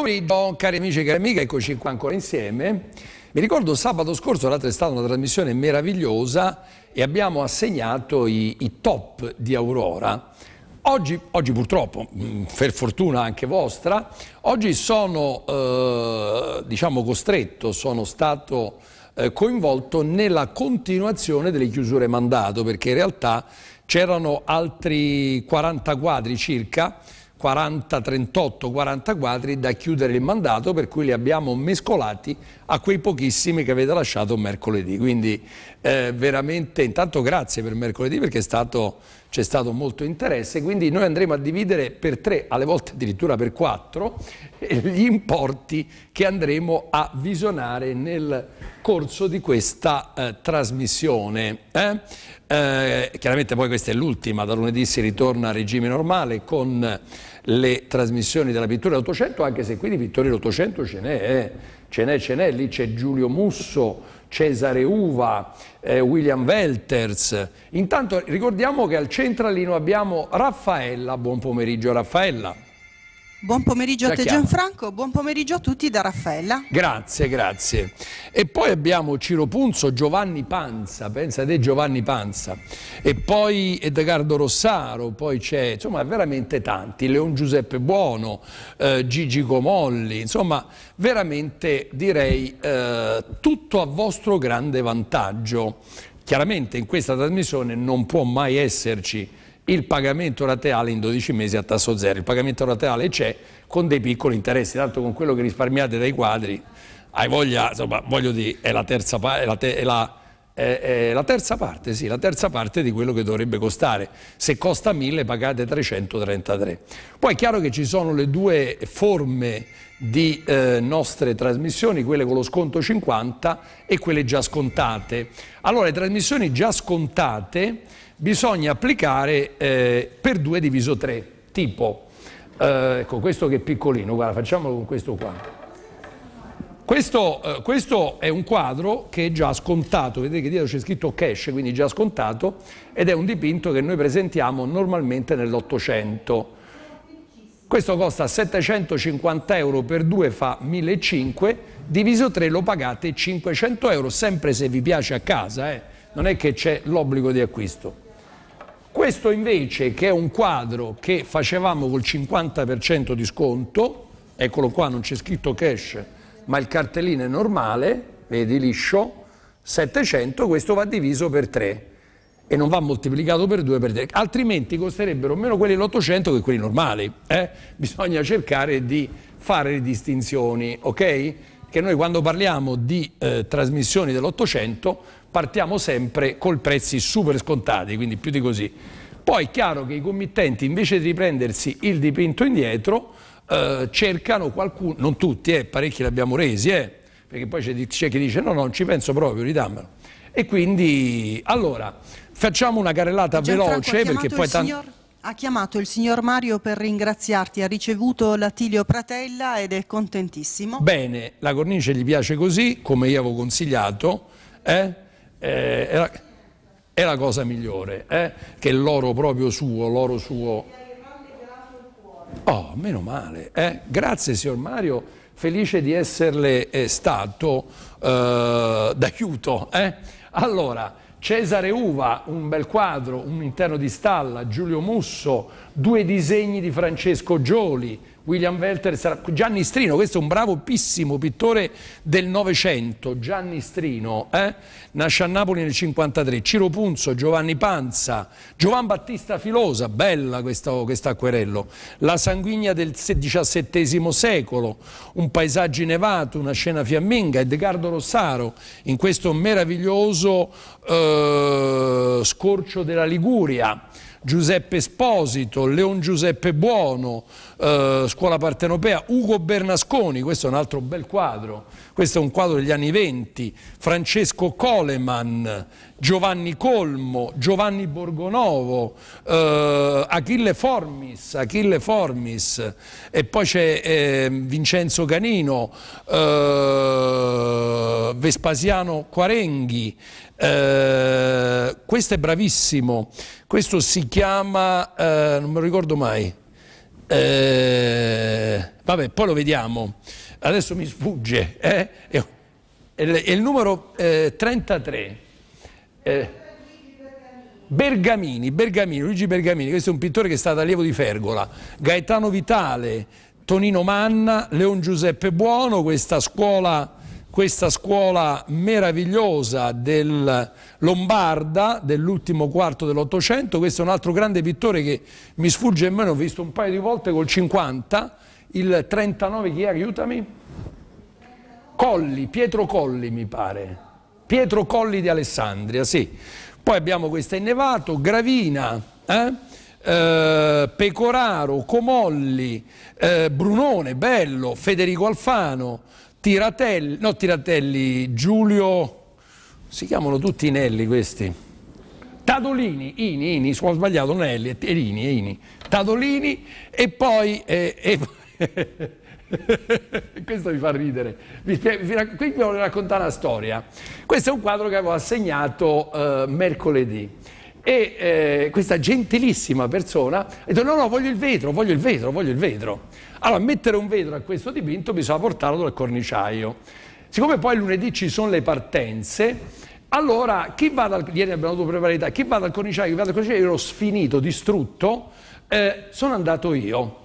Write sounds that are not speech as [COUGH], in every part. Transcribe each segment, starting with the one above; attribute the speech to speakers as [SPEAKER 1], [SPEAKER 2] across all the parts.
[SPEAKER 1] pomeriggio, cari amici e cari amiche, eccoci qua ancora insieme. Mi ricordo sabato scorso, tra l'altro è stata una trasmissione meravigliosa e abbiamo assegnato i, i top di Aurora. Oggi, oggi, purtroppo, mm, per fortuna anche vostra, oggi sono eh, diciamo costretto, sono stato eh, coinvolto nella continuazione delle chiusure mandato perché in realtà c'erano altri 40 quadri circa 40, 38, 40 quadri da chiudere il mandato per cui li abbiamo mescolati a quei pochissimi che avete lasciato mercoledì. Quindi eh, veramente intanto grazie per mercoledì perché c'è stato, stato molto interesse, quindi noi andremo a dividere per tre, alle volte addirittura per quattro, eh, gli importi che andremo a visionare nel corso di questa eh, trasmissione. Eh? eh? chiaramente poi questa è l'ultima, da lunedì si ritorna a regime normale con le trasmissioni della pittura dell'Ottocento, anche se qui di pittori dell'Ottocento ce n'è, eh. ce n'è, ce n'è, lì c'è Giulio Musso, Cesare Uva, eh, William Welters. Intanto ricordiamo che al centralino abbiamo Raffaella, buon pomeriggio Raffaella. Buon pomeriggio a te
[SPEAKER 2] Gianfranco, buon pomeriggio a tutti da Raffaella.
[SPEAKER 1] Grazie, grazie. E poi abbiamo Ciro Punzo, Giovanni Panza, pensa te Giovanni Panza, e poi Edgardo Rossaro, poi c'è, insomma, veramente tanti, Leon Giuseppe Buono, eh, Gigi Comolli, insomma, veramente direi eh, tutto a vostro grande vantaggio. Chiaramente in questa trasmissione non può mai esserci il pagamento rateale in 12 mesi a tasso zero. Il pagamento rateale c'è con dei piccoli interessi, tanto con quello che risparmiate dai quadri, hai voglia, insomma, voglio dire, è la terza, parte. la, è la, la terza parte, sì, la terza parte di quello che dovrebbe costare. Se costa 1000 pagate 333. Poi è chiaro che ci sono le due forme di eh, nostre trasmissioni, quelle con lo sconto 50 e quelle già scontate. Allora, le trasmissioni già scontate bisogna applicare eh, per 2 diviso 3, tipo, eh, ecco questo che è piccolino, guarda, facciamolo con questo qua. Questo, eh, questo, è un quadro che è già scontato, vedete che dietro c'è scritto cash, quindi già scontato, ed è un dipinto che noi presentiamo normalmente nell'Ottocento. Questo costa 750 euro per due fa 1500, diviso 3 lo pagate 500 euro, sempre se vi piace a casa, eh? non è che c'è l'obbligo di acquisto. Questo invece che è un quadro che facevamo col 50% di sconto, eccolo qua, non c'è scritto cash, ma il cartellino è normale, vedi liscio, 700, questo va diviso per 3 e non va moltiplicato per 2 per 3, altrimenti costerebbero meno quelli dell'800 che quelli normali. Eh? Bisogna cercare di fare le distinzioni, ok? Che noi quando parliamo di eh, trasmissioni dell'800 partiamo sempre col prezzi super scontati, quindi più di così. Poi è chiaro che i committenti invece di riprendersi il dipinto indietro eh, cercano qualcuno, non tutti, eh, parecchi l'abbiamo resi, eh, perché poi c'è chi dice no, no, non ci penso proprio, ridammelo. E quindi, allora, facciamo una carrellata veloce perché poi... tanto
[SPEAKER 2] ha chiamato il signor Mario per ringraziarti, ha ricevuto l'Attilio Pratella ed è contentissimo.
[SPEAKER 1] Bene, la cornice gli piace così, come io avevo consigliato. Eh? eh, è, la, è, la, cosa migliore, eh? che l'oro proprio suo, l'oro suo... Oh, meno male. Eh? Grazie signor Mario, felice di esserle eh, stato eh, d'aiuto. Eh. Allora, Cesare Uva, un bel quadro, un interno di stalla, Giulio Musso, due disegni di Francesco Gioli, William Welter sarà Gianni Strino, questo è un bravissimo pittore del Novecento, Gianni Strino, eh? nasce a Napoli nel 53, Ciro Punzo, Giovanni Panza, Giovan Battista Filosa, bella questo, questa acquerello, La sanguigna del XVII secolo, Un paesaggio nevato, Una scena fiamminga, Edgardo Rossaro, in questo meraviglioso eh, scorcio della Liguria, Giuseppe Esposito, Leon Giuseppe Buono, eh, scuola Partenopea, Ugo Bernasconi, questo è un altro bel quadro, questo è un quadro degli anni 20, Francesco Coleman, Giovanni Colmo, Giovanni Borgonovo, eh, Achille, Formis, Achille Formis, e poi c'è eh, Vincenzo Canino, eh, Vespasiano Quarenghi, eh, questo è bravissimo, questo si chiama, non me lo ricordo mai, eh, vabbè, poi lo vediamo. Adesso mi sfugge. Eh? È il numero eh, 33. Eh, Bergamini, Bergamini, Luigi Bergamini, questo è un pittore che è stato allievo di Fergola. Gaetano Vitale, Tonino Manna, Leon Giuseppe Buono, questa scuola questa scuola meravigliosa del Lombarda dell'ultimo quarto dell'Ottocento, questo è un altro grande pittore che mi sfugge in mano, ho visto un paio di volte col 50, il 39 chi è? aiutami? Colli, Pietro Colli mi pare, Pietro Colli di Alessandria, sì. Poi abbiamo questa Innevato, Gravina, eh? Eh, Pecoraro, Comolli, eh, Brunone, Bello, Federico Alfano, Tiratelli, no Tiratelli, Giulio, si chiamano tutti Nelli questi. Tadolini, Ini, Ini, ho sbagliato, Nelli, è Ini, è Ini. Tadolini e poi... Eh, e... [LAUGHS] questo mi fa ridere qui vi voglio raccontare una storia questo è un quadro che avevo assegnato eh, mercoledì e eh, questa gentilissima persona ha detto no no voglio il vetro, voglio il vetro, voglio il vetro. Allora mettere un vetro a questo dipinto bisogna portarlo dal corniciaio. Siccome poi lunedì ci sono le partenze, allora chi va dal, ieri abbiamo avuto prepararità, chi va dal corniciaio, chi va dal corniciaio, ero sfinito, distrutto, eh, sono andato io,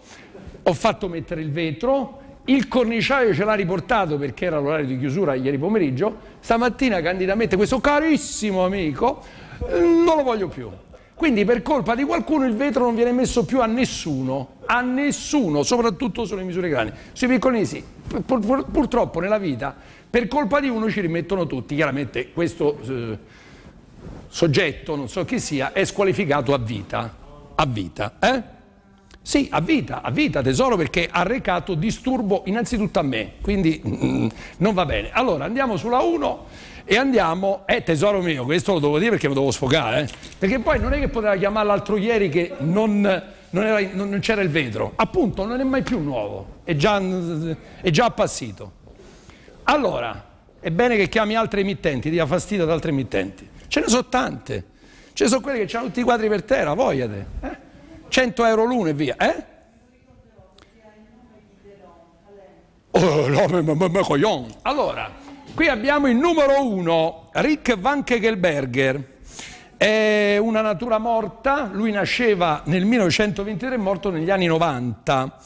[SPEAKER 1] ho fatto mettere il vetro, il corniciaio ce l'ha riportato perché era l'orario di chiusura ieri pomeriggio, stamattina candidamente questo carissimo amico non lo voglio più. Quindi per colpa di qualcuno il vetro non viene messo più a nessuno, a nessuno, soprattutto sulle misure grandi. Sui piccolini sì, pur, pur, purtroppo nella vita per colpa di uno ci rimettono tutti, chiaramente questo eh, soggetto, non so chi sia, è squalificato a vita, a vita, eh? Sì, a vita, a vita tesoro perché ha recato disturbo innanzitutto a me, quindi mm, non va bene. Allora andiamo sulla 1 e andiamo, eh tesoro mio, questo lo devo dire perché lo devo sfogare, eh? perché poi non è che poteva chiamare l'altro ieri che non, non c'era il vetro, appunto non è mai più nuovo, è già, è già appassito. Allora, è bene che chiami altre emittenti, dia fastidio ad altre emittenti, ce ne sono tante, ce ne sono quelle che hanno tutti i quadri per terra, vogliate. Eh? 100 euro l'uno e via, eh? Oh, no, allora, qui abbiamo il numero uno, Rick Van Kegelberger. È una natura morta, lui nasceva nel 1923, morto negli anni 90.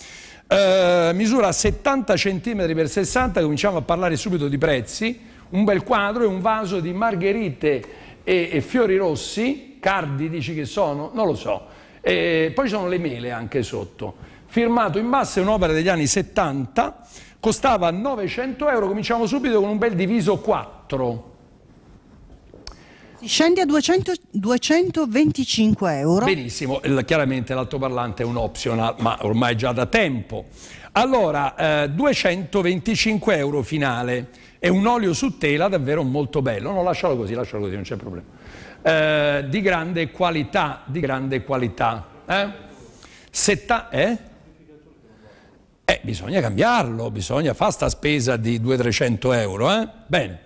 [SPEAKER 1] Eh, misura 70 cm per 60, cominciamo a parlare subito di prezzi. Un bel quadro e un vaso di margherite e, e fiori rossi, cardi dici che sono, non lo so. E poi ci sono le mele anche sotto. Firmato in basso è un'opera degli anni 70, costava 900 euro, cominciamo subito con un bel diviso 4.
[SPEAKER 2] Si scende a 200, 225 euro.
[SPEAKER 1] Benissimo, chiaramente l'altoparlante è un optional, ma ormai è già da tempo. Allora, eh, 225 euro finale. È un olio su tela davvero molto bello. No, lascialo così, lascialo così, non c'è problema eh, di grande qualità, di grande qualità. Eh? Setta, eh? Eh, bisogna cambiarlo, bisogna fare sta spesa di 200-300 euro. Eh? Bene,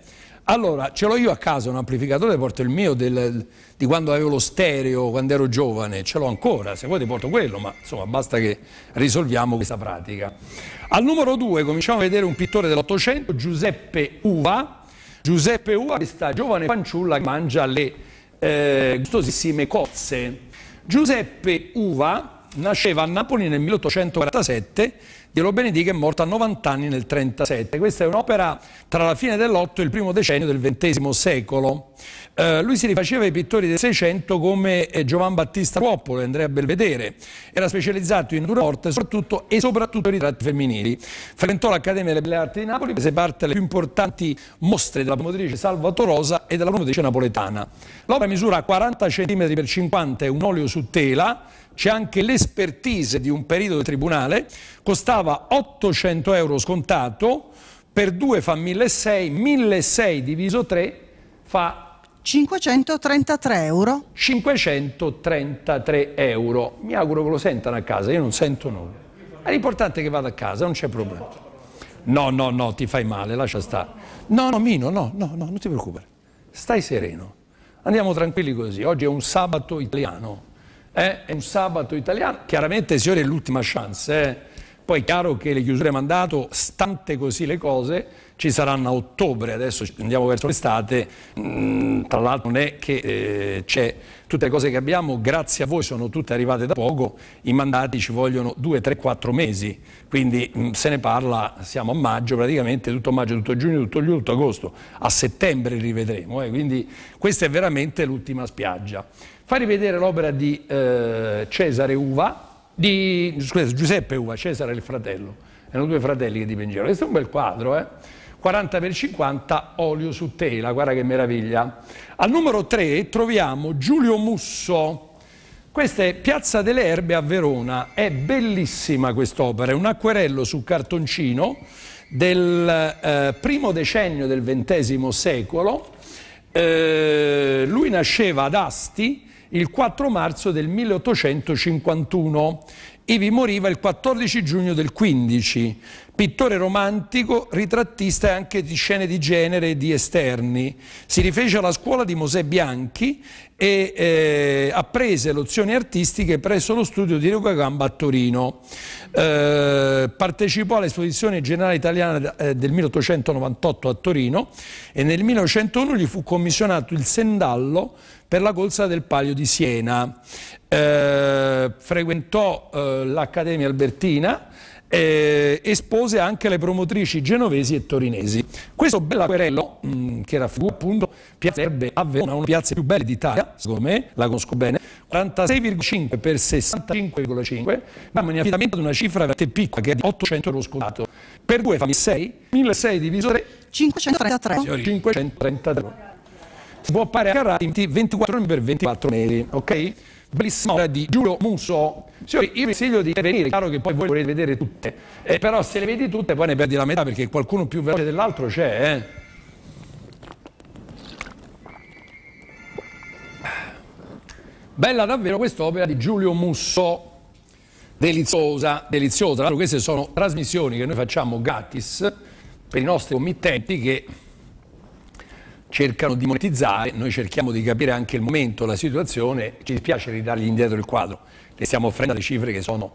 [SPEAKER 1] allora ce l'ho io a casa un amplificatore, porto il mio del, di quando avevo lo stereo, quando ero giovane, ce l'ho ancora, se vuoi ti porto quello, ma insomma basta che risolviamo questa pratica. Al numero 2 cominciamo a vedere un pittore dell'Ottocento, Giuseppe Uva, Giuseppe Uva, questa giovane fanciulla che mangia le eh, gustosissime cozze. Giuseppe Uva nasceva a Napoli nel 1847, Dio benedica è morto a 90 anni nel 1937. Questa è un'opera tra la fine dell'Otto e il primo decennio del XX secolo. Eh, lui si rifaceva ai pittori del Seicento come eh, Giovan Battista Ruoppolo e Andrea Belvedere. Era specializzato in natura morte soprattutto e soprattutto in ritratti femminili. Frequentò l'Accademia delle Belle Arti di Napoli, prese parte alle più importanti mostre della promotrice Salvatorosa e della promotrice napoletana. L'opera misura 40 cm per 50 e un olio su tela, c'è anche l'espertise di un periodo del tribunale, costava 800 euro scontato, per due fa 1.600, 1.600 diviso 3 fa 533 euro? 533 euro. Mi auguro che lo sentano a casa, io non sento nulla. È importante che vada a casa, non c'è problema. No, no, no, ti fai male, lascia stare. No, no, Mino, no, no, no, non ti preoccupare. Stai sereno. Andiamo tranquilli così. Oggi è un sabato italiano. Eh? È un sabato italiano. Chiaramente, signore, è l'ultima chance. Eh? Poi è chiaro che le chiusure mandato, stante così le cose, ci saranno a ottobre, adesso andiamo verso l'estate, mm, tra l'altro non è che eh, c'è tutte le cose che abbiamo, grazie a voi sono tutte arrivate da poco, i mandati ci vogliono 2, 3, 4 mesi, quindi mm, se ne parla, siamo a maggio praticamente, tutto maggio, tutto giugno, tutto luglio, tutto agosto, a settembre li rivedremo, eh, quindi questa è veramente l'ultima spiaggia. Fa rivedere l'opera di eh, Cesare Uva, di, scusate, Giuseppe Uva, Cesare è il fratello, erano due fratelli che dipingevano, questo è un bel quadro, eh? 40x50 olio su tela, guarda che meraviglia. Al numero 3 troviamo Giulio Musso. Questa è Piazza delle Erbe a Verona, è bellissima quest'opera, è un acquerello su cartoncino del eh, primo decennio del XX secolo. Eh, lui nasceva ad Asti il 4 marzo del 1851, ivi moriva il 14 giugno del 15 pittore romantico, ritrattista e anche di scene di genere e di esterni. Si rifece alla scuola di Mosè Bianchi e eh, apprese lezioni artistiche presso lo studio di Luca Gamba a Torino. Eh, partecipò all'esposizione generale italiana eh, del 1898 a Torino e nel 1901 gli fu commissionato il Sendallo per la colza del Palio di Siena. Eh, frequentò eh, l'Accademia Albertina eh, espose anche le promotrici genovesi e torinesi. Questo bel acquerello, mm, che raffigura appunto Piazza Erbe a Verona, una piazza più bella d'Italia, secondo me, la conosco bene, 46,5 x 65,5, ma in affidamento di una cifra veramente piccola, che è di 800 euro scontato. Per due famiglie 6, 1.600 diviso 3, 533. Signori, 533. Si può fare a carati 24 per 24 mesi, ok? bellissima opera di Giulio Musso. Signori, io vi consiglio di venire, chiaro che poi voi volete vedere tutte, eh, però se le vedi tutte poi ne perdi la metà perché qualcuno più veloce dell'altro c'è, eh. Bella davvero questa opera di Giulio Musso, deliziosa, deliziosa. Allora, queste sono trasmissioni che noi facciamo gratis per i nostri committenti che cercano di monetizzare, noi cerchiamo di capire anche il momento, la situazione, ci dispiace ridargli indietro il quadro, le stiamo offrendo delle cifre che sono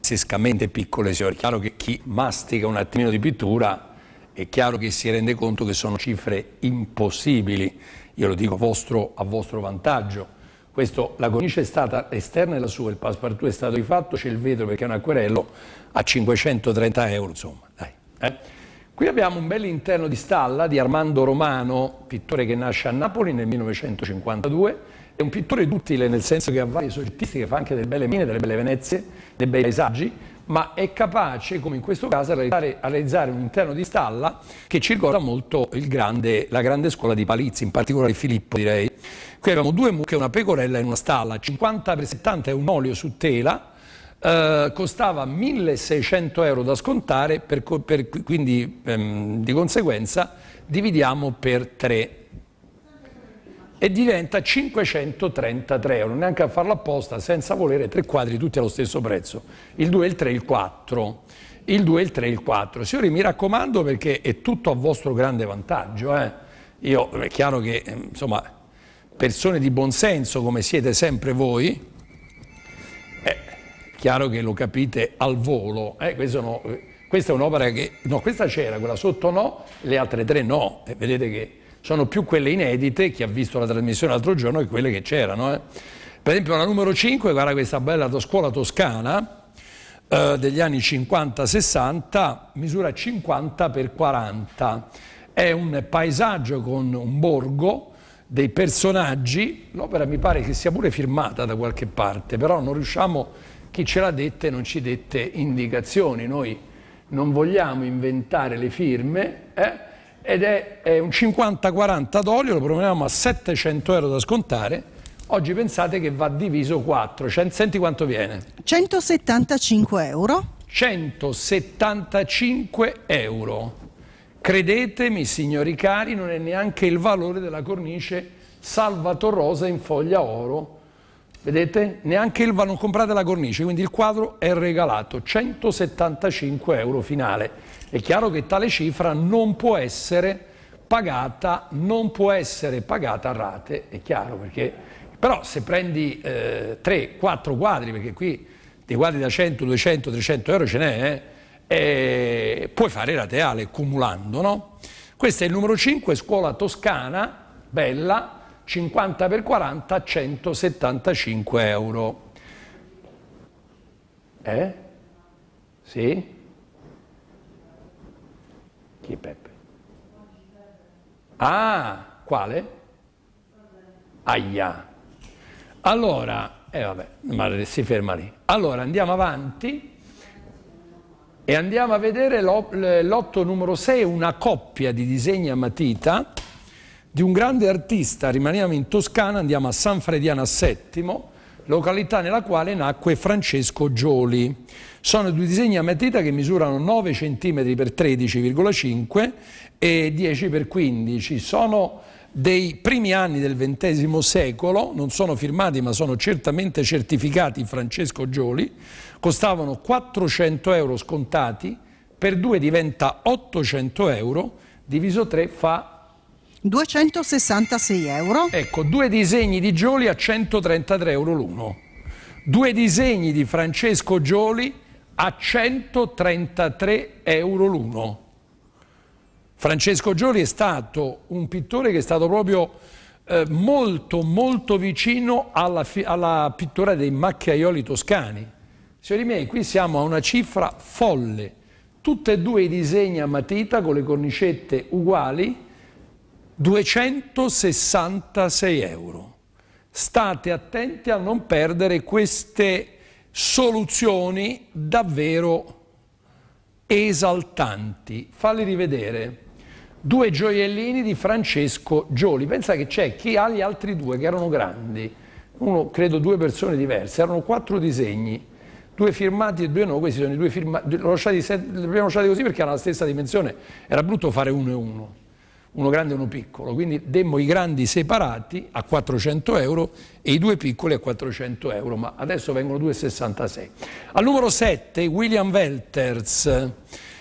[SPEAKER 1] pazzescamente piccole, è chiaro che chi mastica un attimino di pittura è chiaro che si rende conto che sono cifre impossibili, io lo dico vostro, a vostro vantaggio. Questo, la cornice è stata esterna e la sua, il passepartout è stato rifatto, c'è il vetro perché è un acquerello a 530 euro, insomma. Dai, eh? Qui abbiamo un bel interno di stalla di Armando Romano, pittore che nasce a Napoli nel 1952, è un pittore duttile nel senso che ha varie soggettistiche, fa anche delle belle mine, delle belle Venezie, dei bei paesaggi, ma è capace, come in questo caso, a realizzare, a realizzare un interno di stalla che ci ricorda molto grande, la grande scuola di Palizzi, in particolare Filippo direi. Qui abbiamo due mucche, una pecorella in una stalla, 50 x 70 è un olio su tela, eh, costava 1600 euro da scontare, per, per, quindi ehm, di conseguenza dividiamo per 3 e diventa 533 euro, neanche a farlo apposta, senza volere, tre quadri tutti allo stesso prezzo, il 2, il 3, il 4, il 2, il 3, il 4. Signori mi raccomando perché è tutto a vostro grande vantaggio, eh? Io, è chiaro che ehm, insomma, persone di buonsenso come siete sempre voi, chiaro che lo capite al volo. Eh, no, questa è un'opera che... No, questa c'era, quella sotto no, le altre tre no. E eh, vedete che sono più quelle inedite, chi ha visto la trasmissione l'altro giorno, che quelle che c'erano. Eh. Per esempio la numero 5, guarda questa bella scuola toscana eh, degli anni 50-60, misura 50 x 40. È un paesaggio con un borgo, dei personaggi, l'opera mi pare che sia pure firmata da qualche parte, però non riusciamo chi ce l'ha dette non ci dette indicazioni. Noi non vogliamo inventare le firme eh? ed è, è un 50-40 d'olio, lo proviamo a 700 euro da scontare. Oggi pensate che va diviso 4, senti quanto viene? 175 euro. 175 euro. Credetemi, signori cari, non è neanche il valore della cornice Salvatorosa in foglia oro Vedete? Neanche Elva non comprate la cornice, quindi il quadro è regalato, 175 euro finale. È chiaro che tale cifra non può essere pagata, non può essere pagata a rate, è chiaro, perché però se prendi eh, 3-4 quadri, perché qui dei quadri da 100, 200, 300 euro ce n'è, eh, puoi fare rateale cumulando, no? Questo è il numero 5, scuola toscana, bella, 50 per 40, 175 euro. Eh? Sì? Chi è Peppe? Ah, quale? Aia. Allora, eh vabbè, ma si ferma lì. Allora, andiamo avanti e andiamo a vedere l'otto numero 6, una coppia di disegni a matita di un grande artista, rimaniamo in Toscana, andiamo a San Frediano a Settimo, località nella quale nacque Francesco Gioli. Sono due disegni a matita che misurano 9 cm x 13,5 e 10 x 15. Sono dei primi anni del XX secolo, non sono firmati ma sono certamente certificati Francesco Gioli, costavano 400 euro scontati, per due diventa 800 euro, diviso 3 fa 266 euro. Ecco, due disegni di Gioli a 133 euro l'uno. Due disegni di Francesco Gioli a 133 euro l'uno. Francesco Gioli è stato un pittore che è stato proprio eh, molto molto vicino alla, alla pittura dei macchiaioli toscani. Signori miei, qui siamo a una cifra folle. Tutte e due i disegni a matita con le cornicette uguali, 266 euro. State attenti a non perdere queste soluzioni davvero esaltanti. Falli rivedere. Due gioiellini di Francesco Gioli. Pensa che c'è chi ha gli altri due che erano grandi. Uno, credo due persone diverse. Erano quattro disegni due firmati e due no, questi sono i due firmati, li abbiamo lasciati così perché hanno la stessa dimensione, era brutto fare uno e uno uno grande e uno piccolo, quindi demmo i grandi separati a 400 euro e i due piccoli a 400 euro, ma adesso vengono 2,66. Al numero 7 William Welters,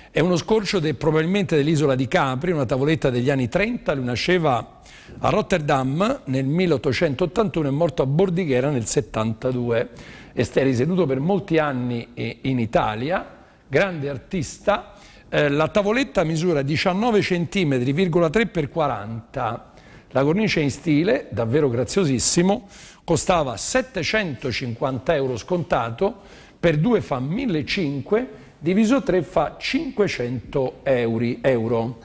[SPEAKER 1] è uno scorcio de, probabilmente dell'isola di Capri, una tavoletta degli anni 30, lui nasceva a Rotterdam nel 1881 e morto a Bordighera nel 72 e stè risieduto per molti anni eh, in Italia, grande artista, eh, la tavoletta misura 19 cm,3 x 40 la cornice in stile, davvero graziosissimo, costava 750 euro scontato, per due fa 1.500, diviso 3 fa 500 euro.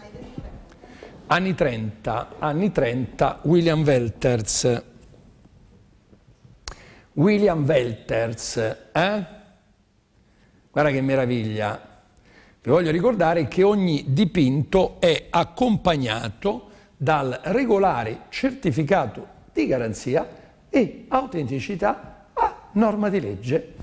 [SPEAKER 1] Anni 30, anni 30, William Welters. William Welters, eh? Guarda che meraviglia. Vi voglio ricordare che ogni dipinto è accompagnato dal regolare certificato di garanzia e autenticità a norma di legge.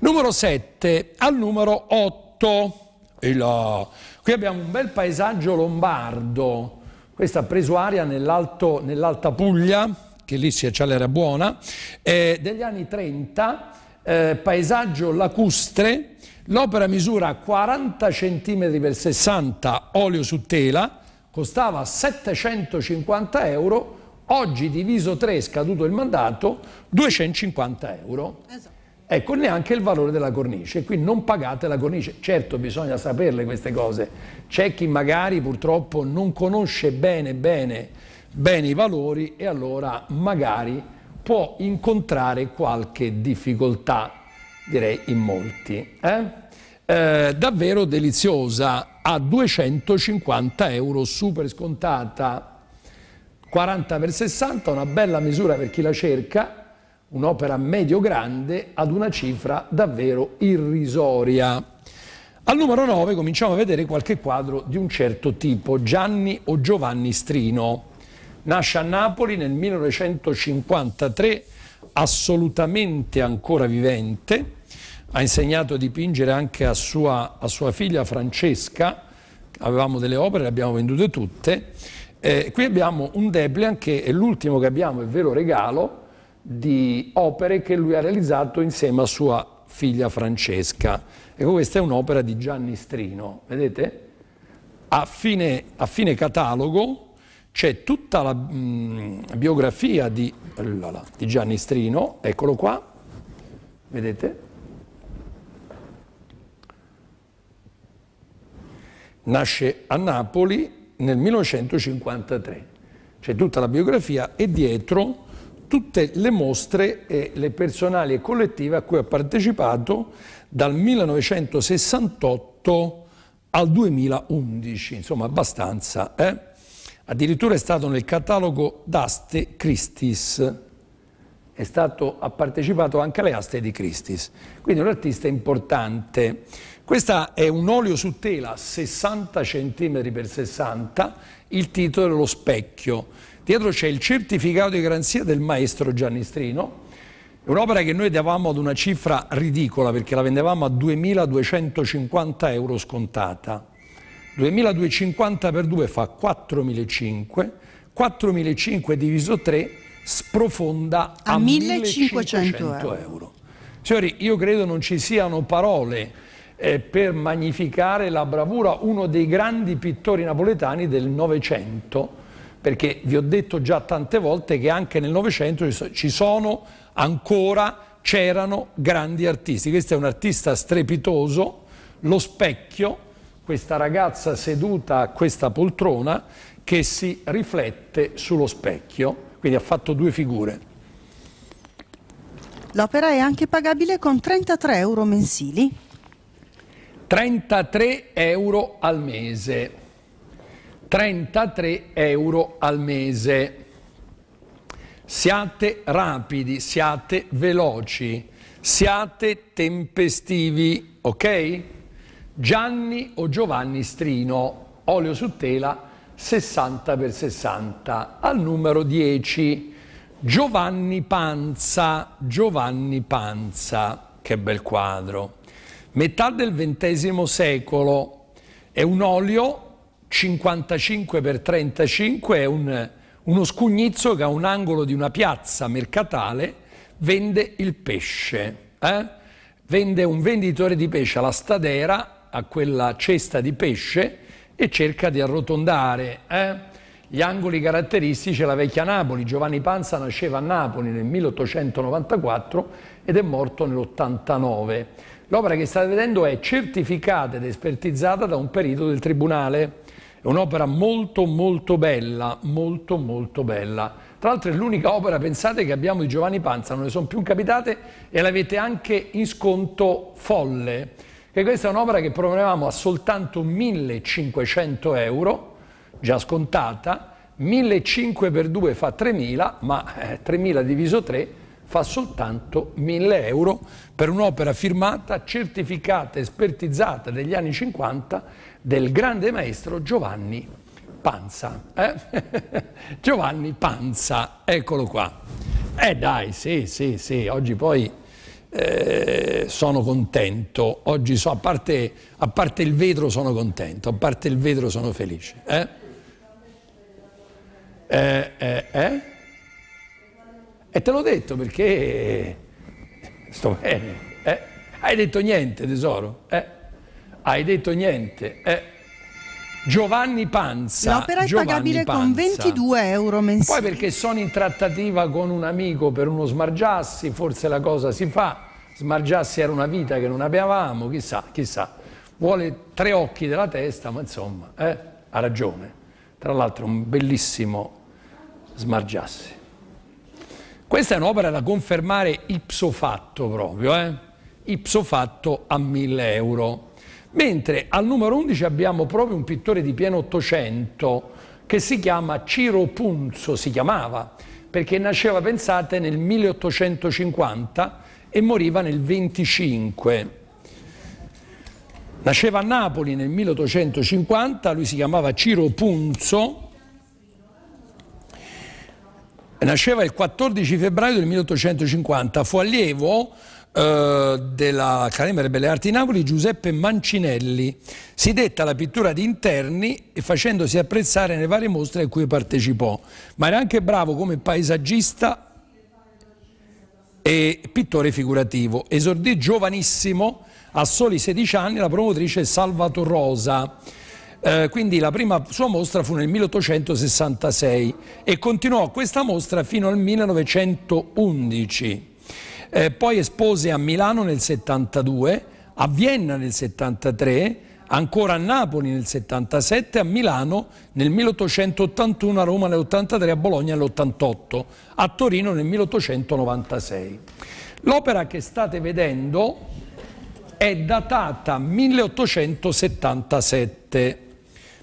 [SPEAKER 1] Numero 7 al numero 8. E là. Qui abbiamo un bel paesaggio lombardo. Questa ha preso aria nell'Alta nell Puglia, che lì c'è l'era buona, eh, degli anni 30, eh, paesaggio lacustre, L'opera misura 40 cm per 60 olio su tela, costava 750 euro, oggi diviso 3 scaduto il mandato 250 euro. Esatto. Ecco, neanche il valore della cornice, quindi non pagate la cornice. Certo bisogna saperle queste cose, c'è chi magari purtroppo non conosce bene, bene, bene i valori e allora magari può incontrare qualche difficoltà direi in molti. Eh? Eh, davvero deliziosa a 250 euro super scontata 40 per 60 una bella misura per chi la cerca un'opera medio grande ad una cifra davvero irrisoria al numero 9 cominciamo a vedere qualche quadro di un certo tipo Gianni o Giovanni Strino nasce a Napoli nel 1953 assolutamente ancora vivente, ha insegnato a dipingere anche a sua, a sua figlia Francesca, avevamo delle opere, le abbiamo vendute tutte. Eh, qui abbiamo un Deblian che è l'ultimo che abbiamo, è vero regalo, di opere che lui ha realizzato insieme a sua figlia Francesca. Ecco, questa è un'opera di Gianni Strino, vedete? A fine, a fine catalogo, c'è tutta la mh, mm, biografia di, lala, di Gianni Strino, eccolo qua, vedete? Nasce a Napoli nel 1953, c'è tutta la biografia e dietro tutte le mostre e le personali e collettive a cui ha partecipato dal 1968 al 2011, insomma abbastanza. Eh? Addirittura è stato nel catalogo d'aste Christis, stato, ha partecipato anche alle aste di Christis, quindi un artista importante. Questo è un olio su tela 60 cm x 60, il titolo è Lo specchio. Dietro c'è il certificato di garanzia del maestro Giannistrino, un'opera che noi davamo ad una cifra ridicola perché la vendevamo a 2.250 euro scontata. 2.250 per 2 fa 4.500, 4.500 diviso 3 sprofonda a, a 1.500 euro. euro. Signori, io credo non ci siano parole eh, per magnificare la bravura, uno dei grandi pittori napoletani del Novecento, perché vi ho detto già tante volte che anche nel Novecento ci sono ancora, c'erano grandi artisti. Questo è un artista strepitoso, lo specchio, questa ragazza seduta a questa poltrona che si riflette sullo specchio, quindi ha fatto due figure.
[SPEAKER 2] L'opera è anche pagabile con 33 euro mensili.
[SPEAKER 1] 33 euro al mese. 33 euro al mese. Siate rapidi, siate veloci, siate tempestivi, ok? Gianni o Giovanni Strino, olio su tela 60x60. Al numero 10 Giovanni Panza, Giovanni Panza, che bel quadro. Metà del XX secolo, è un olio 55x35, è un, uno scugnizzo che a un angolo di una piazza mercatale vende il pesce. Eh? Vende un venditore di pesce alla Stadera a quella cesta di pesce e cerca di arrotondare eh? gli angoli caratteristici della vecchia Napoli. Giovanni Panza nasceva a Napoli nel 1894 ed è morto nell'89. L'opera che state vedendo è certificata ed espertizzata da un perito del Tribunale. È un'opera molto molto bella, molto molto bella. Tra l'altro è l'unica opera, pensate, che abbiamo di Giovanni Panza, non ne sono più capitate e l'avete anche in sconto folle che questa è un'opera che promuovevamo a soltanto 1500 euro, già scontata, 1500 per 2 fa 3000, ma 3000 eh, diviso 3 fa soltanto 1000 euro per un'opera firmata, certificata, espertizzata degli anni 50 del grande maestro Giovanni Panza. Eh? [LAUGHS] Giovanni Panza, eccolo qua. Eh dai, sì, sì, sì, oggi poi eh, sono contento, oggi so, a parte, a parte, il vetro sono contento, a parte il vetro sono felice. Eh? Eh, eh, eh? e te l'ho detto perché sto bene. Eh? Hai detto niente tesoro, eh? hai detto niente. Giovanni Panza. L'opera è Giovanni pagabile Panza. con 22
[SPEAKER 2] euro mensili. Poi perché
[SPEAKER 1] sono in trattativa con un amico per uno smargiassi, forse la cosa si fa smargiassi era una vita che non avevamo, chissà, chissà. Vuole tre occhi della testa, ma insomma, eh, ha ragione. Tra l'altro un bellissimo smargiassi. Questa è un'opera da confermare ipso fatto proprio, eh? ipso fatto a 1000 euro. Mentre al numero 11 abbiamo proprio un pittore di pieno 800 che si chiama Ciro Punzo, si chiamava, perché nasceva, pensate, nel 1850 e moriva nel 25. Nasceva a Napoli nel 1850, lui si chiamava Ciro Punzo, Nasceva il 14 febbraio del 1850, fu allievo eh, dell'Accademia delle Belle Arti di Napoli Giuseppe Mancinelli. Si detta alla pittura di interni e facendosi apprezzare nelle varie mostre a cui partecipò, ma era anche bravo come paesaggista e pittore figurativo. Esordì giovanissimo, a soli 16 anni, la promotrice Salvatore Rosa. Eh, quindi la prima sua mostra fu nel 1866 e continuò questa mostra fino al 1911. Eh, poi espose a Milano nel 72, a Vienna nel 73 ancora a Napoli nel 77, a Milano nel 1881, a Roma nel 83, a Bologna nell'88, a Torino nel 1896. L'opera che state vedendo è datata 1877.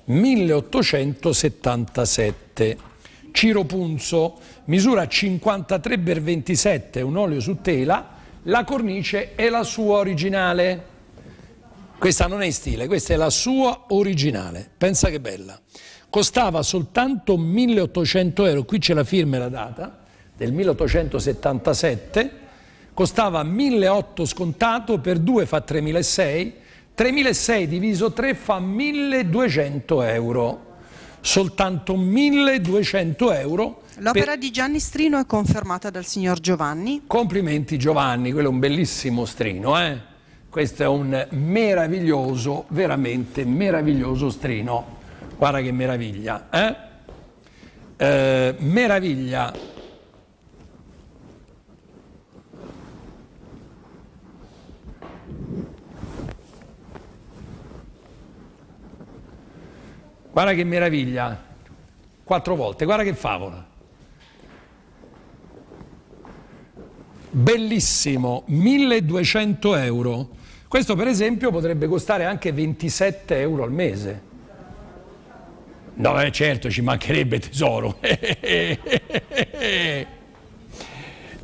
[SPEAKER 1] 1877. Ciro Punzo, misura 53 x 27, un olio su tela, la cornice è la sua originale. Questa non è in stile, questa è la sua originale. Pensa che bella. Costava soltanto 1800 euro, qui c'è la firma e la data, del 1877, costava 1.800 scontato, per 2 fa 3.600, 3.600 diviso 3 fa 1.200 euro, soltanto 1.200 euro. L'opera
[SPEAKER 2] per... di Gianni Strino è confermata dal
[SPEAKER 1] signor Giovanni. Complimenti Giovanni, quello è un bellissimo Strino, eh? Questo è un meraviglioso, veramente meraviglioso strino. Guarda che meraviglia. Eh? Eh, meraviglia. Guarda che meraviglia. Quattro volte, guarda che favola. Bellissimo, 1200 euro. Questo per esempio potrebbe costare anche 27 euro al mese. No, eh, certo, ci mancherebbe tesoro. [LAUGHS] È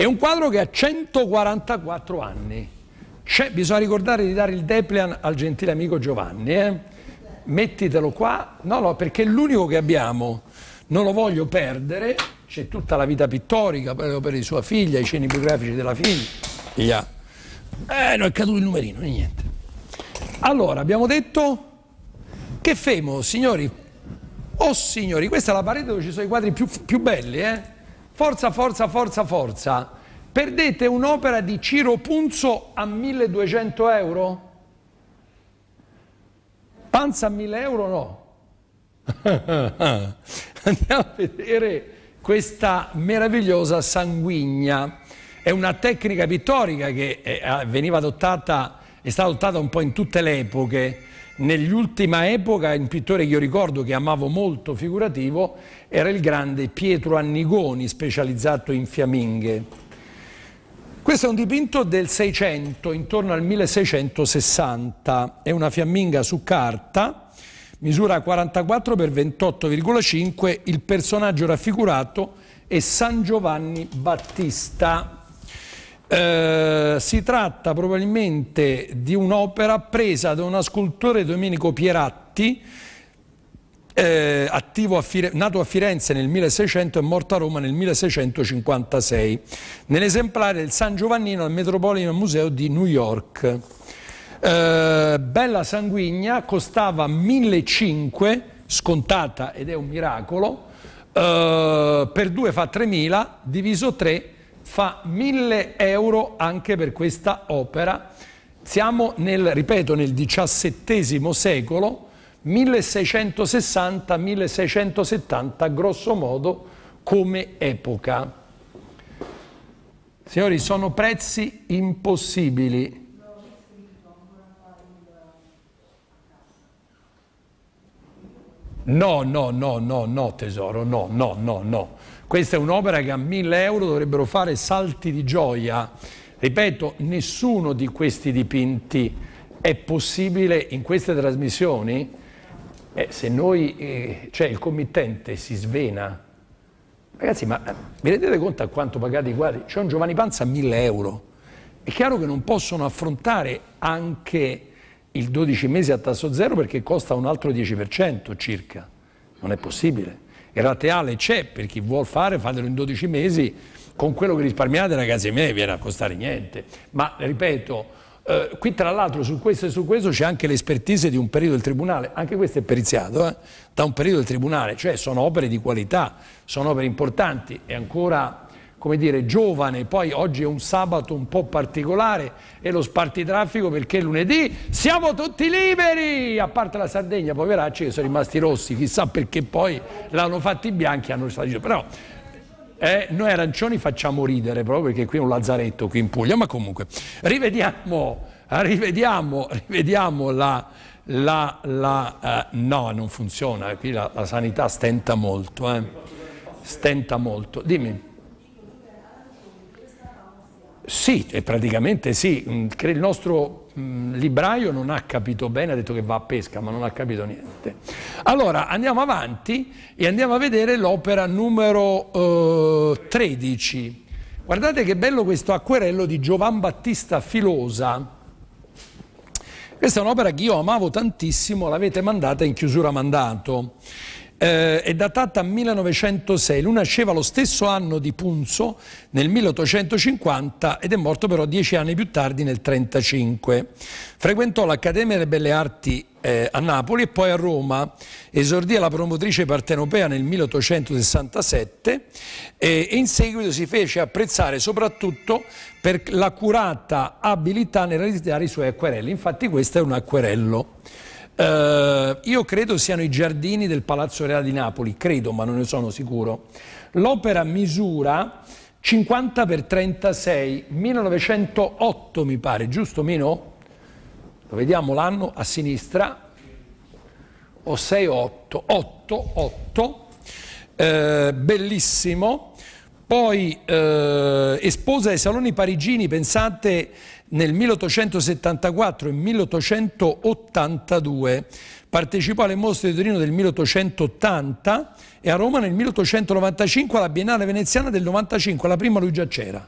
[SPEAKER 1] un quadro che ha 144 anni. bisogna ricordare di dare il Deplean al gentile amico Giovanni. Eh? Mettitelo qua. No, no, perché è l'unico che abbiamo. Non lo voglio perdere. C'è tutta la vita pittorica per, per sua figlia, i ceni biografici della figlia. Eh, non è caduto il numerino, niente. Allora, abbiamo detto che Femo, signori, oh signori, questa è la parete dove ci sono i quadri più, più belli, eh? Forza, forza, forza, forza. Perdete un'opera di Ciro Punzo a 1200 euro? Panza a 1000 euro no. [LAUGHS] Andiamo a vedere questa meravigliosa sanguigna. È una tecnica pittorica che è, eh, veniva adottata, è stata adottata un po' in tutte le epoche. Nell'ultima epoca un pittore che io ricordo che amavo molto figurativo era il grande Pietro Annigoni, specializzato in fiamminghe. Questo è un dipinto del 600, intorno al 1660. È una fiamminga su carta, misura 44 x 28,5. Il personaggio raffigurato è San Giovanni Battista. Eh, si tratta probabilmente di un'opera presa da uno scultore Domenico Pieratti, eh, a Fire, nato a Firenze nel 1600 e morto a Roma nel 1656, nell'esemplare del San Giovannino al Metropolitan Museo di New York. Eh, bella sanguigna, costava 1.500, scontata ed è un miracolo, eh, per due fa 3.000, diviso 3 fa 1000 euro anche per questa opera. Siamo nel, ripeto, nel XVII secolo, 1660-1670 grosso modo come epoca. Signori, sono prezzi impossibili. No, no, no, no, no tesoro, no, no, no, no. Questa è un'opera che a 1000 euro dovrebbero fare salti di gioia. Ripeto, nessuno di questi dipinti è possibile in queste trasmissioni eh, se noi, eh, cioè il committente si svena. Ragazzi, ma eh, vi rendete conto a quanto pagate i quadri? C'è un Giovanni Panza a 1000 euro. È chiaro che non possono affrontare anche il 12 mesi a tasso zero perché costa un altro 10% circa. Non è possibile rateale c'è per chi vuol fare, fatelo in 12 mesi, con quello che risparmiate ragazzi a me viene a costare niente, ma ripeto, eh, qui tra l'altro su questo e su questo c'è anche l'espertise di un periodo del Tribunale, anche questo è periziato eh? da un periodo del Tribunale, cioè sono opere di qualità, sono opere importanti e ancora come dire, giovane, poi oggi è un sabato un po' particolare e lo spartitraffico perché lunedì siamo tutti liberi, a parte la Sardegna, poveracci che sono rimasti rossi, chissà perché poi l'hanno fatti bianchi, hanno risalito, però eh, noi arancioni facciamo ridere proprio perché qui è un lazzaretto qui in Puglia, ma comunque rivediamo, rivediamo, rivediamo la... la, la eh, no, non funziona, qui la, la sanità stenta molto, eh. stenta molto. Dimmi. Sì, praticamente sì. Mm, il nostro mm, libraio non ha capito bene, ha detto che va a pesca, ma non ha capito niente. Allora andiamo avanti e andiamo a vedere l'opera numero eh, 13. Guardate che bello questo acquerello di Giovan Battista Filosa. Questa è un'opera che io amavo tantissimo, l'avete mandata in chiusura mandato eh, è datata 1906, lui nasceva lo stesso anno di Punzo nel 1850 ed è morto però dieci anni più tardi nel 1935. Frequentò l'Accademia delle Belle Arti eh, a Napoli e poi a Roma, esordì alla promotrice partenopea nel 1867 e, e in seguito si fece apprezzare soprattutto per l'accurata abilità nel realizzare i suoi acquerelli, infatti questo è un acquerello. Eh, io credo siano i giardini del Palazzo Reale di Napoli, credo ma non ne sono sicuro. L'opera misura 50 x 36, 1908 mi pare, giusto meno? Lo vediamo l'anno a sinistra, o 6 8, 8, 8, eh, bellissimo. Poi eh, esposa ai saloni parigini, pensate nel 1874 e 1882, partecipò alle mostre di Torino del 1880 e a Roma nel 1895 alla Biennale Veneziana del 95, la prima lui già c'era.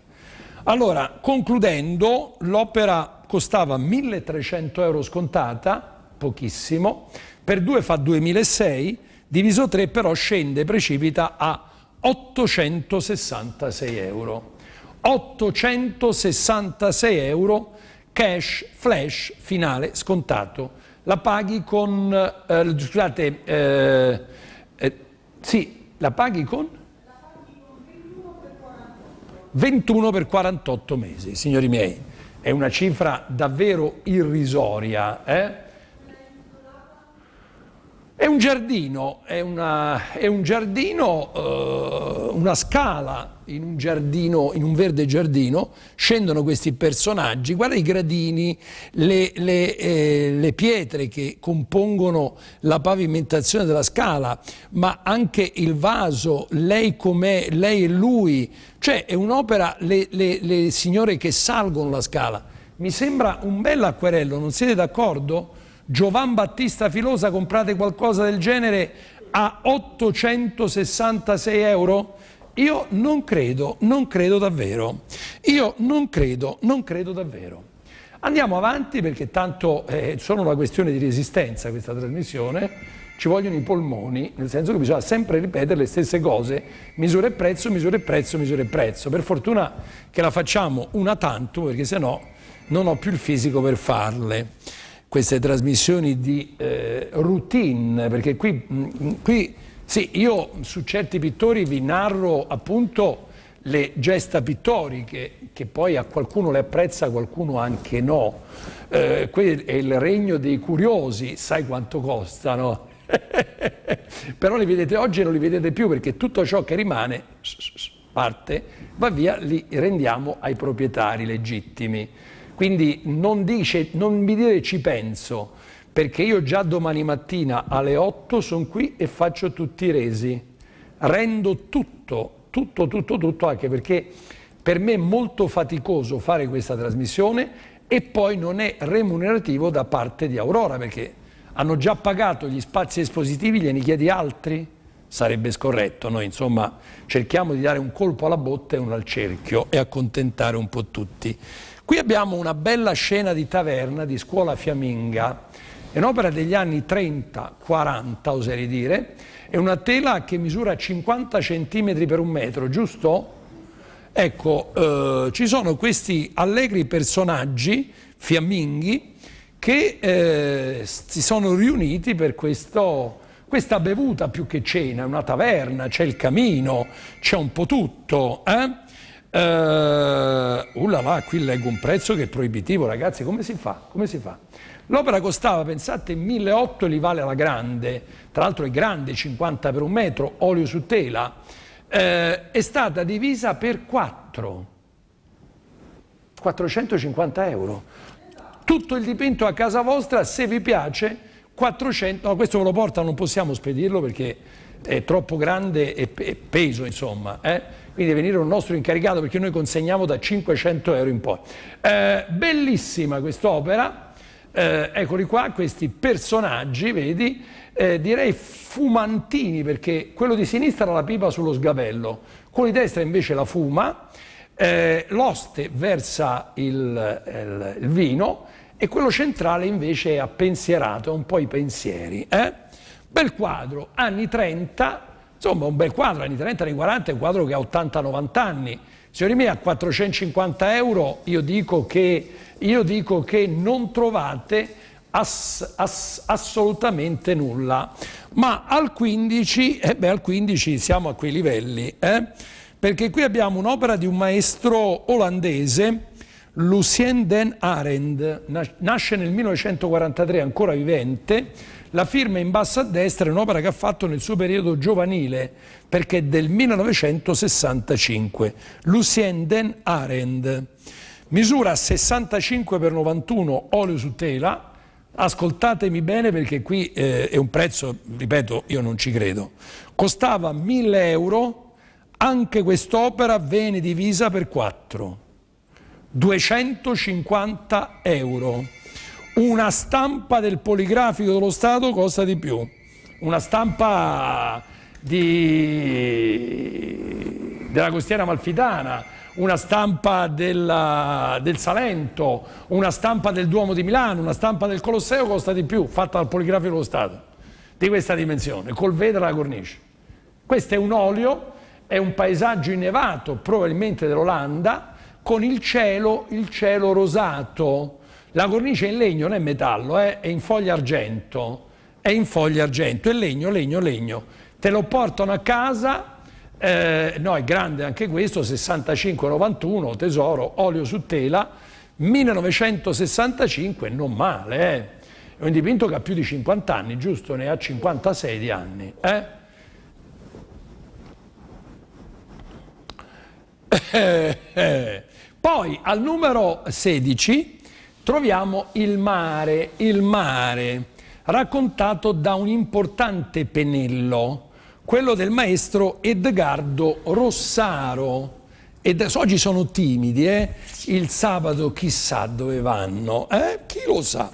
[SPEAKER 1] Allora, concludendo, l'opera costava 1300 euro scontata, pochissimo, per due fa 2006, diviso 3 però scende, precipita a 866 euro. 866 euro cash flash finale scontato. La paghi con, eh, scusate, eh, eh, sì, la paghi con? La paghi con 21 per 48 mesi, signori miei, è una cifra davvero irrisoria. Eh? È un giardino, è, una, è un giardino, eh, una scala in un, giardino, in un verde giardino, scendono questi personaggi, guarda i gradini, le, le, eh, le pietre che compongono la pavimentazione della scala, ma anche il vaso, lei com'è, lei e lui, cioè è un'opera, le, le signore che salgono la scala. Mi sembra un bel acquerello, non siete d'accordo? Giovan Battista Filosa, comprate qualcosa del genere a 866 euro? Io non credo, non credo davvero. Io non credo, non credo davvero. Andiamo avanti perché tanto è eh, solo una questione di resistenza questa trasmissione. Ci vogliono i polmoni, nel senso che bisogna sempre ripetere le stesse cose, misura e prezzo, misura e prezzo, misura e prezzo. Per fortuna che la facciamo una tanto perché sennò non ho più il fisico per farle queste trasmissioni di eh, routine, perché qui, mm, mm, qui sì, io su certi pittori vi narro appunto le gesta pittoriche, che poi a qualcuno le apprezza, a qualcuno anche no. Eh, quello è il regno dei curiosi, sai quanto costano? [LAUGHS] Però li vedete oggi e non li vedete più perché tutto ciò che rimane parte, va via, li rendiamo ai proprietari legittimi. Quindi non, dice, non mi dire ci penso, perché io già domani mattina alle 8 sono qui e faccio tutti i resi. Rendo tutto, tutto, tutto, tutto, anche perché per me è molto faticoso fare questa trasmissione e poi non è remunerativo da parte di Aurora, perché hanno già pagato gli spazi espositivi, gliene chiedi altri? Sarebbe scorretto, noi insomma cerchiamo di dare un colpo alla botte e uno al cerchio e accontentare un po' tutti. Qui abbiamo una bella scena di taverna di scuola fiamminga, è un'opera degli anni 30-40 oserei dire, è una tela che misura 50 cm per un metro, giusto? Ecco, eh, ci sono questi allegri personaggi fiamminghi che eh, si sono riuniti per questo, questa bevuta più che cena, è una taverna, c'è il camino, c'è un po' tutto. Eh? Uh, eh, là, qui leggo un prezzo che è proibitivo, ragazzi, come si fa? Come si fa? L'opera costava, pensate, 1.800 li vale alla grande, tra l'altro è grande, 50 per un metro, olio su tela, eh, è stata divisa per 4, 450 euro. Tutto il dipinto a casa vostra, se vi piace, 400, no, questo ve lo porta, non possiamo spedirlo perché è troppo grande e, peso, insomma, eh? quindi deve venire un nostro incaricato perché noi consegniamo da 500 euro in poi. Eh, bellissima quest'opera, eh, eccoli qua, questi personaggi, vedi, eh, direi fumantini perché quello di sinistra ha la pipa sullo sgabello, quello di destra invece la fuma, eh, l'oste versa il, il, il, vino e quello centrale invece è appensierato, è un po' i pensieri. Eh? Bel quadro, anni 30, Insomma, un bel quadro, anni 30, anni 40, è un quadro che ha 80-90 anni. Signori miei, a 450 euro io dico che, io dico che non trovate ass, ass, assolutamente nulla. Ma al 15, eh beh, al 15 siamo a quei livelli, eh? perché qui abbiamo un'opera di un maestro olandese, Lucien den Arend, nasce nel 1943 ancora vivente, la firma in basso a destra è un'opera che ha fatto nel suo periodo giovanile, perché è del 1965, Lucien den Arend. Misura 65 x 91 olio su tela, ascoltatemi bene perché qui eh, è un prezzo, ripeto, io non ci credo. Costava 1000 euro, anche quest'opera venne divisa per 4. 250 euro una stampa del poligrafico dello Stato costa di più, una stampa di... della costiera malfitana, una stampa della, del Salento, una stampa del Duomo di Milano, una stampa del Colosseo costa di più, fatta dal poligrafico dello Stato, di questa dimensione, col vetro alla cornice. Questo è un olio, è un paesaggio innevato, probabilmente dell'Olanda, con il cielo, il cielo rosato, la cornice in legno, non è metallo, eh? è in foglia argento, è in foglia argento, è legno, legno, legno. Te lo portano a casa, eh, no è grande anche questo, 65-91, tesoro, olio su tela, 1965, non male, eh? è un dipinto che ha più di 50 anni, giusto? Ne ha 56 di anni. Eh? [LAUGHS] Poi al numero 16 troviamo il mare, il mare, raccontato da un importante pennello, quello del maestro Edgardo Rossaro, e adesso, oggi sono timidi, eh? il sabato chissà dove vanno, eh? chi lo sa.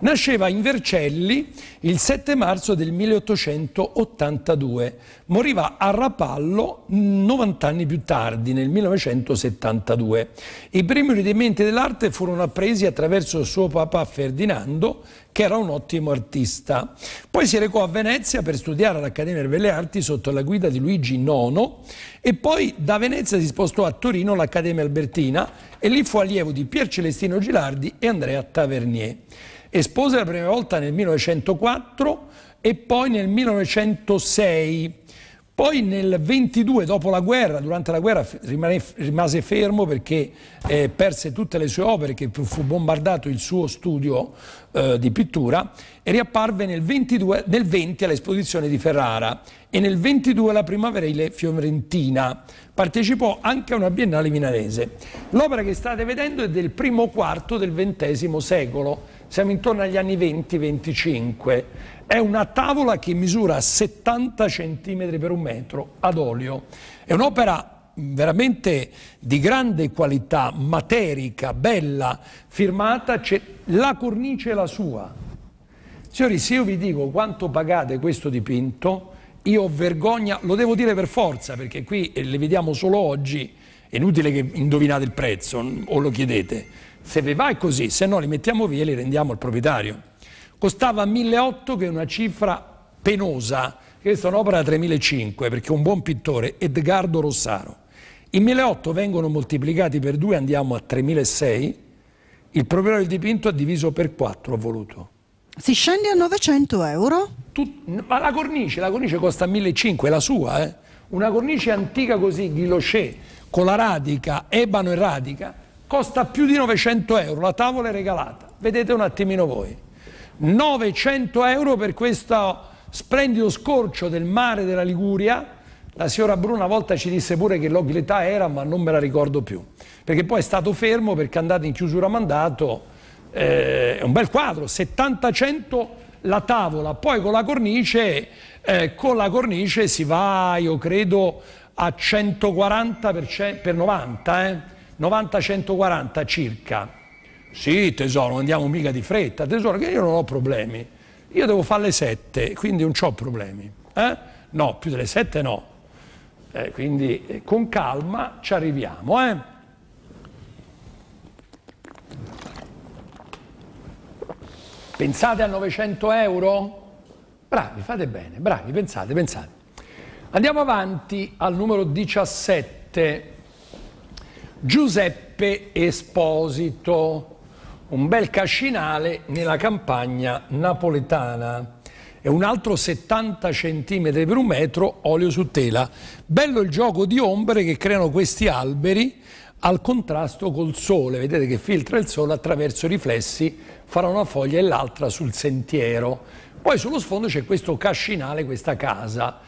[SPEAKER 1] Nasceva in Vercelli il 7 marzo del 1882, moriva a Rapallo 90 anni più tardi, nel 1972. I primi rudimenti dell'arte furono appresi attraverso suo papà Ferdinando, che era un ottimo artista. Poi si recò a Venezia per studiare all'Accademia delle Belle Arti sotto la guida di Luigi IX e poi da Venezia si spostò a Torino all'Accademia Albertina e lì fu allievo di Pier Celestino Gilardi e Andrea Tavernier. Espose la prima volta nel 1904 e poi nel 1906 poi nel 22, dopo la guerra, durante la guerra rimase fermo perché eh, perse tutte le sue opere, che fu bombardato il suo studio eh, di pittura e riapparve nel, 22, nel 20 all'esposizione di Ferrara e nel 22 alla primaverile fiorentina. Partecipò anche a una biennale milanese. L'opera che state vedendo è del primo quarto del XX secolo siamo intorno agli anni 20-25, è una tavola che misura 70 cm per un metro ad olio, è un'opera veramente di grande qualità, materica, bella, firmata, la cornice è la sua. Signori, se io vi dico quanto pagate questo dipinto, io ho vergogna, lo devo dire per forza, perché qui eh, le vediamo solo oggi, è inutile che indovinate il prezzo o lo chiedete se vi va è così, se no li mettiamo via e li rendiamo al proprietario. Costava 1.800 che è una cifra penosa, questa è un'opera da 3.500 perché un buon pittore, Edgardo Rossaro. I 1.800 vengono moltiplicati per 2, andiamo a 3.600, il proprietario del dipinto ha diviso per 4 ha voluto. Si scende a 900 euro? Tut ma la cornice, la cornice costa 1.500, è la sua, eh? Una cornice antica così, ghiloscè, con la radica, ebano e radica, costa più di 900 euro, la tavola è regalata, vedete un attimino voi. 900 euro per questo splendido scorcio del mare della Liguria, la signora Bruna una volta ci disse pure che l'oglità era, ma non me la ricordo più, perché poi è stato fermo perché è andato in chiusura mandato, eh, è un bel quadro, 70-100 la tavola, poi con la cornice, eh, con la cornice si va, io credo, a 140 per, per 90, eh 90-140 circa. Sì, tesoro, non andiamo mica di fretta, tesoro, che io non ho problemi. Io devo fare le 7, quindi non ho problemi. Eh? No, più delle 7 no. Eh, quindi eh, con calma ci arriviamo. Eh? Pensate a 900 euro? Bravi, fate bene, bravi, pensate, pensate. Andiamo avanti al numero 17. Giuseppe Esposito, un bel cascinale nella campagna napoletana e un altro 70 cm per un metro olio su tela. Bello il gioco di ombre che creano questi alberi al contrasto col sole, vedete che filtra il sole attraverso i riflessi fra una foglia e l'altra sul sentiero. Poi sullo sfondo c'è questo cascinale, questa casa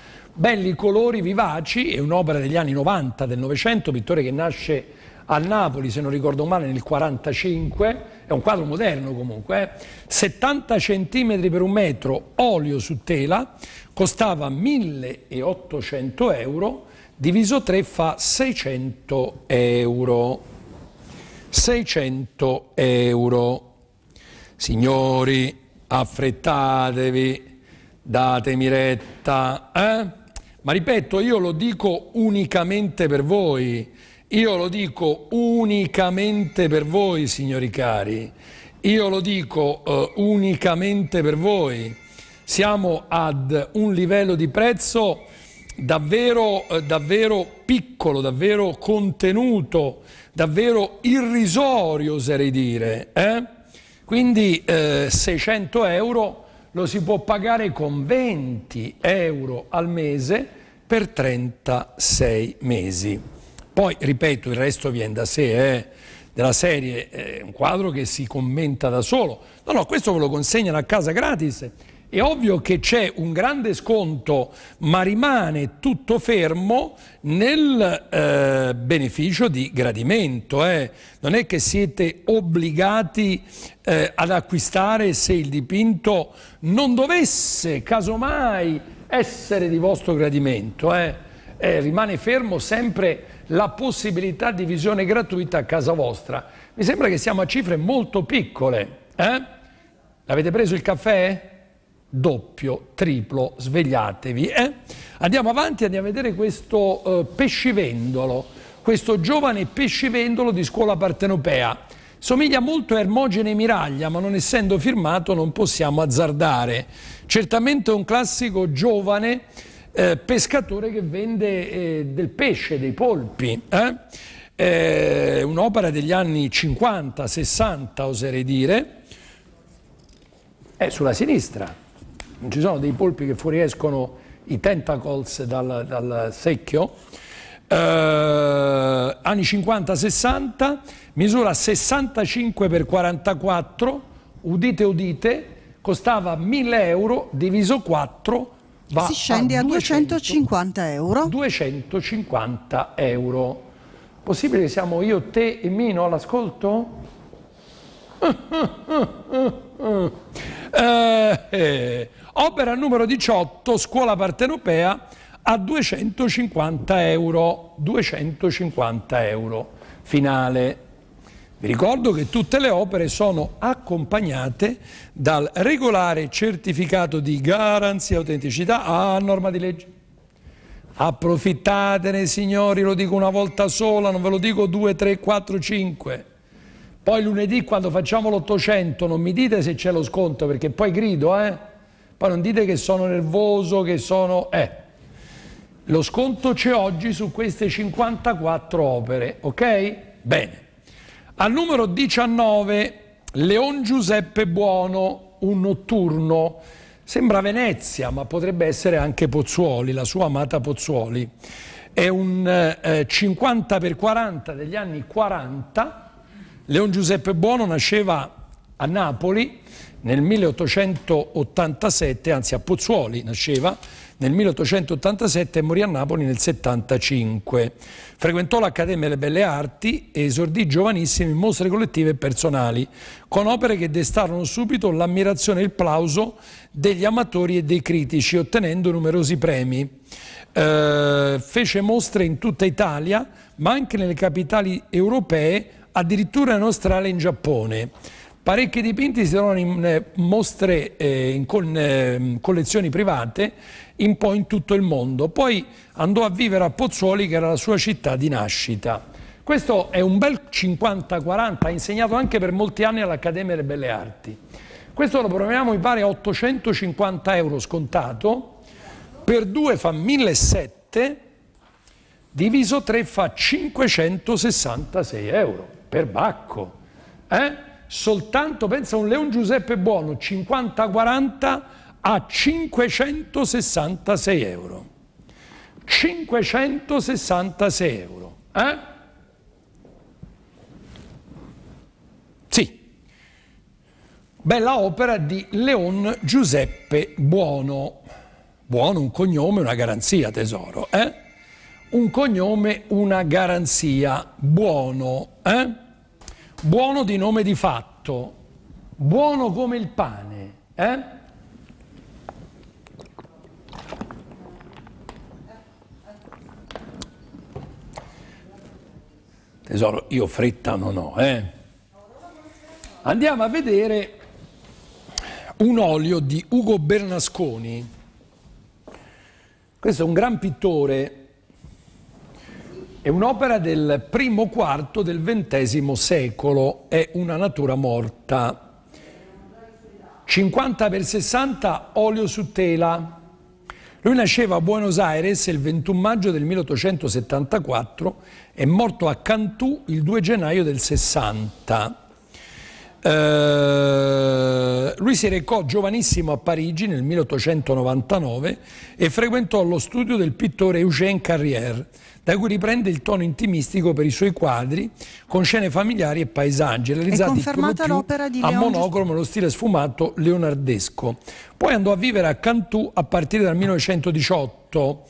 [SPEAKER 1] belli colori vivaci, è un'opera degli anni 90 del Novecento, pittore che nasce a Napoli, se non ricordo male, nel 45, è un quadro moderno comunque, eh? 70 cm per un metro, olio su tela, costava 1800 euro, diviso 3 fa 600 euro. 600 euro. Signori, affrettatevi, datemi retta, eh? Ma ripeto, io lo dico unicamente per voi, io lo dico unicamente per voi, signori cari, io lo dico eh, unicamente per voi. Siamo ad un livello di prezzo davvero, eh, davvero piccolo, davvero contenuto, davvero irrisorio, oserei dire. Eh? Quindi 600 eh, euro lo si può pagare con 20 euro al mese per 36 mesi. Poi, ripeto, il resto viene da sé, eh? della serie, è un quadro che si commenta da solo. No, no, questo ve lo consegnano a casa gratis è ovvio che c'è un grande sconto, ma rimane tutto fermo nel eh, beneficio di gradimento. Eh. Non è che siete obbligati eh, ad acquistare se il dipinto non dovesse, casomai, essere di vostro gradimento. Eh. Eh, rimane fermo sempre la possibilità di visione gratuita a casa vostra. Mi sembra che siamo a cifre molto piccole. Eh. L'avete preso il caffè? doppio, triplo, svegliatevi. Eh? Andiamo avanti, andiamo a vedere questo eh, pescivendolo, questo giovane pescivendolo di scuola partenopea. Somiglia molto a Ermogene Miraglia, ma non essendo firmato non possiamo azzardare. Certamente un classico giovane eh, pescatore che vende eh, del pesce, dei polpi. Eh? Eh, un'opera degli anni 50, 60 oserei dire, è sulla sinistra ci sono dei polpi che fuoriescono i tentacles dal, dal secchio, eh, anni 50-60, misura 65 x 44, udite udite, costava 1000 euro diviso 4 va Si scende a, 200, 250 euro. 250 euro. Possibile che siamo io, te e Mino all'ascolto? [LAUGHS] eh, eh. eh. Opera numero 18, scuola partenopea, a 250 euro, 250 euro finale. Vi ricordo che tutte le opere sono accompagnate dal regolare certificato di garanzia e autenticità a ah, norma di legge. Approfittatene signori, lo dico una volta sola, non ve lo dico 2, 3, 4, 5. Poi lunedì quando facciamo l'800 non mi dite se c'è lo sconto perché poi grido, eh? Poi non dite che sono nervoso, che sono... Eh. Lo sconto c'è oggi su queste 54 opere, ok? Bene. Al numero 19, Leon Giuseppe Buono, un notturno. Sembra Venezia, ma potrebbe essere anche Pozzuoli, la sua amata Pozzuoli. È un eh, 50x40 eh, degli anni 40. Leon Giuseppe Buono nasceva a Napoli, nel 1887, anzi a Pozzuoli nasceva, nel 1887 e morì a Napoli nel 75. Frequentò l'Accademia delle Belle Arti e esordì giovanissimi in mostre collettive e personali, con opere che destarono subito l'ammirazione e il plauso degli amatori e dei critici, ottenendo numerosi premi. Eh, fece mostre in tutta Italia, ma anche nelle capitali europee, addirittura in Australia e in Giappone. Parecchi dipinti si trovano in eh, mostre, eh, in con, eh, collezioni private un po' in tutto il mondo. Poi andò a vivere a Pozzuoli che era la sua città di nascita. Questo è un bel 50-40, ha insegnato anche per molti anni all'Accademia delle Belle Arti. Questo lo proviamo, mi pari a 850 euro scontato, per due fa 1.700, diviso 3 fa 566 euro, per bacco. Eh? soltanto, pensa un Leon Giuseppe Buono, 50-40 a 566 euro. 566 euro. Eh? Sì. Bella opera di Leon Giuseppe Buono. Buono, un cognome, una garanzia, tesoro. Eh? Un cognome, una garanzia. Buono. Eh? buono di nome di fatto, buono come il pane, eh? Tesoro, io fretta non ho, eh? Andiamo a vedere un olio di Ugo Bernasconi. Questo è un gran pittore è un'opera del primo quarto del XX secolo, è una natura morta. 50 per 60 olio su tela. Lui nasceva a Buenos Aires il 21 maggio del 1874 e morto a Cantù il 2 gennaio del 60. Uh, eh, lui si recò giovanissimo a Parigi nel 1899 e frequentò lo studio del pittore Eugène Carrière da cui riprende il tono intimistico per i suoi quadri con scene familiari e paesaggi, realizzati per di a monocromo lo stile sfumato leonardesco. Poi andò a vivere a Cantù a partire dal 1918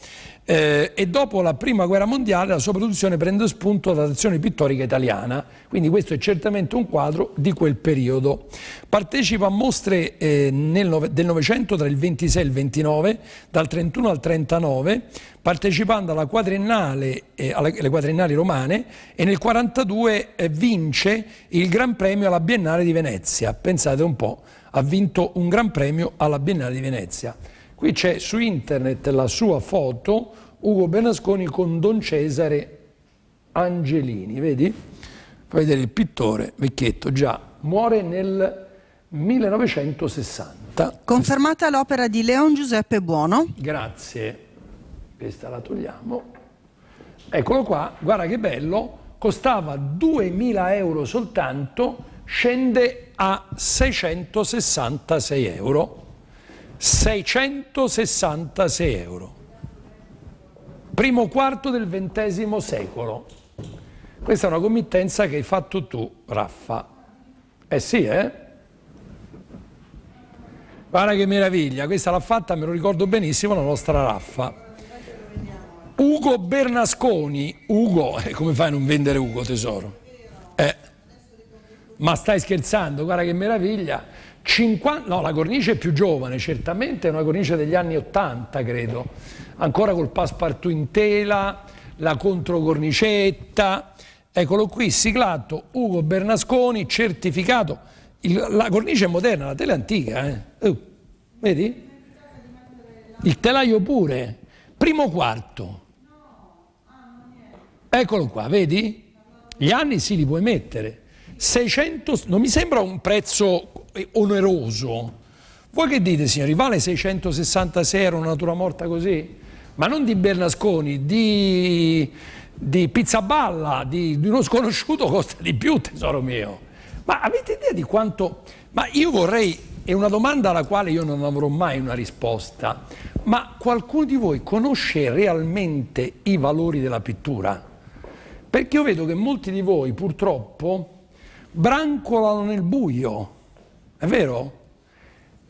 [SPEAKER 1] eh, e dopo la prima guerra mondiale la sua produzione prende spunto dalla tradizione pittorica italiana, quindi questo è certamente un quadro di quel periodo. Partecipa a mostre eh, nel, del Novecento tra il 26 e il 29, dal 31 al 39, partecipando alla quadriennale, eh, alle, alle quadriennali romane e nel 42 eh, vince il Gran Premio alla Biennale di Venezia, pensate un po', ha vinto un Gran Premio alla Biennale di Venezia. Qui c'è su internet la sua foto Ugo Bernasconi con Don Cesare Angelini, vedi? Fai vedere il pittore vecchietto, già muore nel 1960.
[SPEAKER 2] Confermata l'opera di Leon Giuseppe Buono.
[SPEAKER 1] Grazie, questa la togliamo. Eccolo qua, guarda che bello, costava 2.000 euro soltanto, scende a 666 euro. 666 euro primo quarto del XX secolo. Questa è una committenza che hai fatto tu, Raffa. Eh sì, eh? Guarda che meraviglia, questa l'ha fatta, me lo ricordo benissimo, la nostra Raffa. Ugo Bernasconi, Ugo, [LAUGHS] eh, come fai a non vendere Ugo tesoro? Eh, ma stai scherzando, guarda che meraviglia. 50, no, la cornice è più giovane, certamente è una cornice degli anni 80, credo ancora col passepartout in tela, la controcornicetta, eccolo qui, siglato Ugo Bernasconi, certificato, il, la cornice è moderna, la tela è antica, eh? uh, vedi? Il telaio pure, primo quarto, eccolo qua, vedi? Gli anni si sì, li puoi mettere, 600, non mi sembra un prezzo eh, oneroso, voi che dite signori, vale 666 euro una natura morta così? ma non di Bernasconi, di, di Pizzaballa, di, di uno sconosciuto [LAUGHS] costa di più, tesoro mio. Ma avete idea di quanto... Ma io vorrei, è una domanda alla quale io non avrò mai una risposta, ma qualcuno di voi conosce realmente i valori della pittura? Perché io vedo che molti di voi purtroppo brancolano nel buio, è vero?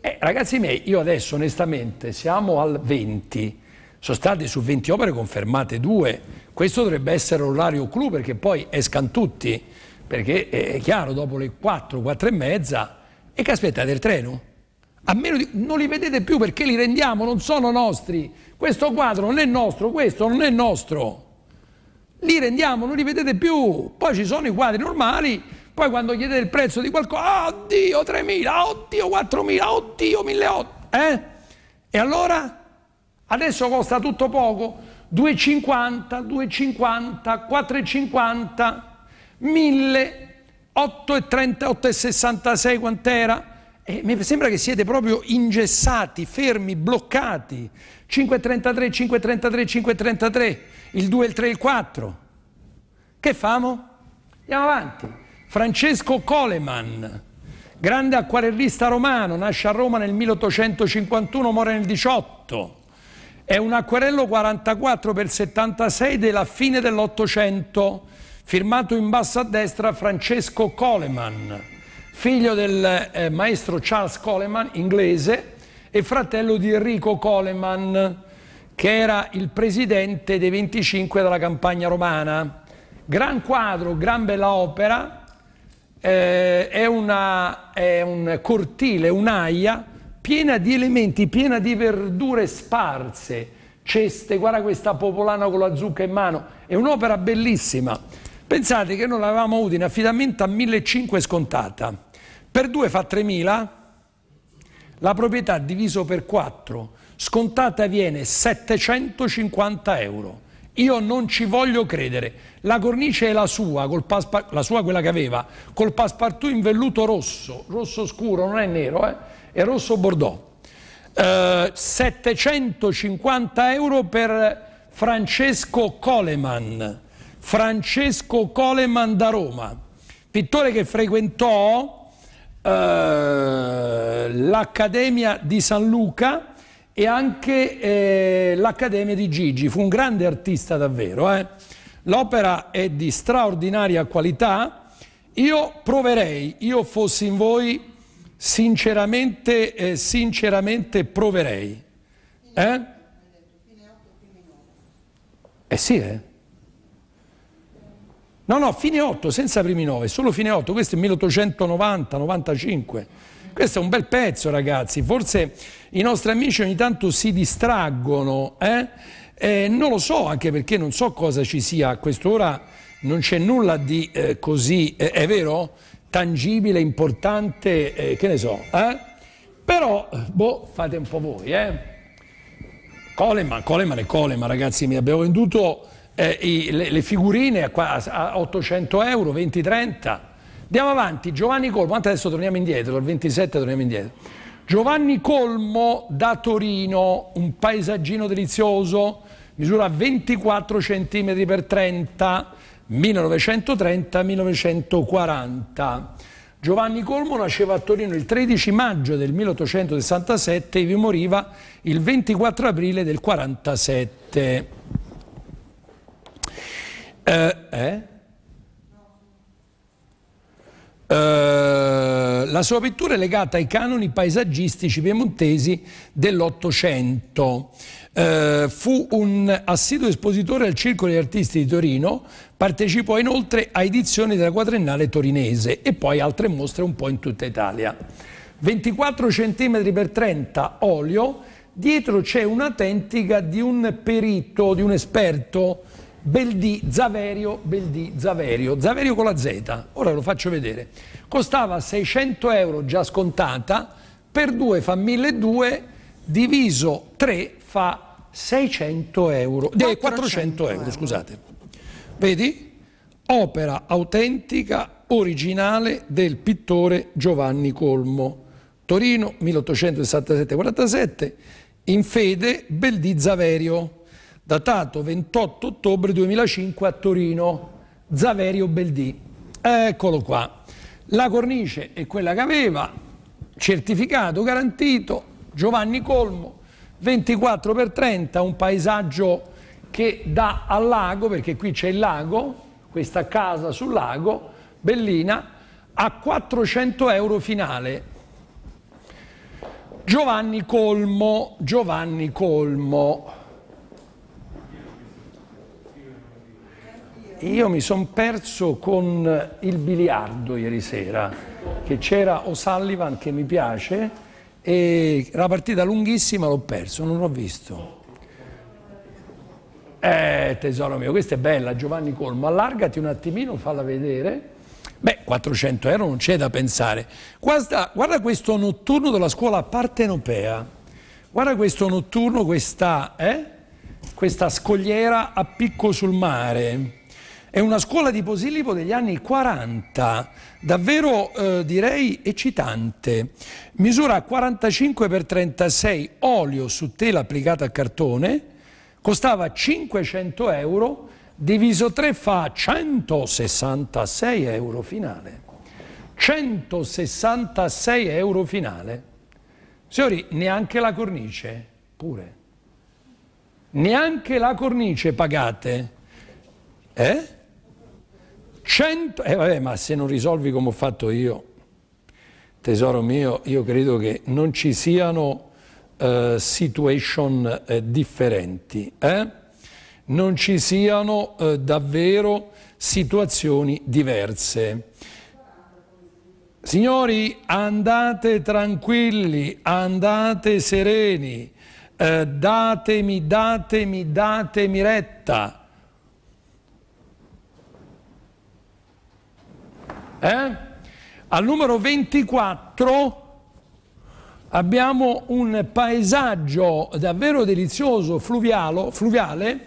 [SPEAKER 1] Eh, ragazzi miei, io adesso onestamente siamo al 20, sono state su 20 opere confermate due. Questo dovrebbe essere l'orario clou perché poi escano tutti, perché è chiaro, dopo le 4, 4 e mezza, e che aspettate il treno? A meno di, non li vedete più perché li rendiamo, non sono nostri. Questo quadro non è nostro, questo non è nostro. Li rendiamo, non li vedete più. Poi ci sono i quadri normali, poi quando chiedete il prezzo di qualcosa, oddio 3.000, oddio 4.000, oddio 1.800, eh? E allora? Adesso costa tutto poco, 2,50, 2,50, 4,50, 1000, 8,30, 8,66 quant'era? E eh, mi sembra che siete proprio ingessati, fermi, bloccati. 5,33, 5,33, 5,33, il 2, il 3, il 4. Che famo? Andiamo avanti. Francesco Coleman, grande acquarellista romano, nasce a Roma nel 1851, muore nel 18. È un acquerello 44 per 76 della fine dell'Ottocento, firmato in basso a destra Francesco Coleman, figlio del eh, maestro Charles Coleman, inglese, e fratello di Enrico Coleman, che era il presidente dei 25 della campagna romana. Gran quadro, gran bella opera, eh, è, una, è, un cortile, un'aia piena di elementi, piena di verdure sparse, ceste, guarda questa popolana con la zucca in mano, è un'opera bellissima. Pensate che noi l'avevamo avuta in affidamento a 1.500 scontata, per 2 fa 3.000, la proprietà diviso per 4, scontata viene 750 euro. Io non ci voglio credere. La cornice è la sua, la sua quella che aveva, col passepartout in velluto rosso, rosso scuro, non è nero, eh? e rosso Bordeaux. Eh, 750 euro per Francesco Coleman, Francesco Coleman da Roma, pittore che frequentò eh, l'Accademia di San Luca e anche eh, l'Accademia di Gigi. Fu un grande artista davvero. Eh? L'opera è di straordinaria qualità. Io proverei, io fossi in voi, sinceramente, eh, sinceramente proverei. Eh? Eh sì, eh? No, no, fine 8, senza primi 9, solo fine 8, questo è 1890-95. Questo è un bel pezzo, ragazzi. Forse i nostri amici ogni tanto si distraggono, eh? Eh, non lo so, anche perché non so cosa ci sia a quest'ora, non c'è nulla di eh, così, eh, è vero? tangibile, importante, eh, che ne so. Eh? Però, boh, fate un po' voi, eh. Coleman, Coleman e Coleman, ragazzi, mi abbiamo venduto eh, i, le, le, figurine a, a 800 euro, 20-30. Andiamo avanti, Giovanni Colmo, adesso torniamo indietro, dal 27 torniamo indietro. Giovanni Colmo da Torino, un paesaggino delizioso, misura 24 cm per 30 1930-1940. Giovanni Colmo nasceva a Torino il 13 maggio del 1867 e vi moriva il 24 aprile del 47. Eh, eh? Uh, la sua pittura è legata ai canoni paesaggistici piemontesi dell'Ottocento. Uh, fu un assiduo espositore al Circolo degli Artisti di Torino, Partecipò inoltre a edizioni della quadrennale torinese e poi altre mostre un po' in tutta Italia. 24 cm per 30 olio, dietro c'è un'autentica di un perito, di un esperto, Beldi Zaverio, Beldi Zaverio, Zaverio con la Z, ora lo faccio vedere. Costava 600 euro già scontata, per 2 fa 1200, diviso 3 fa 600 euro, 400, eh, 400 euro, euro. scusate. Vedi? Opera autentica, originale del pittore Giovanni Colmo. Torino 1867-47, in fede Beldi Zaverio, datato 28 ottobre 2005 a Torino. Zaverio Beldi. Eccolo qua. La cornice è quella che aveva, certificato, garantito, Giovanni Colmo, 24 x 30, un paesaggio che dà al lago, perché qui c'è il lago, questa casa sul lago, bellina, a 400 euro finale. Giovanni Colmo, Giovanni Colmo. Io mi sono perso con il biliardo ieri sera, che c'era O'Sullivan che mi piace, e la partita lunghissima l'ho perso, non l'ho visto. Eh, tesoro mio, questa è bella, Giovanni Colmo, allargati un attimino, falla vedere. Beh, 400 euro non c'è da pensare. Guarda, guarda, questo notturno della scuola partenopea. Guarda questo notturno, questa, eh? questa scogliera a picco sul mare. È una scuola di Posillipo degli anni 40, davvero eh, direi eccitante. Misura 45 x 36, olio su tela applicata a cartone, Costava 500 euro, diviso 3 fa 166 euro finale. 166 euro finale. Signori, neanche la cornice, pure. Neanche la cornice pagate. Eh? 100, eh vabbè, ma se non risolvi come ho fatto io, tesoro mio, io credo che non ci siano eh, situation uh, differenti, eh? non ci siano uh, davvero situazioni diverse. Signori, andate tranquilli, andate sereni, eh, datemi, datemi, datemi retta. Eh? Al numero 24 abbiamo un paesaggio davvero delizioso, fluvialo, fluviale,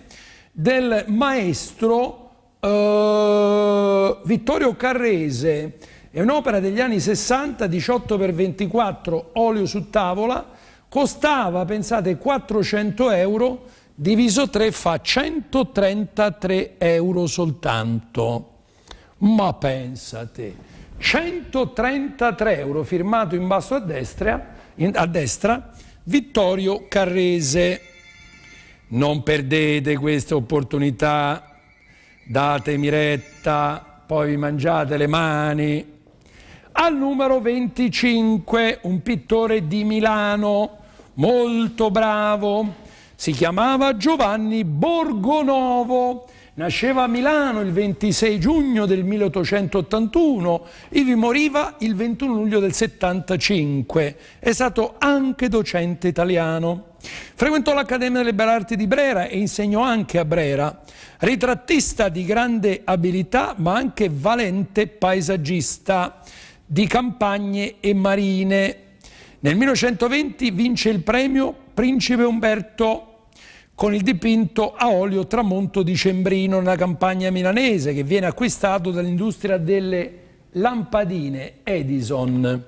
[SPEAKER 1] del maestro eh, Vittorio Carrese. È un'opera degli anni 60, 18x24, olio su tavola, costava, pensate, 400 euro, diviso 3 fa 133 euro soltanto. Ma pensate, 133 euro firmato in basso a destra, a destra Vittorio Carrese. Non perdete questa opportunità, datemi retta, poi vi mangiate le mani. Al numero 25, un pittore di Milano, molto bravo, si chiamava Giovanni Borgonovo Nasceva a Milano il 26 giugno del 1881, ivi moriva il 21 luglio del 75. È stato anche docente italiano. Frequentò l'Accademia delle Belle Arti di Brera e insegnò anche a Brera. Ritrattista di grande abilità, ma anche valente paesaggista di campagne e marine. Nel 1920 vince il premio Principe Umberto con il dipinto a olio Tramonto di Cembrino nella campagna milanese che viene acquistato dall'industria delle lampadine Edison.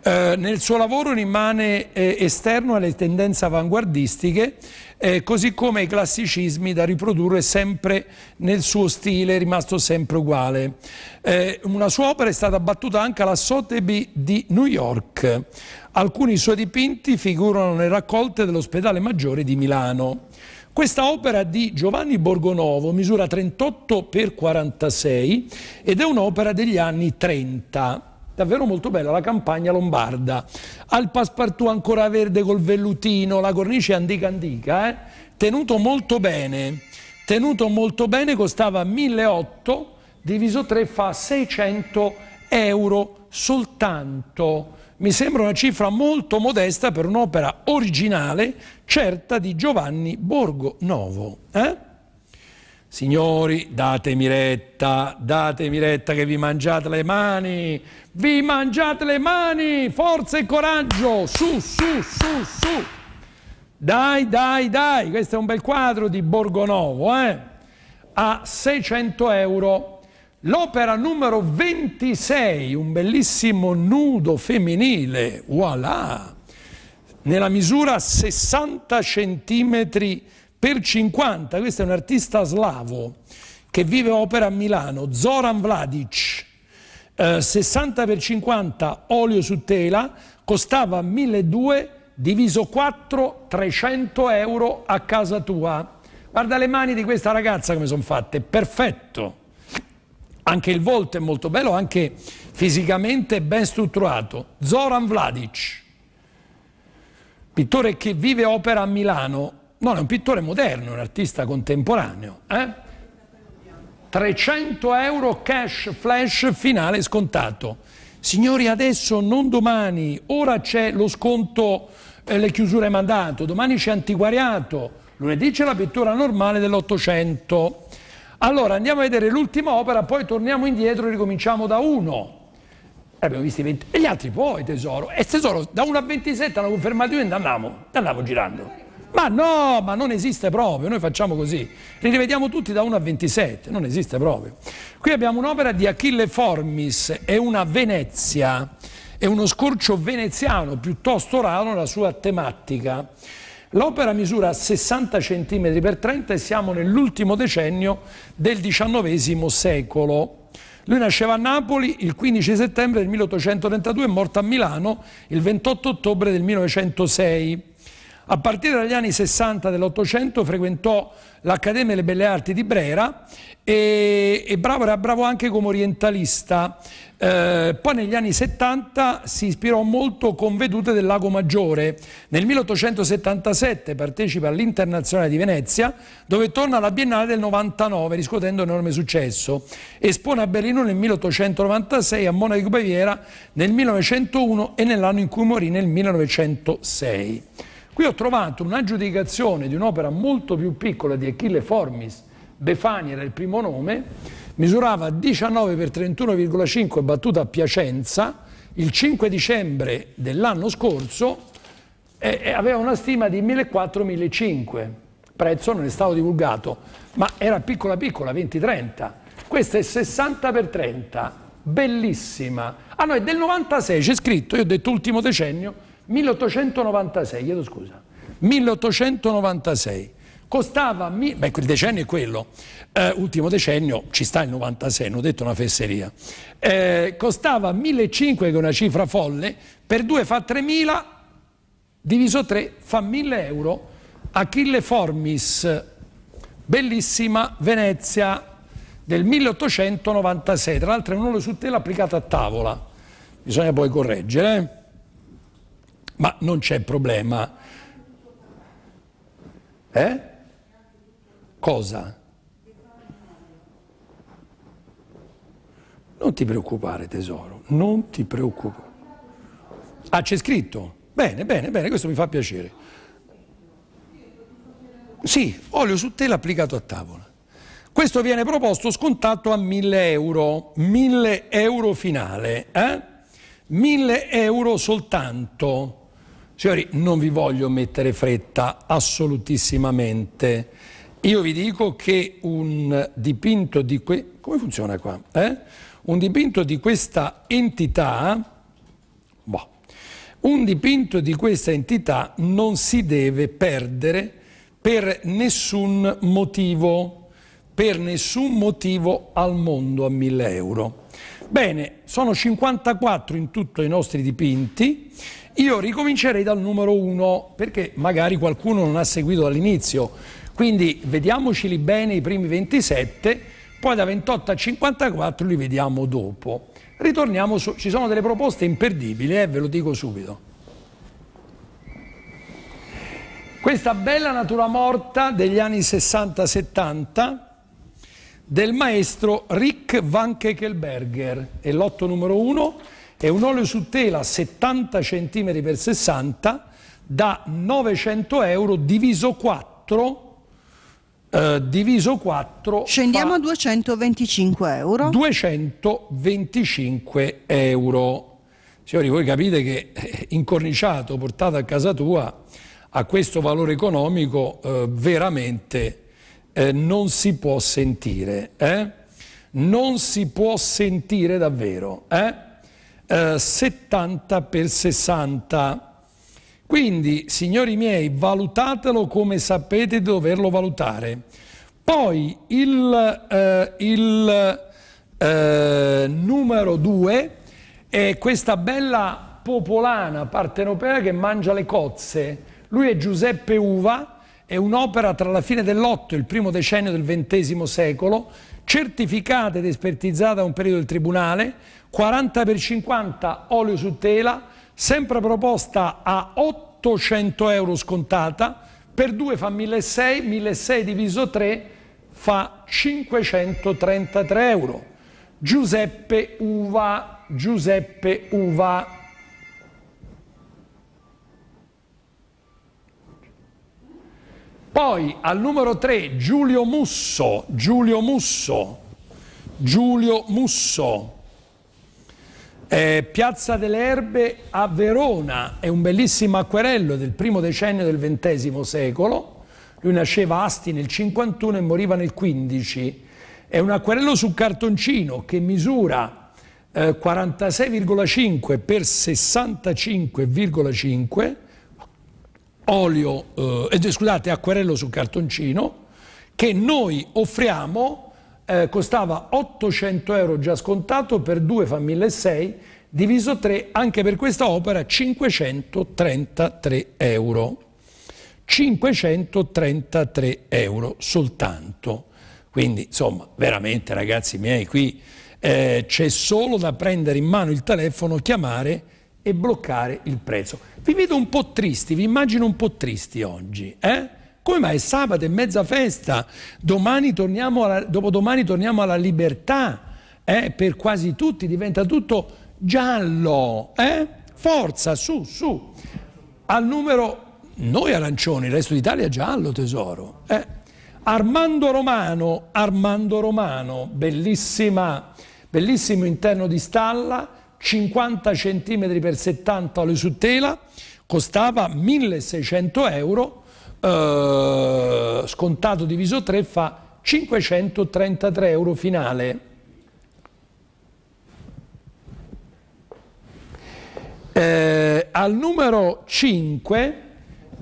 [SPEAKER 1] Eh, nel suo lavoro rimane eh, esterno alle tendenze avanguardistiche, eh, così come ai classicismi da riprodurre sempre nel suo stile, rimasto sempre uguale. Eh, una sua opera è stata battuta anche alla Sotheby di New York. Alcuni suoi dipinti figurano nelle raccolte dell'Ospedale Maggiore di Milano. Questa opera di Giovanni Borgonovo misura 38 x 46 ed è un'opera degli anni 30 davvero molto bella la campagna lombarda. Al passepartout ancora verde col vellutino, la cornice antica antica, eh? tenuto molto bene, tenuto molto bene, costava 1.800, diviso 3 fa 600 euro soltanto. Mi sembra una cifra molto modesta per un'opera originale, certa di Giovanni Borgo Novo. Eh? Signori, datemi retta, datemi retta che vi mangiate le mani, vi mangiate le mani, forza e coraggio, su, su, su, su. Dai, dai, dai, questo è un bel quadro di Borgonovo, eh? A 600 euro. L'opera numero 26, un bellissimo nudo femminile, voilà, nella misura 60 centimetri per 50, questo è un artista slavo che vive opera a Milano, Zoran Vladic, eh, 60 per 50 olio su tela, costava 1200 diviso 4, 300 euro a casa tua. Guarda le mani di questa ragazza come sono fatte, perfetto. Anche il volto è molto bello, anche fisicamente ben strutturato. Zoran Vladic, pittore che vive e opera a Milano, No, è un pittore moderno, è un artista contemporaneo. Eh? 300 euro cash flash finale scontato. Signori, adesso non domani, ora c'è lo sconto, eh, le chiusure mandato, domani c'è antiquariato, lunedì c'è la pittura normale dell'Ottocento. Allora andiamo a vedere l'ultima opera, poi torniamo indietro e ricominciamo da uno. Eh, abbiamo visto i 20 e gli altri poi tesoro. E tesoro da 1 a 27 hanno confermato io andiamo, andavamo, andavamo girando. Ma no, ma non esiste proprio, noi facciamo così. Li rivediamo tutti da 1 a 27, non esiste proprio. Qui abbiamo un'opera di Achille Formis, è una Venezia, è uno scorcio veneziano piuttosto raro nella sua tematica. L'opera misura 60 cm per 30 e siamo nell'ultimo decennio del XIX secolo. Lui nasceva a Napoli il 15 settembre del 1832 e morto a Milano il 28 ottobre del 1906. A partire dagli anni 60 dell'Ottocento frequentò l'Accademia delle Belle Arti di Brera e, e bravo, era bravo anche come orientalista. Eh, poi negli anni 70 si ispirò molto con vedute del Lago Maggiore. Nel 1877 partecipa all'Internazionale di Venezia dove torna alla Biennale del 99 riscuotendo enorme successo. Espone a Berlino nel 1896, a Monaco Baviera nel 1901 e nell'anno in cui morì nel 1906. Qui ho trovato un'aggiudicazione di un'opera molto più piccola di Achille Formis, Befani era il primo nome, misurava 19 x 31,5 battuta a Piacenza, il 5 dicembre dell'anno scorso e, aveva una stima di 1.400-1.500, prezzo non è stato divulgato, ma era piccola piccola, 20-30. Questa è 60 x 30, bellissima. Ah no, è del 96, c'è scritto, io ho detto ultimo decennio, 1896, chiedo scusa, 1896 costava, beh il decennio è quello, eh, ultimo decennio, ci sta il 96, non ho detto una fesseria, eh, costava 1.500 che è una cifra folle, per 2 fa 3.000, diviso 3 fa 1.000 euro, Achille Formis, bellissima Venezia del 1896, tra l'altro è un un'ora su tela applicato a tavola, bisogna poi correggere, Eh? ma non c'è problema. Eh? Cosa? Non ti preoccupare tesoro, non ti preoccupare. Ah, c'è scritto? Bene, bene, bene, questo mi fa piacere. Sì, olio su tela applicato a tavola. Questo viene proposto scontato a 1000 euro, 1000 euro finale, eh? 1000 euro soltanto. Signori, non vi voglio mettere fretta assolutissimamente. Io vi dico che un dipinto di, que eh? un dipinto di questa entità boh, un dipinto di questa entità non si deve perdere per nessun motivo, per nessun motivo al mondo a 1000 euro. Bene, sono 54 in tutto i nostri dipinti io ricomincerei dal numero uno, perché magari qualcuno non ha seguito dall'inizio. Quindi vediamoceli bene i primi 27, poi da 28 a 54 li vediamo dopo. Ritorniamo su, ci sono delle proposte imperdibili, eh, ve lo dico subito. Questa bella natura morta degli anni 60-70 del maestro Rick Van Kekelberger, è l'otto numero 1 è un olio su tela 70 cm per 60 da 900 euro diviso 4 Uh, eh, diviso 4 scendiamo a 225 euro 225 euro signori voi capite che eh, incorniciato portato a casa tua a questo valore economico uh, veramente uh, non si può sentire eh? non si può sentire davvero eh? 70 per 60 quindi, signori miei, valutatelo come sapete doverlo valutare. Poi il, eh, il eh, numero 2 è questa bella popolana partenopea che mangia le cozze. Lui è Giuseppe Uva, è un'opera tra la fine dell'Otto e il primo decennio del XX secolo, certificata ed espertizzata da un periodo del Tribunale, 40 x 50 olio su tela, sempre proposta a 800 euro scontata, per 2 fa 1.600, 1.600 diviso 3 fa 533 euro. Giuseppe Uva, Giuseppe Uva. Poi al numero 3 Giulio Musso, Giulio Musso, Giulio Musso. Eh, Piazza delle Erbe a Verona è un bellissimo acquerello del primo decennio del XX secolo. Lui nasceva a Asti nel 51 e moriva nel 15. È un acquerello su cartoncino che misura eh, 46,5 x 65,5 olio, eh, eh, scusate, acquerello su cartoncino che noi offriamo eh, costava 800 euro già scontato, per due fa 1600, diviso 3, anche per questa opera 533 euro. 533 euro soltanto. Quindi, insomma, veramente ragazzi miei, qui eh, c'è solo da prendere in mano il telefono, chiamare e bloccare il prezzo. Vi vedo un po' tristi, vi immagino un po' tristi oggi, eh? Come mai? Sabato e mezza festa, domani torniamo alla, dopodomani torniamo alla libertà, eh? per quasi tutti diventa tutto giallo. Eh? Forza, su, su. Al numero, noi arancioni, il resto d'Italia è giallo tesoro. Eh? Armando Romano, Armando Romano, bellissima, bellissimo interno di stalla, 50 cm x 70 le su tela, costava 1600 euro, eh, scontato diviso 3 fa 533 euro finale. Eh, al numero 5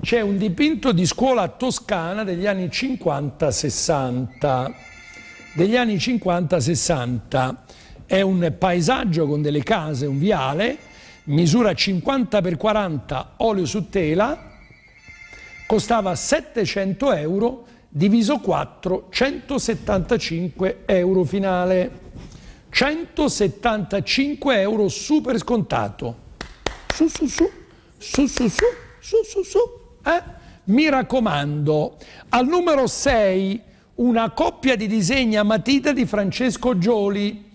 [SPEAKER 1] c'è un dipinto di scuola toscana degli anni 50-60. Degli anni 50-60 è un paesaggio con delle case, un viale, misura 50 x 40, olio su tela, costava 700 euro diviso 4, 175 euro finale. 175 euro super scontato. Su su su, su su su, su su su. Eh? Mi raccomando, al numero 6 una coppia di disegni a matita di Francesco Gioli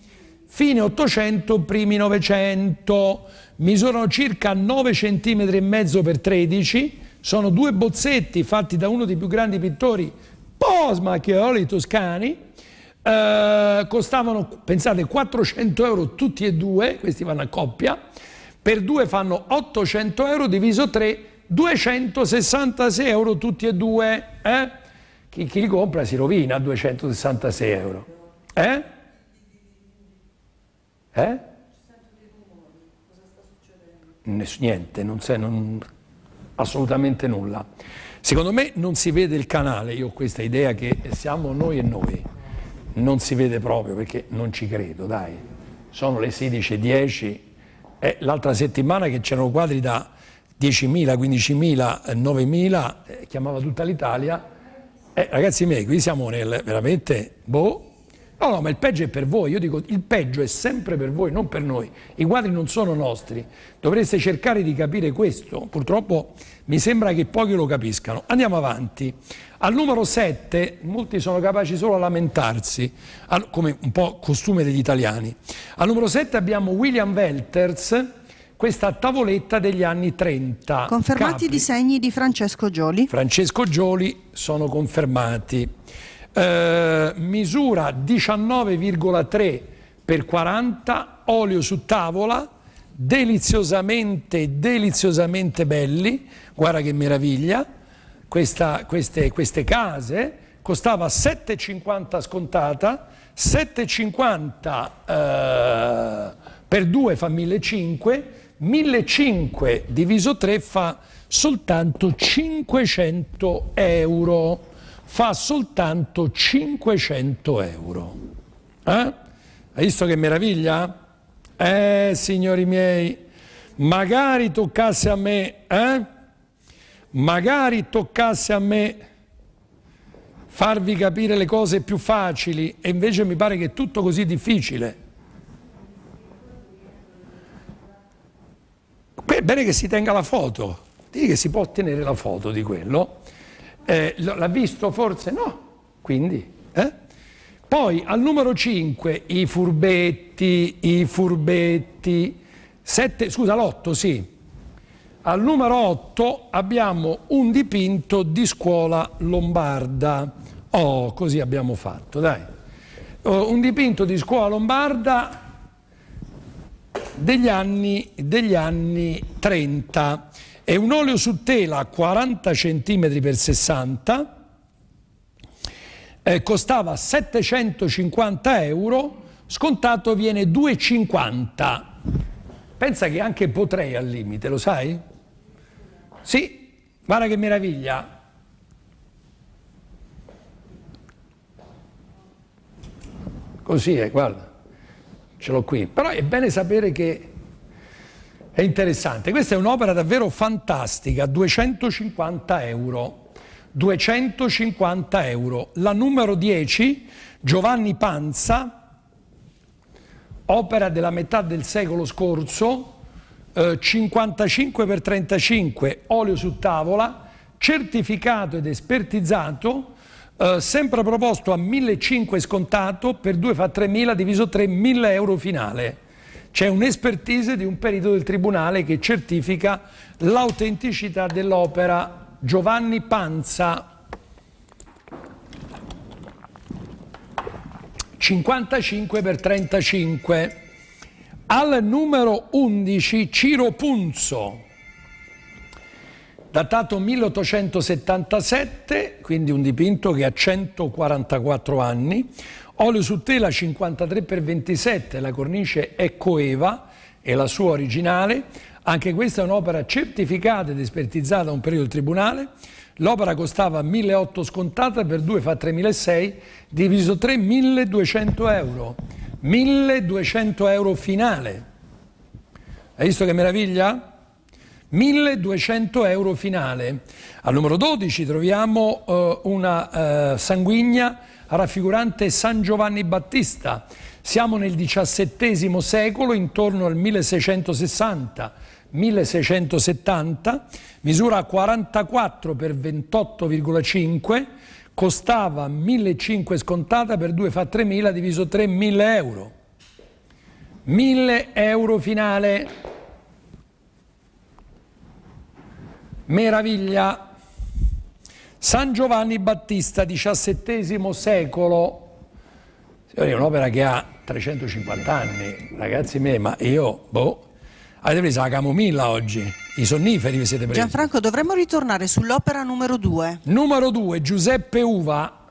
[SPEAKER 1] fine 800, primi 900, misurano circa 9 cm e mezzo per 13 sono due bozzetti fatti da uno dei più grandi pittori post toscani, eh, costavano, pensate, 400 euro tutti e due, questi vanno a coppia, per due fanno 800 euro diviso 3, 266 euro tutti e due. Eh? Chi, chi, li compra si rovina 266 euro. Eh? Eh? Niente, non, sei, non, assolutamente nulla. Secondo me non si vede il canale, io ho questa idea che siamo noi e noi, non si vede proprio perché non ci credo, dai, sono le 16.10, eh, l'altra settimana che c'erano quadri da 10.000, 15.000, 9.000, chiamava tutta l'Italia, eh, ragazzi miei, qui siamo nel, veramente, boh, No, no, ma il peggio è per voi. Io dico, il peggio è sempre per voi, non per noi. I quadri non sono nostri. Dovreste cercare di capire questo. Purtroppo mi sembra che pochi lo capiscano. Andiamo avanti. Al numero 7, molti sono capaci solo a lamentarsi, come un po' costume degli italiani. Al numero 7 abbiamo William Welters, questa tavoletta degli anni 30. Confermati i disegni di Francesco Gioli. Francesco Gioli sono confermati. Eh, misura 19,3 per 40, olio su tavola, deliziosamente, deliziosamente belli, guarda che meraviglia, Questa, queste, queste case, costava 7,50 scontata, 7,50 eh, per 2 fa 1.500, 1.500 diviso 3 fa soltanto 500 euro fa soltanto 500 euro. Eh? Hai visto che meraviglia? Eh, signori miei, magari toccasse a me, eh? Magari toccasse a me farvi capire le cose più facili e invece mi pare che è tutto così difficile. Beh, bene che si tenga la foto, dì che si può ottenere la foto di quello eh, l'ha visto? Forse no. Quindi, eh? Poi al numero 5 i furbetti, i furbetti, 7, scusa l'8 sì. Al numero 8 abbiamo un dipinto di scuola lombarda. Oh, così abbiamo fatto, dai. Oh, un dipinto di scuola lombarda degli anni, degli anni 30. È un olio su tela a 40 cm x 60 eh, costava 750 euro, scontato viene 2,50. Pensa che anche potrei al limite, lo sai? Sì, guarda che meraviglia. Così è, guarda, ce l'ho qui. Però è bene sapere che è interessante, questa è un'opera davvero fantastica, 250 euro. 250 euro. La numero 10, Giovanni Panza, opera della metà del secolo scorso, eh, 55 x 35, olio su tavola, certificato ed espertizzato, eh, sempre proposto a 1.500 scontato, per 2 fa 3.000 diviso 3, 1.000 euro finale c'è un'espertise di un perito del Tribunale che certifica l'autenticità dell'opera Giovanni Panza. 55 per 35. Al numero 11 Ciro Punzo, datato 1877, quindi un dipinto che ha 144 anni, Olio su tela 53x27, la cornice è coeva, è la sua originale, anche questa è un'opera certificata ed espertizzata da un periodo del Tribunale, l'opera costava 1.800 scontata, per 2 fa 3.600, diviso 3 1.200 euro, 1.200 euro finale, hai visto che meraviglia? 1200 euro finale. Al numero 12 troviamo eh, una eh, sanguigna raffigurante San Giovanni Battista. Siamo nel XVII secolo, intorno al 1660. 1670, misura 44 per 28,5, costava 1.500 scontata per 2 fa 3.000 diviso 3, 1.000 euro. 1.000 euro finale. Meraviglia San Giovanni Battista, XVII secolo, signori, è un'opera che ha 350 anni, ragazzi miei, ma io, boh, avete preso la camomilla oggi, i sonniferi vi siete presi.
[SPEAKER 2] Gianfranco, dovremmo ritornare
[SPEAKER 1] sull'opera numero 2. Numero 2, Giuseppe Uva.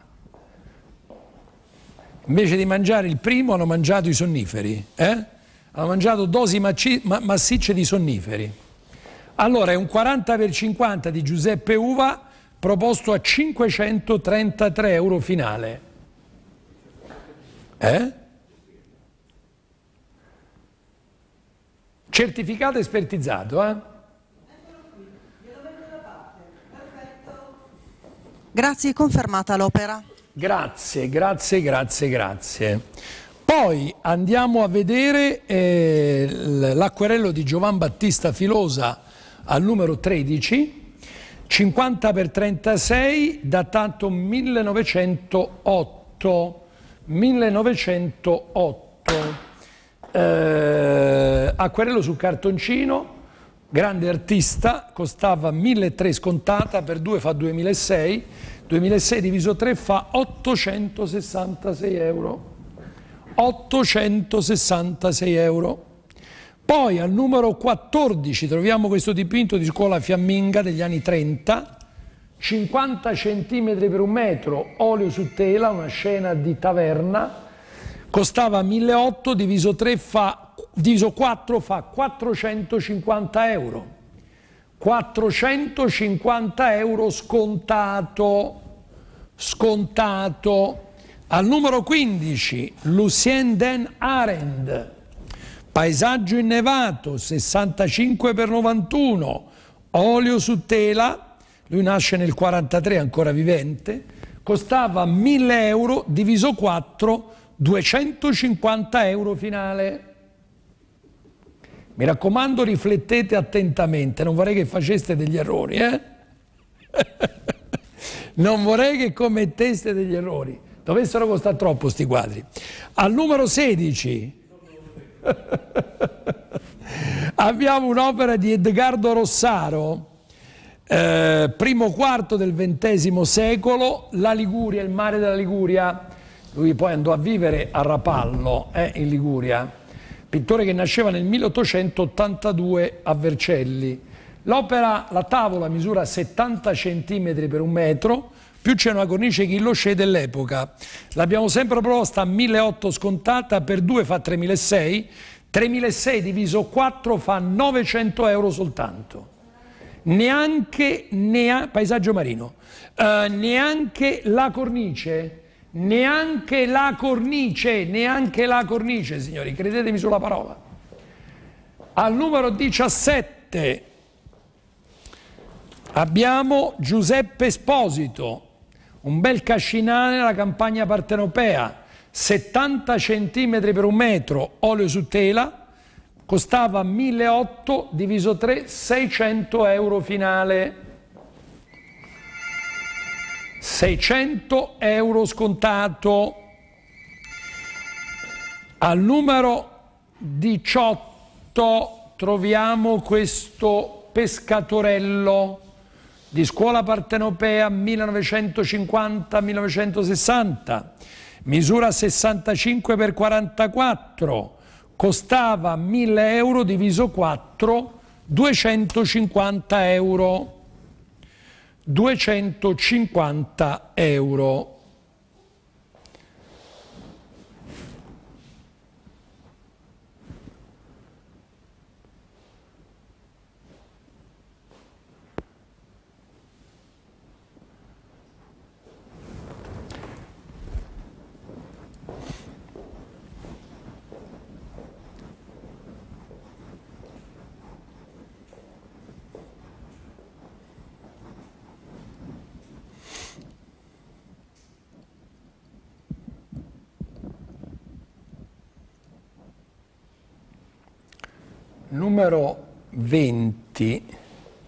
[SPEAKER 1] Invece di mangiare il primo hanno mangiato i sonniferi, eh? hanno mangiato dosi massicce di sonniferi. Allora è un 40 per 50 di Giuseppe Uva proposto a 533 euro finale. Eh? Certificato espertizzato, eh?
[SPEAKER 2] Grazie, confermata l'opera.
[SPEAKER 1] Grazie, grazie, grazie, grazie. Poi andiamo a vedere eh, l'acquerello di Giovan Battista Filosa al numero 13 50 per 36 datato 1908, 1908. Eh, acquerello su cartoncino, grande artista, costava 1.300 scontata, per 2 fa 2006. 2006 diviso 3 fa 866 euro, 866 euro. Poi al numero 14 troviamo questo dipinto di scuola fiamminga degli anni 30, 50 cm per un metro, olio su tela, una scena di taverna, costava 1.800, diviso, 3 fa, diviso 4 fa 450 euro. 450 euro scontato, scontato. Al numero 15, Lucien Den Arendt paesaggio innevato 65 per 91, olio su tela, lui nasce nel 43 ancora vivente, costava 1000 euro diviso 4, 250 euro finale. Mi raccomando riflettete attentamente, non vorrei che faceste degli errori, eh? [LAUGHS] non vorrei che commetteste degli errori, dovessero costare troppo sti quadri. Al numero 16 [LAUGHS] Abbiamo un'opera di Edgardo Rossaro, eh, primo quarto del XX secolo, la Liguria, il mare della Liguria. Lui poi andò a vivere a Rapallo, eh, in Liguria. Pittore che nasceva nel 1882 a Vercelli. L'opera, la tavola misura 70 cm per un metro, più c'è una cornice Chillosce dell'epoca. L'abbiamo sempre proposta a 1.800 scontata, per 2 fa 3.600, 3.600 diviso 4 fa 900 euro soltanto. Neanche, nea, paesaggio marino, uh, neanche la cornice, neanche la cornice, neanche la cornice, signori, credetemi sulla parola. Al numero 17 abbiamo Giuseppe Esposito, un bel cascinale alla campagna partenopea, 70 cm per un metro, olio su tela, costava 1.800 diviso 3, 600 euro finale. 600 euro scontato. Al numero 18 troviamo questo pescatorello di scuola partenopea 1950-1960, misura 65 x 44, costava 1000 euro diviso 4, 250 euro. 250 euro. numero 20,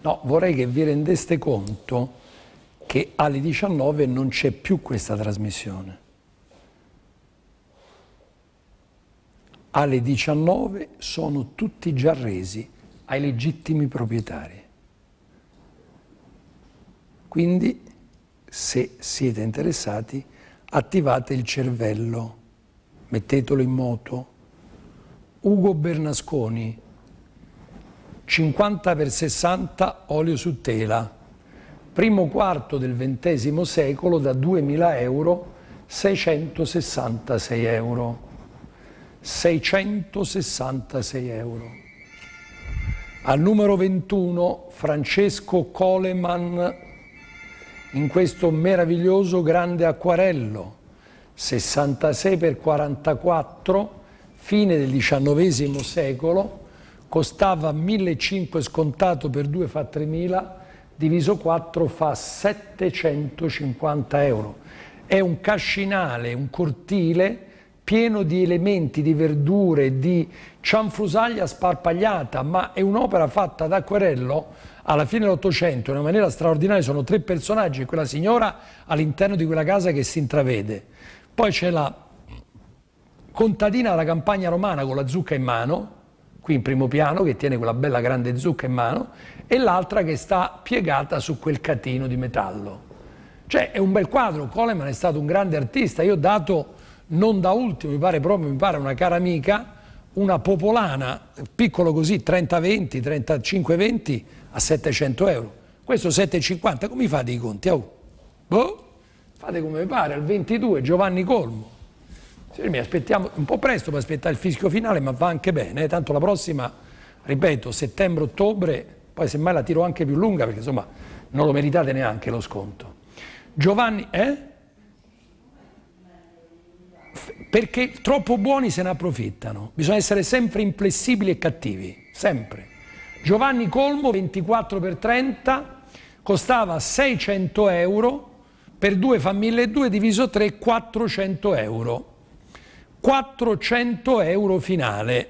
[SPEAKER 1] no, vorrei che vi rendeste conto che alle 19 non c'è più questa trasmissione. Alle 19 sono tutti già resi ai legittimi proprietari. Quindi, se siete interessati, attivate il cervello, mettetelo in moto. Ugo Bernasconi, 50 per 60 olio su tela, primo quarto del XX secolo da 2.000 euro 666 euro. 666 euro. Al numero 21 Francesco Coleman in questo meraviglioso grande acquarello 66 x 44 fine del XIX secolo costava 1.500 scontato per 2 fa 3.000, diviso 4 fa 750 euro. È un cascinale, un cortile pieno di elementi, di verdure, di cianfrusaglia sparpagliata, ma è un'opera fatta da Querello alla fine dell'Ottocento in una maniera straordinaria. Sono tre personaggi quella signora all'interno di quella casa che si intravede. Poi c'è la contadina alla campagna romana con la zucca in mano, qui in primo piano che tiene quella bella grande zucca in mano e l'altra che sta piegata su quel catino di metallo. Cioè è un bel quadro, Coleman è stato un grande artista, io ho dato non da ultimo, mi pare proprio, mi pare una cara amica, una popolana, piccolo così, 30-20, 35-20 a 700 euro. Questo 7,50, come fate i conti? Oh. Boh, fate come mi pare, al 22 Giovanni Colmo mi aspettiamo un po' presto per aspettare il fischio finale, ma va anche bene. Eh. Tanto la prossima, ripeto, settembre-ottobre, poi semmai la tiro anche più lunga perché insomma non lo meritate neanche lo sconto. Giovanni, eh? Perché troppo buoni se ne approfittano. Bisogna essere sempre inflessibili e cattivi, sempre. Giovanni Colmo, 24 per 30, costava 600 euro, per 2 fa 1200 diviso 3, 400 euro 400 euro finale.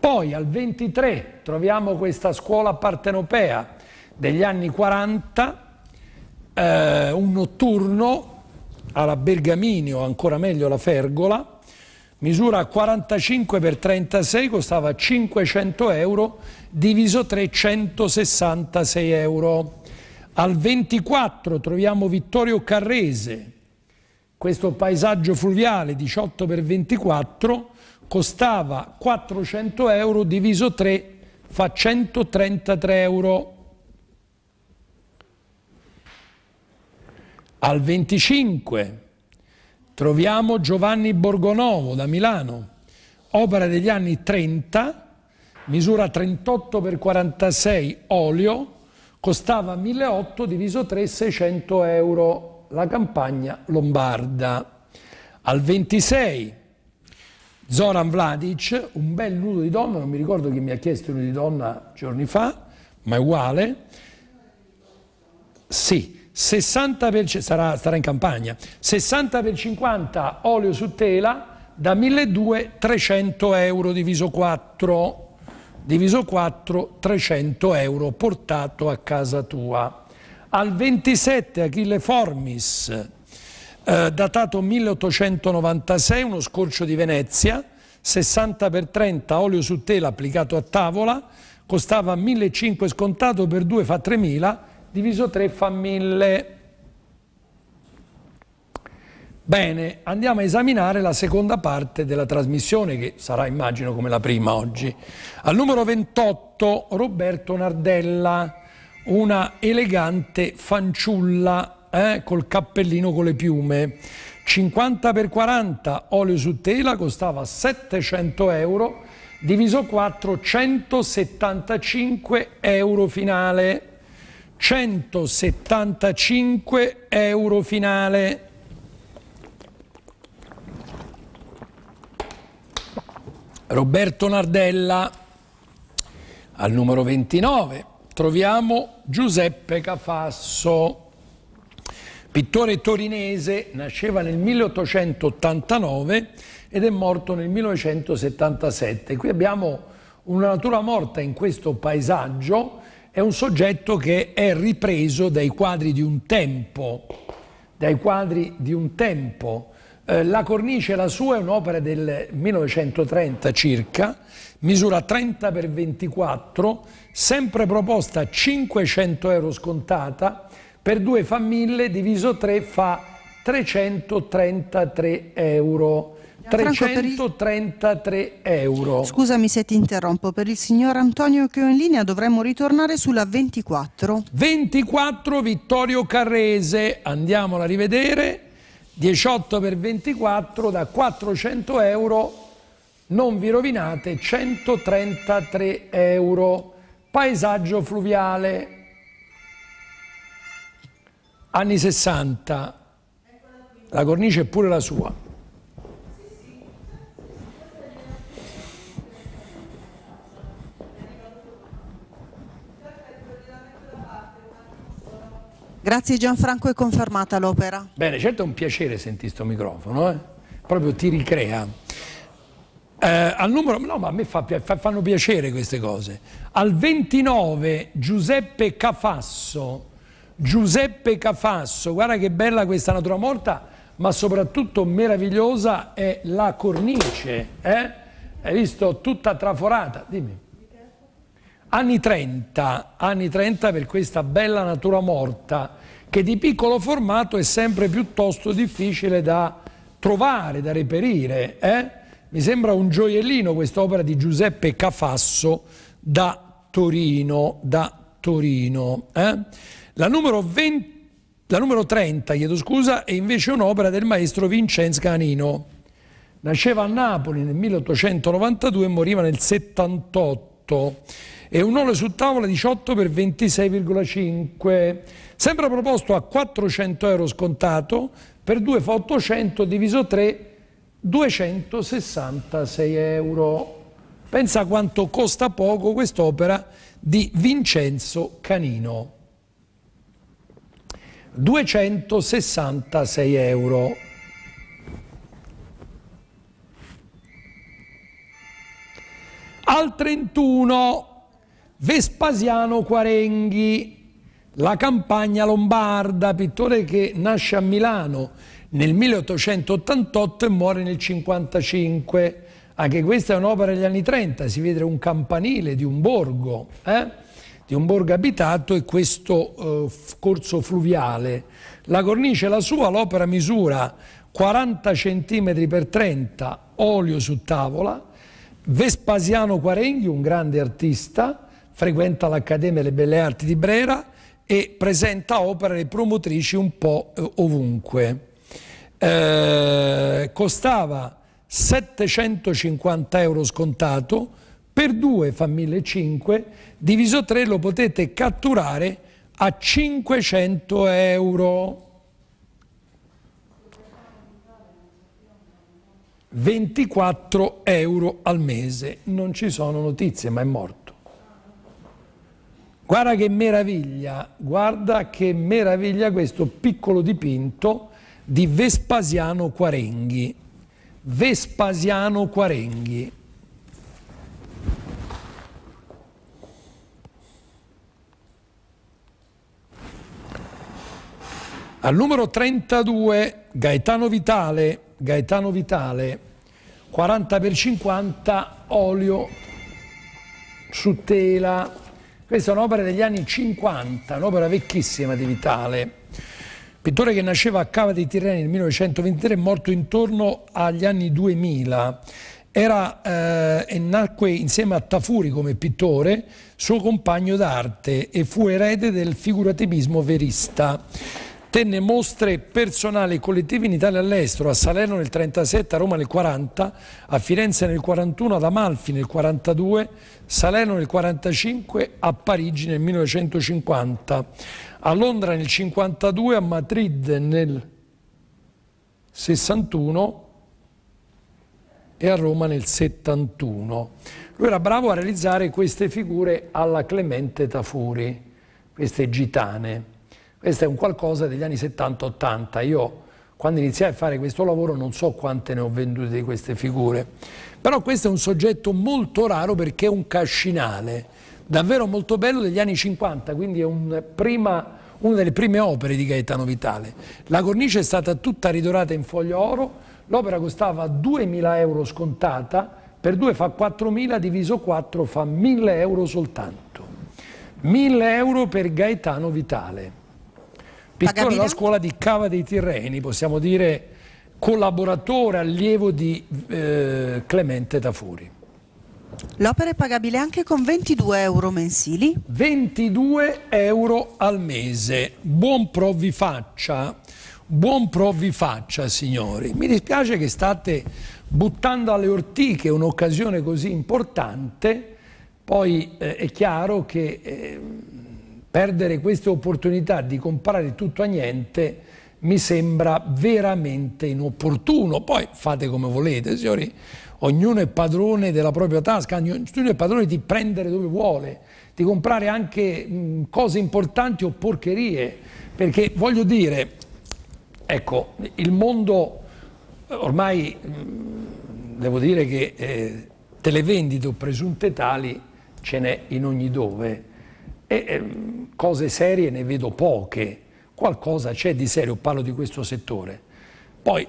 [SPEAKER 1] Poi al 23 troviamo questa scuola partenopea degli anni 40, eh, un notturno alla Bergamini o ancora meglio la Fergola, misura 45 x 36, costava 500 euro, diviso 3, 166 euro. Al 24 troviamo Vittorio Carrese, questo paesaggio fluviale 18x24 costava 400 euro diviso 3 fa 133 euro. Al 25 troviamo Giovanni Borgonovo da Milano, opera degli anni 30, misura 38 x 46 olio, costava 1.800 diviso 3 600 euro la campagna lombarda. Al 26 Zoran Vladic, un bel nudo di donna, non mi ricordo chi mi ha chiesto nudo di donna giorni fa, ma è uguale. Sì, 60 per, sarà, sarà in campagna, 60 per 50 olio su tela da 1200 euro diviso 4, diviso 4 300 euro portato a casa tua al 27 Achille Formis, eh, datato 1896, uno scorcio di Venezia, 60 per 30 olio su tela applicato a tavola, costava 1.500 scontato per 2 fa 3.000, diviso 3 fa 1.000. Bene, andiamo a esaminare la seconda parte della trasmissione che sarà immagino come la prima oggi. Al numero 28 Roberto Nardella una elegante fanciulla eh, col cappellino con le piume. 50 x 40 olio su tela costava 700 euro, diviso 4 175 euro finale. 175 euro finale. Roberto Nardella al numero 29 troviamo Giuseppe Cafasso, pittore torinese, nasceva nel 1889 ed è morto nel 1977. Qui abbiamo una natura morta in questo paesaggio, è un soggetto che è ripreso dai quadri di un tempo, di un tempo. Eh, la cornice, la sua, è un'opera del 1930 circa, misura 30 x 24, sempre proposta 500 euro scontata, per due fa 1000, diviso 3 fa 333 euro. 333 euro.
[SPEAKER 2] Scusami se ti interrompo, per il signor Antonio che ho in linea dovremmo ritornare sulla 24.
[SPEAKER 1] 24 Vittorio Carrese, andiamola a rivedere, 18 per 24 da 400 euro, non vi rovinate, 133 euro. Paesaggio fluviale, anni 60, la cornice è pure la sua.
[SPEAKER 2] Grazie Gianfranco, è confermata l'opera.
[SPEAKER 1] Bene, certo è un piacere sentire questo microfono, eh? proprio ti ricrea. Eh, al numero, no, ma a me fa, fa, fanno piacere queste cose. Al 29 Giuseppe Cafasso, Giuseppe Cafasso, guarda che bella questa natura morta, ma soprattutto meravigliosa è la cornice, eh? Hai visto tutta traforata, dimmi. Anni 30, anni 30 per questa bella natura morta che di piccolo formato è sempre piuttosto difficile da trovare, da reperire, eh? Mi sembra un gioiellino quest'opera di Giuseppe Cafasso da Torino, da Torino. Eh? La, numero 20, la numero 30, chiedo scusa, è invece un'opera del maestro Vincenzo Canino. Nasceva a Napoli nel 1892 e moriva nel 78. È un olio su tavola 18 x 26,5. Sembra proposto a 400 euro scontato per 2 fa 800 diviso 3 266 euro. Pensa quanto costa poco quest'opera di Vincenzo Canino. 266 euro. Al 31 Vespasiano Quarenghi, la campagna lombarda, pittore che nasce a Milano nel 1888 e muore nel 1955. Anche questa è un'opera degli anni 30, si vede un campanile di un borgo, eh? di un borgo abitato e questo eh, corso fluviale. La cornice è la sua, l'opera misura 40 cm per 30, olio su tavola, Vespasiano Quarenghi, un grande artista, frequenta l'Accademia delle Belle Arti di Brera e presenta opere promotrici un po' eh, ovunque eh, costava 750 euro scontato, per 2 fa 1.500, diviso 3 lo potete catturare a 500 euro. 24 euro al mese, non ci sono notizie, ma è morto. Guarda che meraviglia, guarda che meraviglia questo piccolo dipinto di Vespasiano Quarenghi. Vespasiano Quarenghi. Al numero 32 Gaetano Vitale, Gaetano Vitale, 40 per 50 olio su tela. Questa è un'opera degli anni 50, un'opera vecchissima di Vitale. Pittore che nasceva a Cava dei Tirreni nel 1923, morto intorno agli anni 2000. Era, eh, e nacque insieme a Tafuri come pittore, suo compagno d'arte e fu erede del figurativismo verista. Tenne mostre personali e collettive in Italia e all'estero, a Salerno nel 1937, a Roma nel 1940, a Firenze nel 1941, ad Amalfi nel 1942, Salerno nel 1945, a Parigi nel 1950 a Londra nel 52, a Madrid nel 61 e a Roma nel 71. Lui era bravo a realizzare queste figure alla Clemente Tafuri, queste gitane. Questo è un qualcosa degli anni 70-80. Io quando iniziai a fare questo lavoro non so quante ne ho vendute di queste figure. Però questo è un soggetto molto raro perché è un cascinale davvero molto bello degli anni 50, quindi è un prima, una delle prime opere di Gaetano Vitale. La cornice è stata tutta ridorata in foglio oro, l'opera costava 2.000 euro scontata, per 2 fa 4.000 diviso 4 fa 1.000 euro soltanto. 1.000 euro per Gaetano Vitale. Pittore della scuola di Cava dei Tirreni, possiamo dire collaboratore, allievo di eh, Clemente Tafuri. L'opera è pagabile anche con 22 euro mensili. 22 euro al mese. Buon pro vi faccia. Buon pro vi faccia, signori. Mi dispiace che state buttando alle ortiche un'occasione così importante. Poi eh, è chiaro che eh, perdere queste opportunità di comprare tutto a niente mi sembra veramente inopportuno. Poi fate come volete, signori ognuno è padrone della propria tasca, ognuno è padrone di prendere dove vuole, di comprare anche cose importanti o porcherie, perché voglio dire, ecco, il mondo eh, ormai, devo dire che eh, televendite o presunte tali ce n'è in ogni dove e ehm, cose serie ne vedo poche, qualcosa c'è di serio, parlo di questo settore. Poi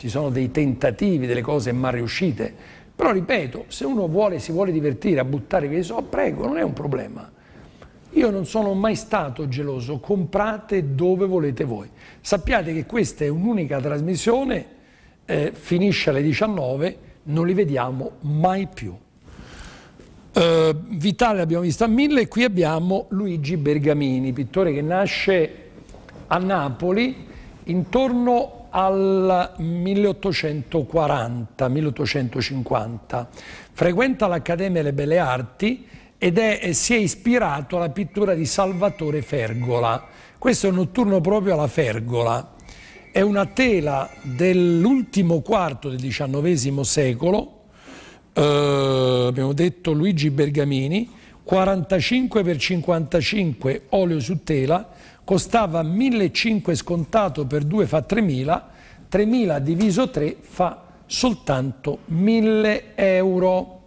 [SPEAKER 1] ci sono dei tentativi, delle cose mal riuscite, però ripeto, se uno vuole, si vuole divertire a buttare via i soldi, prego, non è un problema. Io non sono mai stato geloso, comprate dove volete voi. Sappiate che questa è un'unica trasmissione, eh, finisce alle 19, non li vediamo mai più. Uh, Vitale abbiamo visto a Mille, qui abbiamo Luigi Bergamini, pittore che nasce a Napoli intorno al 1840-1850. Frequenta l'Accademia delle Belle Arti ed è, si è ispirato alla pittura di Salvatore Fergola. Questo è un notturno proprio alla Fergola. È una tela dell'ultimo quarto del XIX secolo, eh, abbiamo detto Luigi Bergamini, 45 x 55 olio su tela, costava 1.500 scontato per 2 fa 3.000, 3.000 diviso 3 fa soltanto 1.000 euro,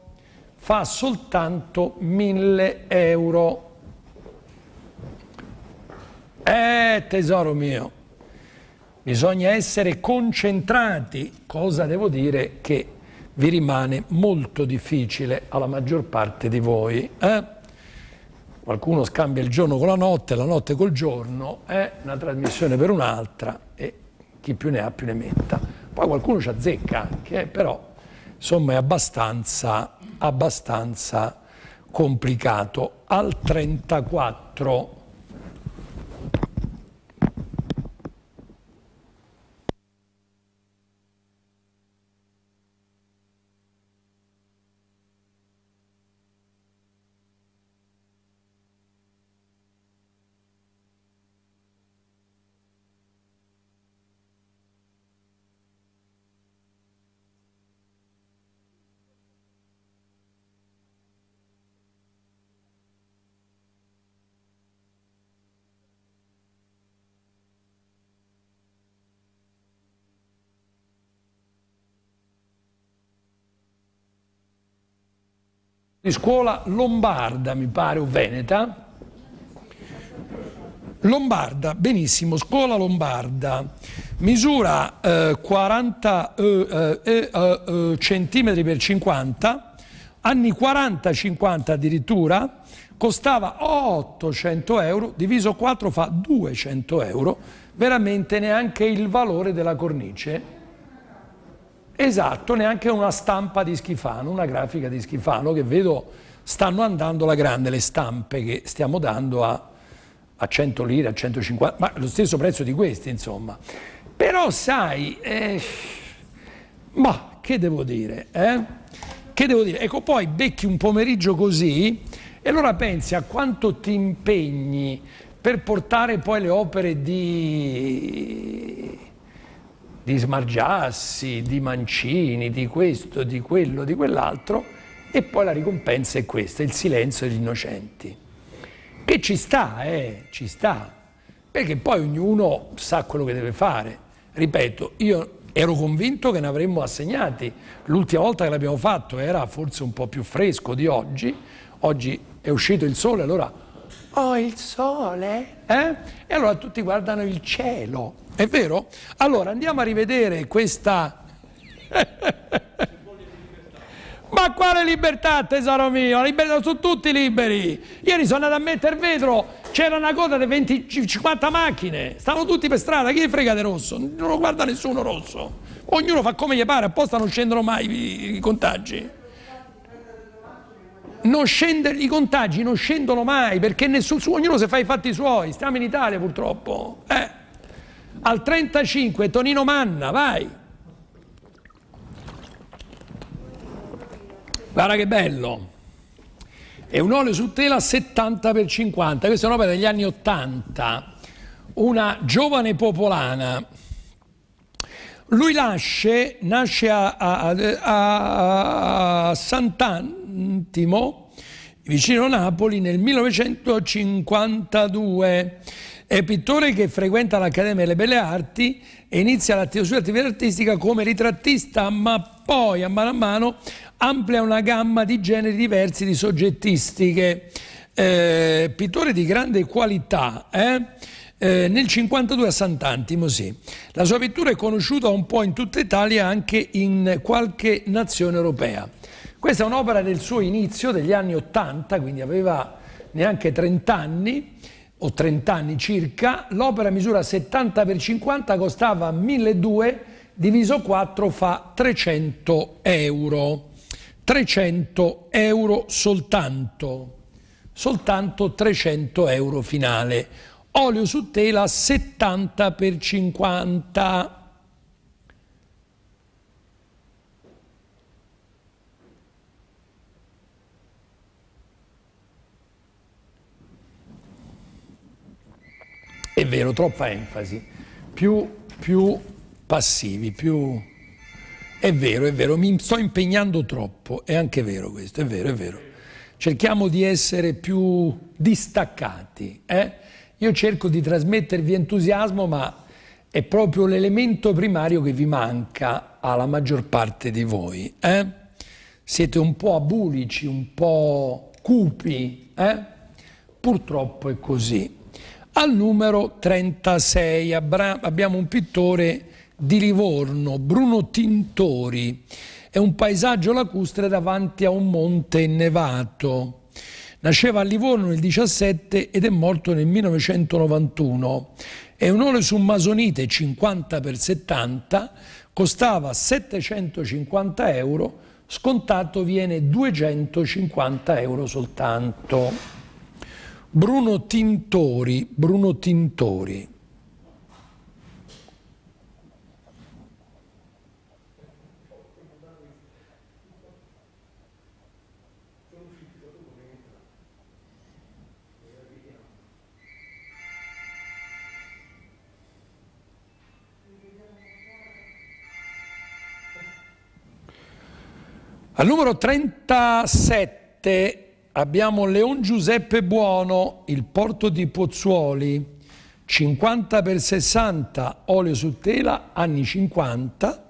[SPEAKER 1] fa soltanto 1.000 euro. Eh tesoro mio, bisogna essere concentrati, cosa devo dire che vi rimane molto difficile alla maggior parte di voi. Eh? qualcuno scambia il giorno con la notte, la notte col giorno, è una trasmissione per un'altra e chi più ne ha più ne metta. Poi qualcuno ci azzecca anche, però insomma è abbastanza, abbastanza complicato. Al 34 di scuola lombarda, mi pare, o veneta. Lombarda, benissimo, scuola lombarda, misura eh, 40 eh eh, eh, eh, eh, centimetri per 50, anni 40-50 addirittura, costava 800 euro, diviso 4 fa 200 euro, veramente neanche il valore della cornice Esatto, neanche una stampa di Schifano, una grafica di Schifano che vedo stanno andando alla grande le stampe che stiamo dando a, a 100 lire, a 150, ma lo stesso prezzo di questi insomma. Però sai, eh, ma che devo dire? Eh? Che devo dire? Ecco, poi becchi un pomeriggio così e allora pensi a quanto ti impegni per portare poi le opere di di Smargiassi, di Mancini, di questo, di quello, di quell'altro, e poi la ricompensa è questa, il silenzio degli innocenti. Che ci sta, eh, ci sta, perché poi ognuno sa quello che deve fare. Ripeto, io ero convinto che ne avremmo assegnati. L'ultima volta che l'abbiamo fatto era forse un po' più fresco di oggi. Oggi è uscito il sole, allora... Oh, il sole? Eh? E allora tutti guardano il cielo. È vero? Allora andiamo a rivedere questa... [LAUGHS] Ma quale libertà tesoro mio? La libertà sono tutti liberi. Ieri sono andato a mettere vetro, c'era una coda di 20, 50 macchine, stavano tutti per strada, chi frega di rosso? Non lo guarda nessuno rosso. Ognuno fa come gli pare, apposta non scendono mai i contagi. Scende, I contagi non scendono mai perché nessun, ognuno si fa i fatti suoi, stiamo in Italia purtroppo. Eh al 35 Tonino Manna, vai. Guarda che bello. È un olio su tela 70 x 50, questa è un'opera degli anni 80, una giovane popolana. Lui nasce, nasce a, a, a, a Sant'Antimo, vicino Napoli, nel 1952 è pittore che frequenta l'Accademia delle Belle Arti e inizia la sua attività artistica come ritrattista, ma poi a mano a mano amplia una gamma di generi diversi di soggettistiche. Eh, pittore di grande qualità, eh? Eh, nel 1952 a Sant'Antimo, sì. La sua pittura è conosciuta un po' in tutta Italia e anche in qualche nazione europea. Questa è un'opera del suo inizio, degli anni 80, quindi aveva neanche 30 anni, o 30 anni circa, l'opera misura 70 x 50, costava 1.200, diviso 4 fa 300 euro. 300 euro soltanto, soltanto 300 euro finale. Olio su tela 70 x 50 è vero, troppa enfasi, più, più passivi, più... È vero, è vero, mi sto impegnando troppo, è anche vero questo, è vero, è vero. Cerchiamo di essere più distaccati. Eh? Io cerco di trasmettervi entusiasmo, ma è proprio l'elemento primario che vi manca alla maggior parte di voi. Eh? Siete un po' abulici, un po' cupi, eh? purtroppo è così. Al numero 36 abbiamo un pittore di Livorno, Bruno Tintori. È un paesaggio lacustre davanti a un monte innevato. Nasceva a Livorno nel 17 ed è morto nel 1991. È un olio su masonite 50 x 70, costava 750 euro, scontato viene 250 euro soltanto. Bruno Tintori, Bruno Tintori. Al numero 37 abbiamo Leon Giuseppe Buono, il porto di Pozzuoli, 50 per 60, olio su tela, anni 50,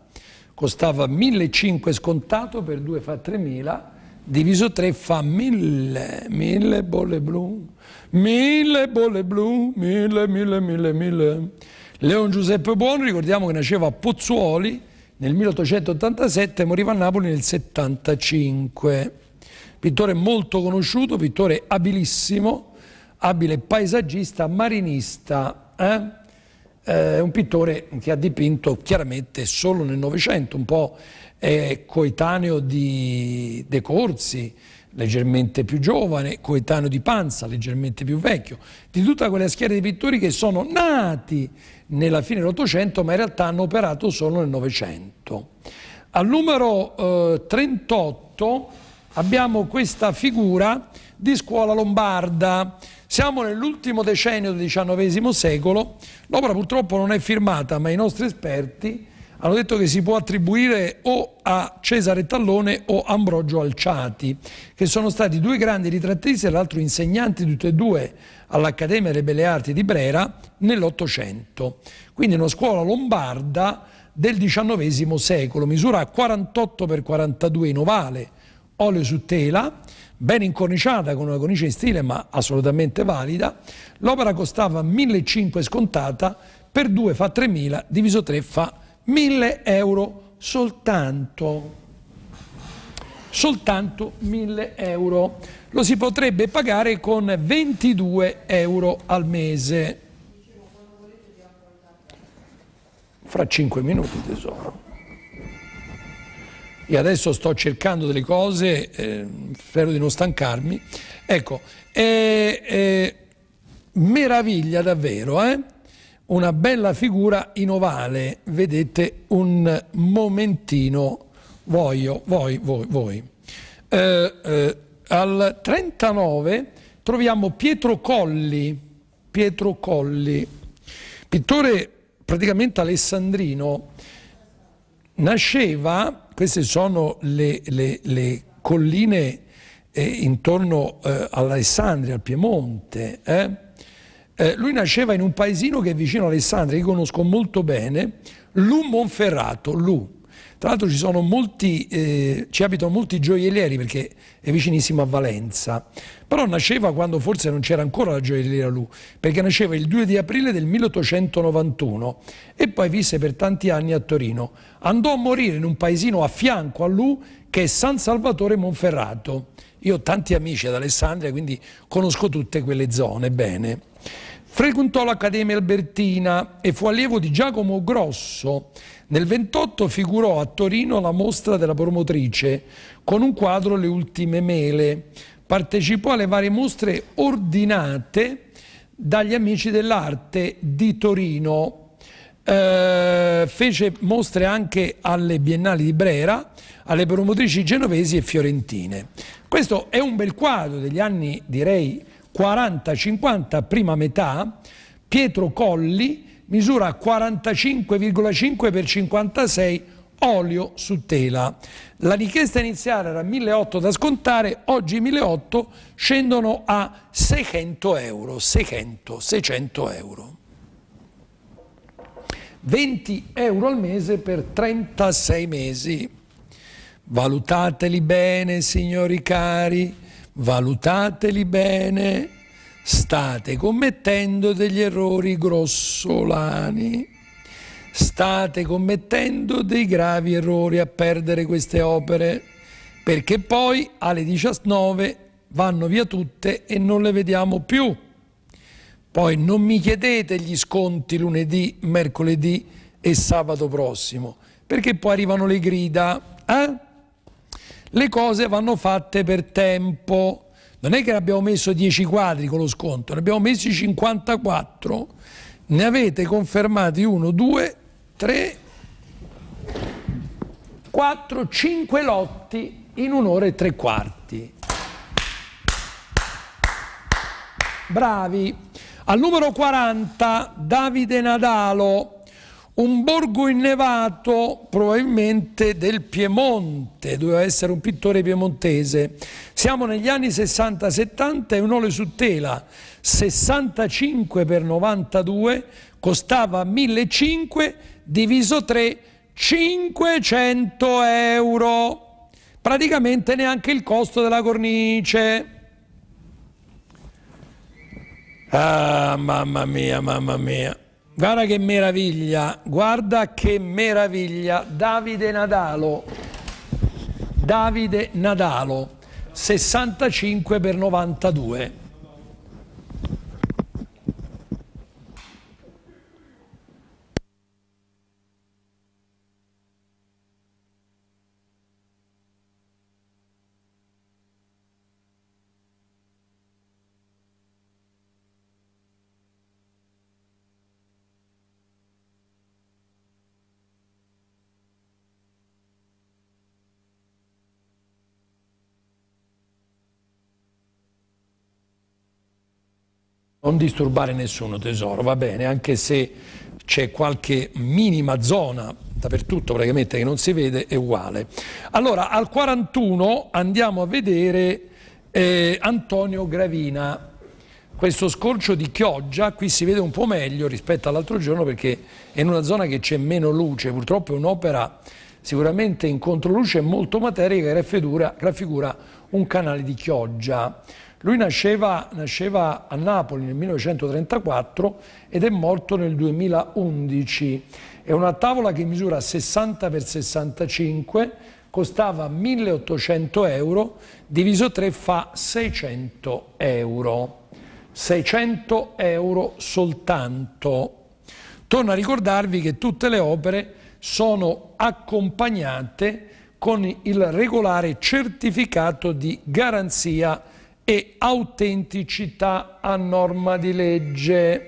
[SPEAKER 1] costava 1.500 scontato, per 2 fa 3.000, diviso 3 fa 1.000, 1.000 bolle blu, 1.000 bolle blu, 1.000, 1.000, 1.000, 1.000. Leon Giuseppe Buono, ricordiamo che nasceva a Pozzuoli nel 1887 e moriva a Napoli nel 75 pittore molto conosciuto, pittore abilissimo, abile paesaggista, marinista, eh? Eh, un pittore che ha dipinto chiaramente solo nel Novecento, un po' eh, coetaneo di De Corsi, leggermente più giovane, coetaneo di Panza, leggermente più vecchio, di tutta quella schiera di pittori che sono nati nella fine dell'Ottocento ma in realtà hanno operato solo nel Novecento. Al numero eh, 38 abbiamo questa figura di scuola lombarda. Siamo nell'ultimo decennio del XIX secolo, l'opera purtroppo non è firmata, ma i nostri esperti hanno detto che si può attribuire o a Cesare Tallone o Ambrogio Alciati, che sono stati due grandi ritrattisti, e l'altro insegnanti tutte e due all'Accademia delle Belle Arti di Brera nell'Ottocento. Quindi una scuola lombarda del XIX secolo, misura 48 x 42 in ovale, olio su tela, ben incorniciata con una cornice in stile ma assolutamente valida. L'opera costava 1.500 scontata, per 2 fa 3.000, diviso 3 fa 1.000 euro soltanto. Soltanto 1.000 euro. Lo si potrebbe pagare con 22 euro al mese. Fra 5 minuti tesoro e adesso sto cercando delle cose, eh, spero di non stancarmi. Ecco, eh, eh, meraviglia davvero, eh? una bella figura in ovale, vedete un momentino, voglio, voi, voi, voi. Eh, eh, al 39 troviamo Pietro Colli, Pietro Colli, pittore praticamente alessandrino, nasceva queste sono le, le, le colline eh, intorno eh, all'Alessandria, al Piemonte. Eh? eh lui nasceva in un paesino che è vicino a Alessandria, che conosco molto bene, Lu Monferrato, Lu. Tra l'altro ci sono molti, eh, ci abitano molti gioiellieri perché è vicinissimo a Valenza, però nasceva quando forse non c'era ancora la gioielliera Lu, perché nasceva il 2 di aprile del 1891 e poi visse per tanti anni a Torino andò a morire in un paesino a fianco a lui che è San Salvatore Monferrato. Io ho tanti amici ad Alessandria, quindi conosco tutte quelle zone bene. Frequentò l'Accademia Albertina e fu allievo di Giacomo Grosso. Nel 28 figurò a Torino la mostra della promotrice con un quadro Le ultime mele. Partecipò alle varie mostre ordinate dagli amici dell'arte di Torino eh, fece mostre anche alle Biennali di Brera, alle promotrici genovesi e fiorentine. Questo è un bel quadro degli anni, direi, 40-50, prima metà. Pietro Colli misura 45,5 x 56 olio su tela. La richiesta iniziale era 1.800 da scontare, oggi 1.800 scendono a 600 euro, 600, 600 euro. 20 euro al mese per 36 mesi. Valutateli bene, signori cari, valutateli bene. State commettendo degli errori grossolani. State commettendo dei gravi errori a perdere queste opere, perché poi alle 19 vanno via tutte e non le vediamo più. Poi non mi chiedete gli sconti lunedì, mercoledì e sabato prossimo, perché poi arrivano le grida. Eh? Le cose vanno fatte per tempo. Non è che abbiamo messo 10 quadri con lo sconto, ne abbiamo messi 54. Ne avete confermati 1, 2, 3, 4, 5 lotti in un'ora e tre quarti. Bravi! Al numero 40 Davide Nadalo, un borgo innevato probabilmente del Piemonte, doveva essere un pittore piemontese. Siamo negli anni 60-70 e un olio su tela, 65 per 92, costava 1.500 diviso 3, 500 euro. Praticamente neanche il costo della cornice. Ah, mamma mia, mamma mia. Guarda che meraviglia, guarda che meraviglia. Davide Nadalo, Davide Nadalo, 65 per 92. Non disturbare nessuno tesoro, va bene, anche se c'è qualche minima zona dappertutto praticamente che non si vede, è uguale. Allora, al 41 andiamo a vedere eh, Antonio Gravina. Questo scorcio di Chioggia qui si vede un po' meglio rispetto all'altro giorno perché è in una zona che c'è meno luce, purtroppo è un'opera sicuramente in controluce molto materica che raffigura, un canale di Chioggia. Lui nasceva, nasceva, a Napoli nel 1934 ed è morto nel 2011. È una tavola che misura 60 x 65, costava 1800 euro, diviso 3 fa 600 euro. 600 euro soltanto. Torno a ricordarvi che tutte le opere sono accompagnate con il regolare certificato di garanzia e autenticità a norma di legge.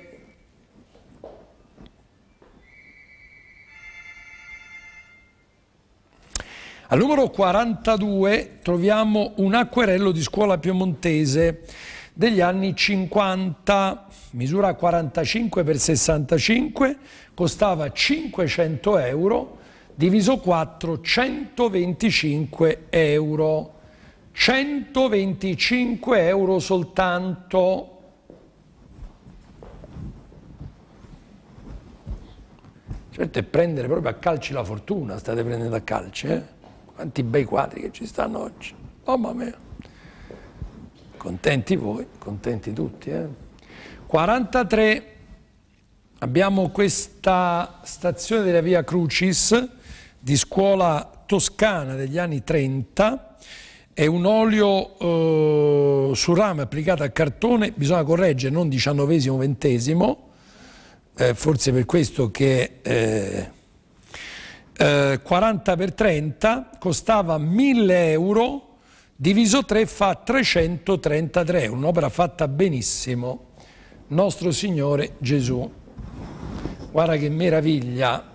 [SPEAKER 1] Al numero 42 troviamo un acquerello di scuola piemontese degli anni 50, misura 45 x 65, costava 500 euro, diviso 4, 125 euro. 125 euro soltanto. Certo è prendere proprio a calci la fortuna, state prendendo a calci, eh? Quanti bei quadri che ci stanno oggi. Mamma mia. Contenti voi, contenti tutti, eh? 43 Abbiamo questa stazione della via Crucis di scuola toscana degli anni 30 è un olio eh, su rame applicato a cartone, bisogna correggere, non diciannovesimo, ventesimo, eh, forse per questo che eh, 40 eh, per 30 costava 1000 euro, diviso 3 fa 333, un'opera fatta benissimo, nostro Signore Gesù. Guarda che meraviglia!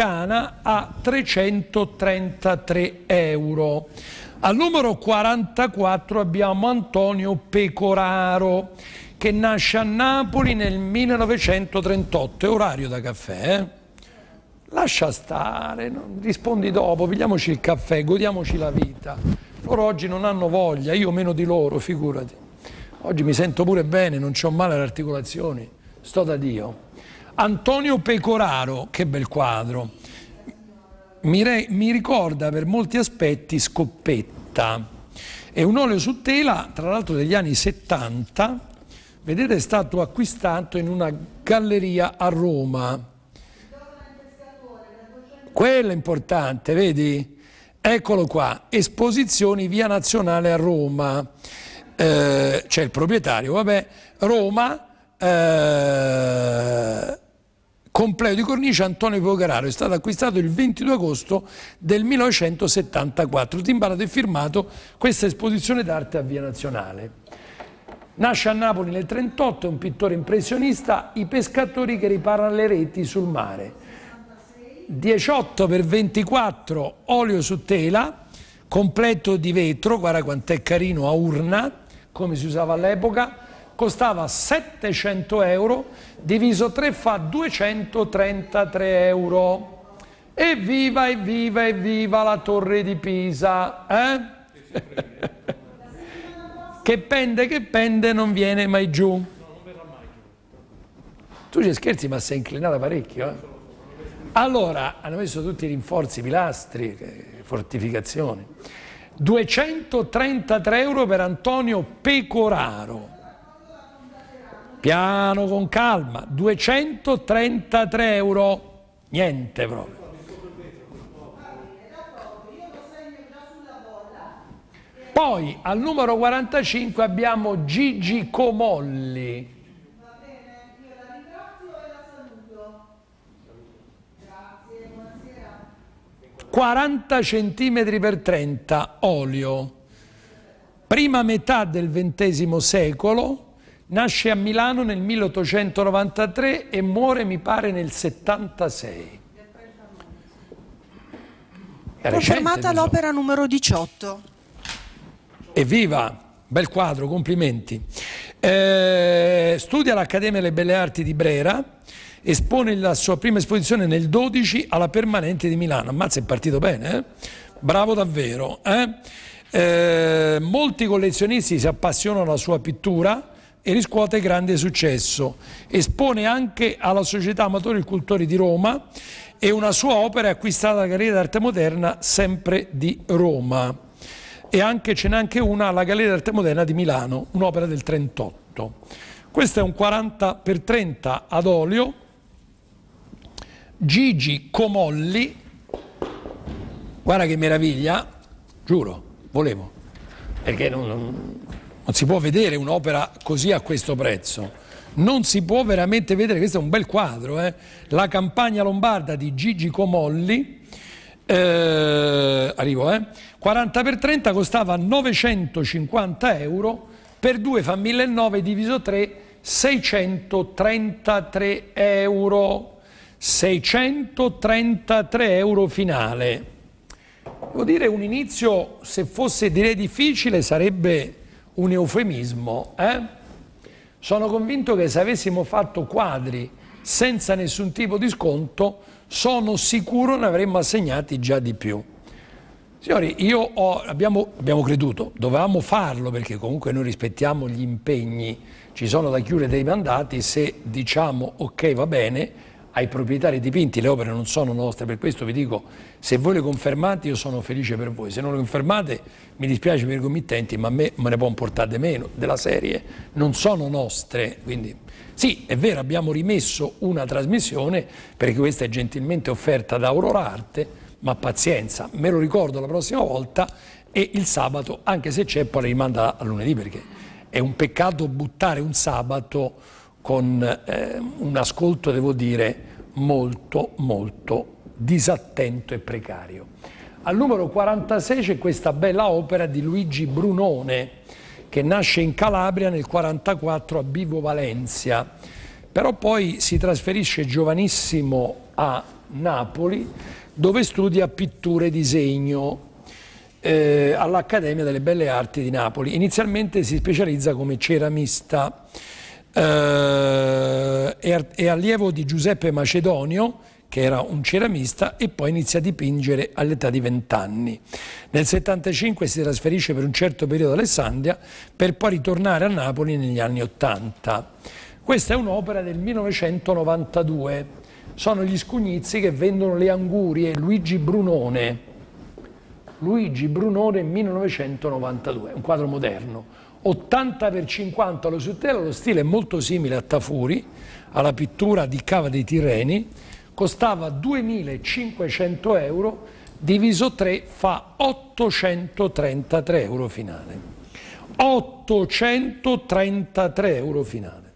[SPEAKER 1] Toscana a 333 euro. Al numero 44 abbiamo Antonio Pecoraro che nasce a Napoli nel 1938, è orario da caffè. Eh? Lascia stare, rispondi dopo, pigliamoci il caffè, godiamoci la vita. Loro oggi non hanno voglia, io meno di loro, figurati. Oggi mi sento pure bene, non ho male alle articolazioni, sto da Dio. Antonio Pecoraro, che bel quadro, mi, re, mi ricorda per molti aspetti Scoppetta. È un olio su tela, tra l'altro degli anni 70, vedete è stato acquistato in una galleria a Roma. Quello è importante, vedi? Eccolo qua, esposizioni via nazionale a Roma. Eh, C'è il proprietario, vabbè, Roma... Eh, Compleo di cornice Antonio Pocararo è stato acquistato il 22 agosto del 1974, timbalato e firmato questa esposizione d'arte a Via Nazionale. Nasce a Napoli nel 1938, è un pittore impressionista, i pescatori che riparano le reti sul mare. 18 x 24 olio su tela, completo di vetro, guarda quant'è carino, a urna, come si usava all'epoca, costava 700 euro, diviso 3 fa 233 euro. Evviva, evviva, evviva la torre di Pisa! Eh? [LAUGHS] che pende, che pende, non viene mai giù. Tu ci scherzi, ma sei inclinata parecchio. Eh? Allora, hanno messo tutti i rinforzi, pilastri, eh, fortificazioni. 233 euro per Antonio Pecoraro. Piano con calma, 233 euro, niente proprio. Poi al numero 45 abbiamo Gigi Comolli. Va bene, io la la ringrazio e saluto. Grazie, buonasera. 40 cm per 30 olio. Prima metà del XX secolo, Nasce a Milano nel 1893 e muore, mi pare, nel 76. È confermata
[SPEAKER 2] l'opera numero 18.
[SPEAKER 1] Evviva! Bel quadro, complimenti. Eh, studia all'Accademia delle Belle Arti di Brera, espone la sua prima esposizione nel 12 alla Permanente di Milano. Ammazza, è partito bene, eh? bravo davvero. Eh? eh molti collezionisti si appassionano alla sua pittura, e riscuote grande successo. Espone anche alla Società Amatori Cultori di Roma e una sua opera è acquistata dalla Galleria d'Arte Moderna sempre di Roma e anche ce n'è anche una alla Galleria d'Arte Moderna di Milano, un'opera del 38. Questo è un 40x30 ad olio, Gigi Comolli, guarda che meraviglia, giuro, volevo, perché non, non non si può vedere un'opera così a questo prezzo. Non si può veramente vedere, questo è un bel quadro, eh? la campagna lombarda di Gigi Comolli, eh, arrivo, eh? 40 per 30 costava 950 euro, per 2 fa 1.900 diviso 3, 633 euro. 633 euro finale. Devo dire un inizio, se fosse direi difficile, sarebbe un eufemismo, eh? sono convinto che se avessimo fatto quadri senza nessun tipo di sconto, sono sicuro ne avremmo assegnati già di più. Signori, ho, abbiamo, abbiamo, creduto, dovevamo farlo perché comunque noi rispettiamo gli impegni, ci sono da chiudere dei mandati, se diciamo ok va bene, ai proprietari dipinti, le opere non sono nostre, per questo vi dico, se voi le confermate io sono felice per voi, se non le confermate mi dispiace per i committenti, ma a me me ne può importate meno della serie, non sono nostre, quindi sì, è vero, abbiamo rimesso una trasmissione, perché questa è gentilmente offerta da Aurora Arte, ma pazienza, me lo ricordo la prossima volta e il sabato, anche se c'è, poi la rimanda a lunedì, perché è un peccato buttare un sabato con eh, un ascolto, devo dire, molto, molto disattento e precario. Al numero 46 c'è questa bella opera di Luigi Brunone, che nasce in Calabria nel 1944 a Vivo Valencia, però poi si trasferisce giovanissimo a Napoli, dove studia pittura e disegno eh, all'Accademia delle Belle Arti di Napoli. Inizialmente si specializza come ceramista, eh, è, allievo di Giuseppe Macedonio, che era un ceramista, e poi inizia a dipingere all'età di 20 anni. Nel 75 si trasferisce per un certo periodo ad Alessandria, per poi ritornare a Napoli negli anni 80. Questa è un'opera del 1992, sono gli scugnizzi che vendono le angurie, Luigi Brunone. Luigi Brunone 1992, un quadro moderno. 80 per 50 lo Sutella, lo stile è molto simile a Tafuri, alla pittura di Cava dei Tirreni, costava 2.500 euro, diviso 3 fa 833 euro finale. 833 euro finale.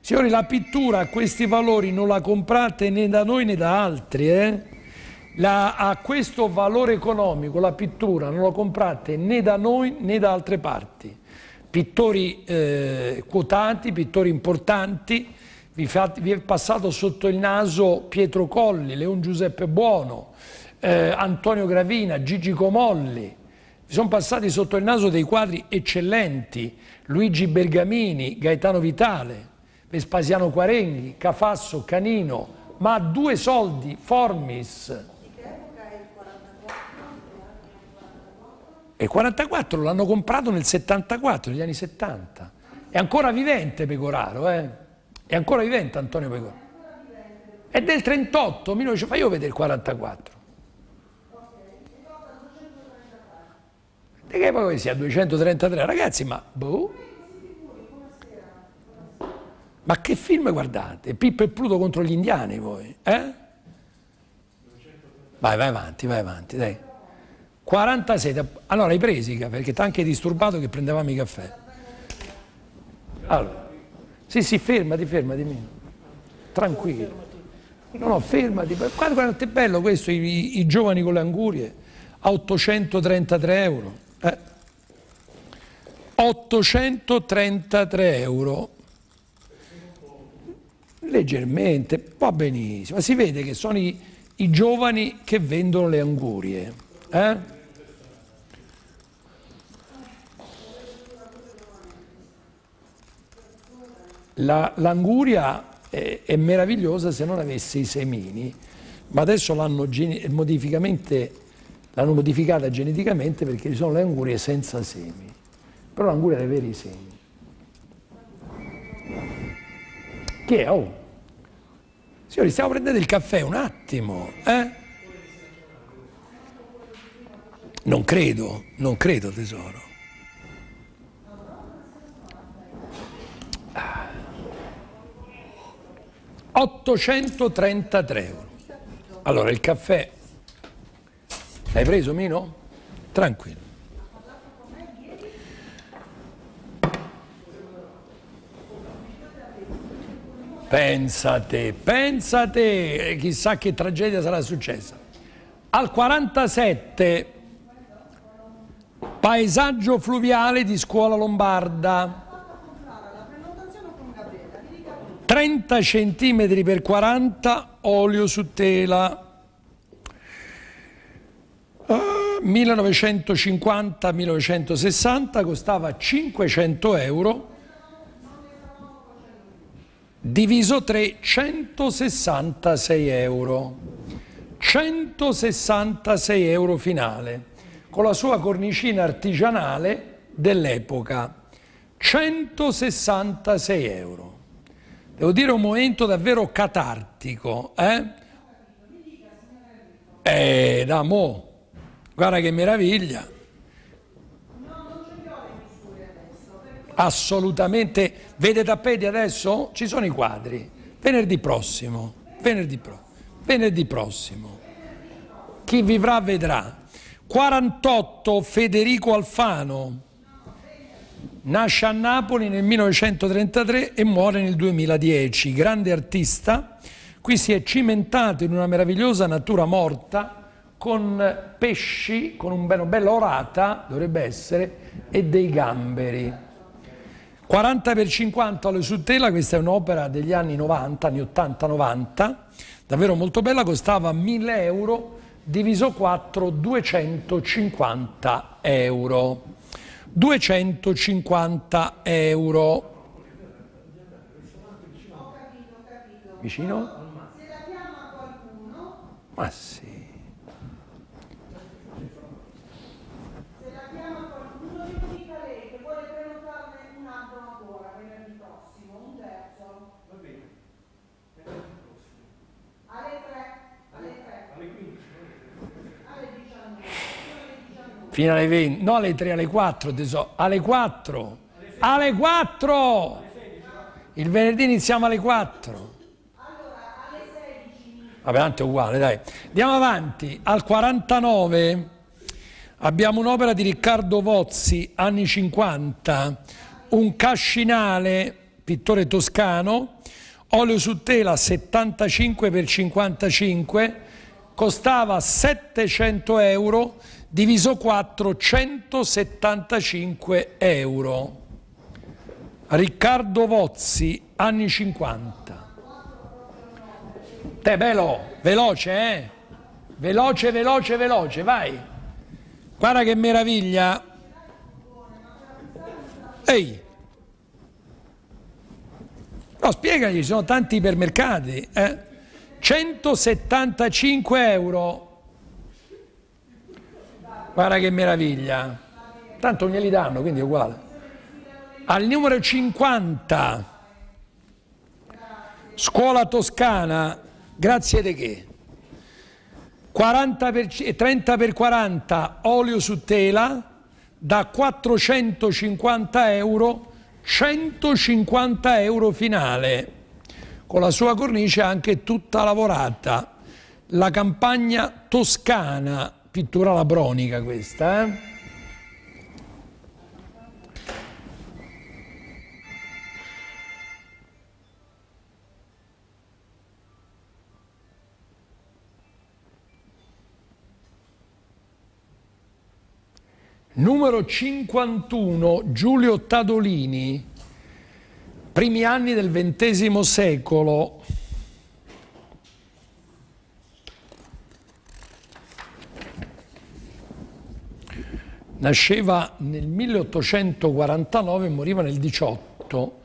[SPEAKER 1] Signori, la pittura a questi valori non la comprate né da noi né da altri, eh? La, ha questo valore economico la pittura, non la comprate né da noi né da altre parti. Pittori eh, quotati, pittori importanti, vi, fate, vi, è passato sotto il naso Pietro Colli, Leon Giuseppe Buono, eh, Antonio Gravina, Gigi Comolli, vi sono passati sotto il naso dei quadri eccellenti, Luigi Bergamini, Gaetano Vitale, Vespasiano Quarenghi, Cafasso, Canino, ma a due soldi, Formis, E 44 l'hanno comprato nel 74, negli anni 70. È ancora vivente Pecoraro, eh? È ancora vivente Antonio Pecoraro. È del 38, 19... fai io vedere il 44. E che poi sia 233, ragazzi, ma boh. Ma che film guardate? Pippo e Pluto contro gli indiani voi, eh? Vai, vai avanti, vai avanti, dai. 46, allora hai preso il caffè, perché ti ha anche disturbato che prendevamo i caffè. Allora, sì, sì, fermati, fermati, tranquillo. No, no, fermati, guarda, guarda che bello questo, i, i, giovani con le angurie, a 833 euro. Eh. 833 euro leggermente, va benissimo, si vede che sono i, i giovani che vendono le angurie. Eh? La, l'anguria è, è, meravigliosa se non avesse i semini, ma adesso l'hanno, l'hanno modificata geneticamente perché ci sono le angurie senza semi. Però l'anguria deve avere i semi. Che è? Oh. Signori, stiamo prendendo il caffè un attimo, eh? Non credo, non credo tesoro. 833 euro. Allora il caffè, l'hai preso Mino? Tranquillo. Pensate, pensate, eh, chissà che tragedia sarà successa. Al 47, paesaggio fluviale di scuola lombarda. 30 cm per 40 olio su tela. Uh, eh, 1950-1960 costava 500 euro diviso 3 166 euro 166 euro finale con la sua cornicina artigianale dell'epoca 166 euro devo dire un momento davvero catartico, eh? Eh, da mo, guarda che meraviglia. No, non le misure adesso, perché... Assolutamente, vede tappeti adesso? Ci sono i quadri, venerdì prossimo, venerdì, pro... venerdì prossimo. Chi vivrà vedrà. 48 Federico Alfano. Nasce a Napoli nel 1933 e muore nel 2010. Grande artista, qui si è cimentato in una meravigliosa natura morta con pesci, con un bello, bella orata, dovrebbe essere, e dei gamberi. 40 per 50 alle su tela, questa è un'opera degli anni 90, anni 80-90, davvero molto bella, costava 1000 euro, diviso 4, 250 euro. 250 euro. Vicino? Se la qualcuno. Ma sì. Fino alle 20, no alle 3, alle 4 tesoro, alle 4, alle 4! Il venerdì iniziamo alle 4. Vabbè, tanto è uguale, dai. Andiamo avanti, al 49 abbiamo un'opera di Riccardo Vozzi, anni 50, un cascinale, pittore toscano, olio su tela 75 x 55, costava 700 euro, diviso 4, 175 euro. Riccardo Vozzi, anni 50. Te bello, veloce, eh? Veloce, veloce, veloce, vai. Guarda che meraviglia. Ehi. No, spiegagli, ci sono tanti ipermercati, eh? 175 euro. Guarda che meraviglia. Tanto glieli danno, quindi è uguale. Al numero 50, scuola toscana, grazie di che? 40 per, 30 x 40 olio su tela da 450 euro 150 euro finale con la sua cornice anche tutta lavorata la campagna toscana pittura labronica questa, eh? Numero 51, Giulio Tadolini, primi anni del XX secolo, Nasceva nel 1849 e moriva nel 18.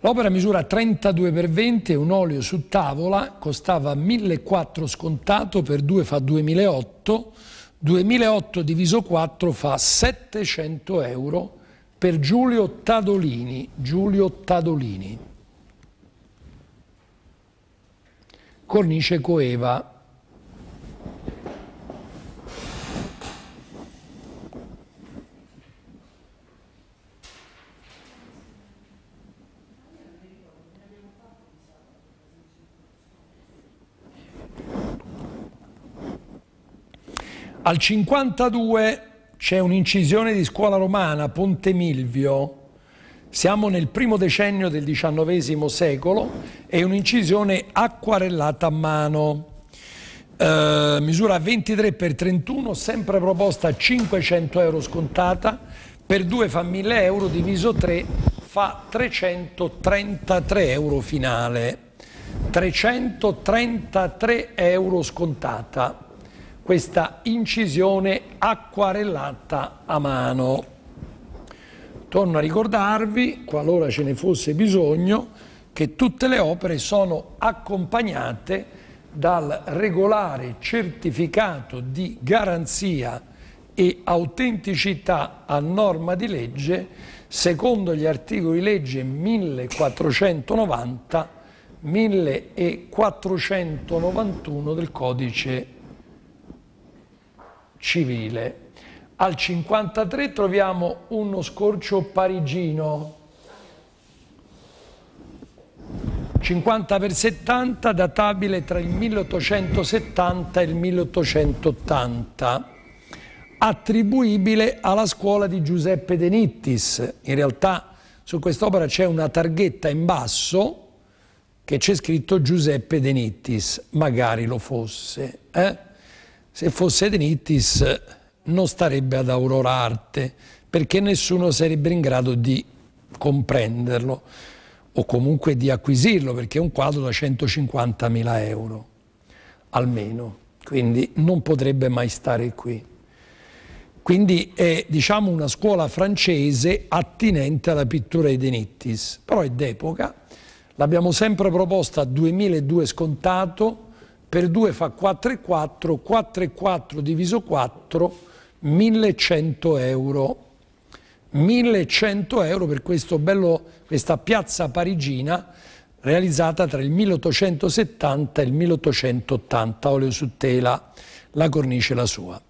[SPEAKER 1] L'opera misura 32 per 20 e un olio su tavola costava 1.400 scontato per 2 fa 2.008, 2.008 diviso 4 fa 700 euro per Giulio Tadolini. Giulio Tadolini. Cornice coeva Al 52 c'è un'incisione di scuola romana, Ponte Milvio, siamo nel primo decennio del XIX secolo e un'incisione acquarellata a mano. Eh, misura 23 x 31, sempre proposta a 500 euro scontata, per 2 fa 1000 euro, diviso 3 fa 333 euro finale. 333 euro scontata questa incisione acquarellata a mano. Torno a ricordarvi, qualora ce ne fosse bisogno, che tutte le opere sono accompagnate dal regolare certificato di garanzia e autenticità a norma di legge secondo gli articoli legge 1490 1491 del codice civile. Al 53 troviamo uno scorcio parigino, 50 per 70 databile tra il 1870 e il 1880 attribuibile alla scuola di Giuseppe De Nittis. In realtà su quest'opera c'è una targhetta in basso che c'è scritto Giuseppe De Nittis, magari lo fosse. Eh? Se fosse Denitis non starebbe ad Aurora Arte perché nessuno sarebbe in grado di comprenderlo o comunque di acquisirlo perché è un quadro da 150.000 euro almeno, quindi non potrebbe mai stare qui. Quindi è diciamo, una scuola francese attinente alla pittura di Denittis, però è d'epoca, l'abbiamo sempre proposta a 2002 scontato, per 2 fa 4 e 4, 4 e 4 diviso 4, 1100 euro. 1100 euro per bello, questa piazza parigina realizzata tra il 1870 e il 1880, olio su tela, la cornice la sua.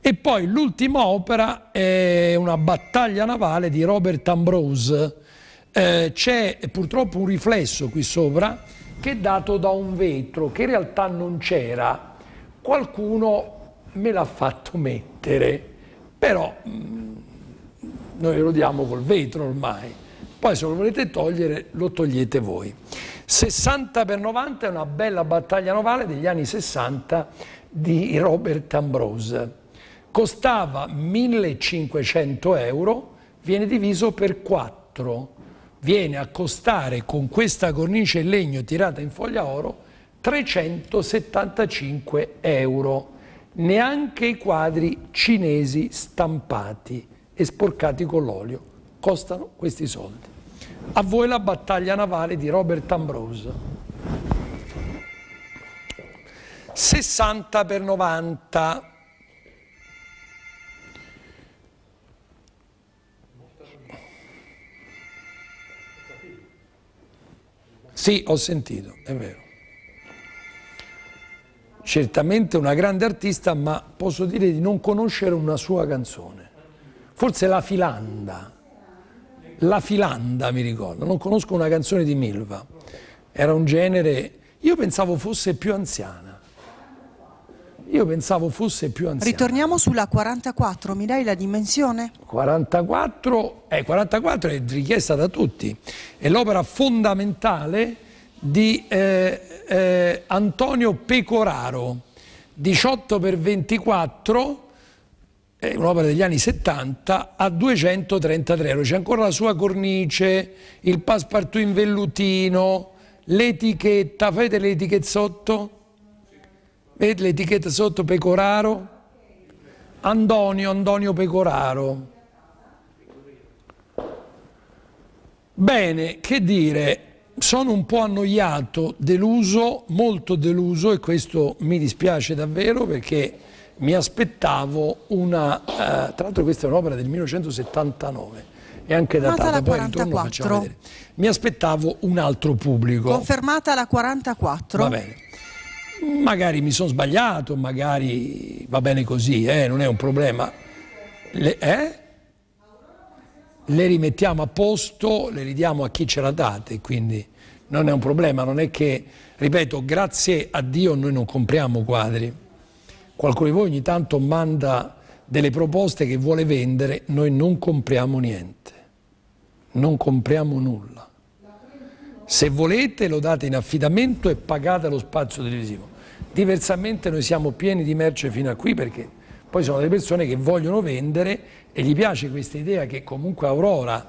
[SPEAKER 1] E poi l'ultima opera è una battaglia navale di Robert Ambrose. Eh, C'è purtroppo un riflesso qui sopra, che è dato da un vetro che in realtà non c'era, qualcuno me l'ha fatto mettere, però mm, noi lo diamo col vetro ormai, poi se lo volete togliere lo togliete voi. 60 per 90 è una bella battaglia navale degli anni 60 di Robert Ambrose. Costava 1500 euro, viene diviso per 4 viene a costare con questa cornice in legno tirata in foglia oro 375 euro, neanche i quadri cinesi stampati e sporcati con l'olio costano questi soldi. A voi la battaglia navale di Robert Ambrose. 60 per 90 Sì, ho sentito, è vero. Certamente una grande artista, ma posso dire di non conoscere una sua canzone. Forse La Filanda. La Filanda mi ricordo, non conosco una canzone di Milva. Era un genere, io pensavo fosse più anziana. Io pensavo fosse più anziana.
[SPEAKER 2] Ritorniamo sulla 44, mi dai la dimensione?
[SPEAKER 1] 44, eh, 44 è richiesta da tutti, è l'opera fondamentale di eh, eh, Antonio Pecoraro, 18 x 24, è un'opera degli anni 70 a 233 euro. C'è ancora la sua cornice, il passepartout in vellutino, l'etichetta, fate l'etichetta sotto? Vedi l'etichetta sotto Pecoraro? Antonio, Antonio Pecoraro. Bene, che dire, sono un po' annoiato, deluso, molto deluso e questo mi dispiace davvero perché mi aspettavo una... Eh, tra l'altro questa è un'opera del 1979 è anche datata, poi 44. ritorno Mi aspettavo un altro pubblico.
[SPEAKER 2] Confermata la 44.
[SPEAKER 1] Va bene magari mi sono sbagliato, magari va bene così, eh, non è un problema. Le, eh? le, rimettiamo a posto, le ridiamo a chi ce la date, quindi non è un problema, non è che, ripeto, grazie a Dio noi non compriamo quadri. Qualcuno di voi ogni tanto manda delle proposte che vuole vendere, noi non compriamo niente, non compriamo nulla. Se volete lo date in affidamento e pagate lo spazio televisivo. Diversamente noi siamo pieni di merce fino a qui perché poi sono delle persone che vogliono vendere e gli piace questa idea che comunque Aurora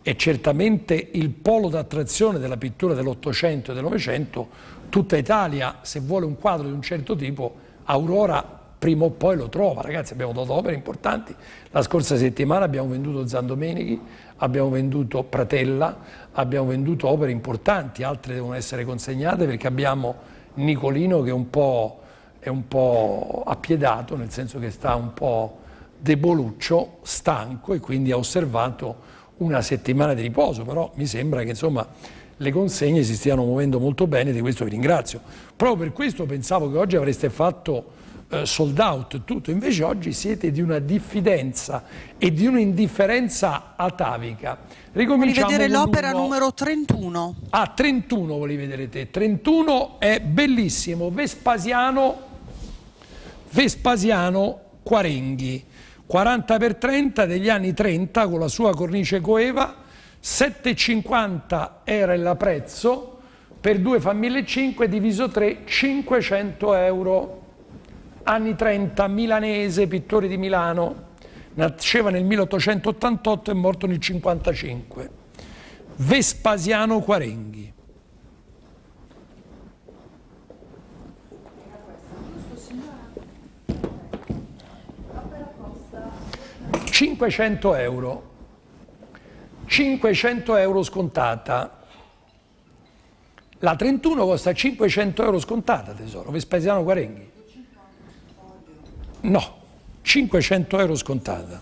[SPEAKER 1] è certamente il polo d'attrazione della pittura dell'Ottocento e del Novecento, tutta Italia se vuole un quadro di un certo tipo, Aurora prima o poi lo trova, ragazzi abbiamo dato opere importanti, la scorsa settimana abbiamo venduto Zandomenichi, abbiamo venduto Pratella, abbiamo venduto opere importanti, altre devono essere consegnate perché abbiamo Nicolino che è un po', è un po appiedato, nel senso che sta un po' deboluccio, stanco e quindi ha osservato una settimana di riposo, però mi sembra che insomma le consegne si stiano muovendo molto bene, di questo vi ringrazio. Proprio per questo pensavo che oggi avreste fatto eh, sold out, tutto, invece oggi siete di una diffidenza e di un'indifferenza atavica. Ricominciamo Vuoi vedere l'opera numero
[SPEAKER 2] 31.
[SPEAKER 1] Ah, 31 volevi vedere te. 31 è bellissimo, Vespasiano, Vespasiano Quarenghi, 40 x 30 degli anni 30 con la sua cornice coeva, 7,50 era il prezzo, per 2 fa 1.500 diviso 3, 500 euro anni 30, milanese, pittore di Milano, nasceva nel 1888 e morto nel 1955. Vespasiano Quarenghi. ...500 euro... ...500 euro scontata... ...la 31 costa 500 euro scontata tesoro... ...Vespasiano Quarenghi... No, 500 euro scontata.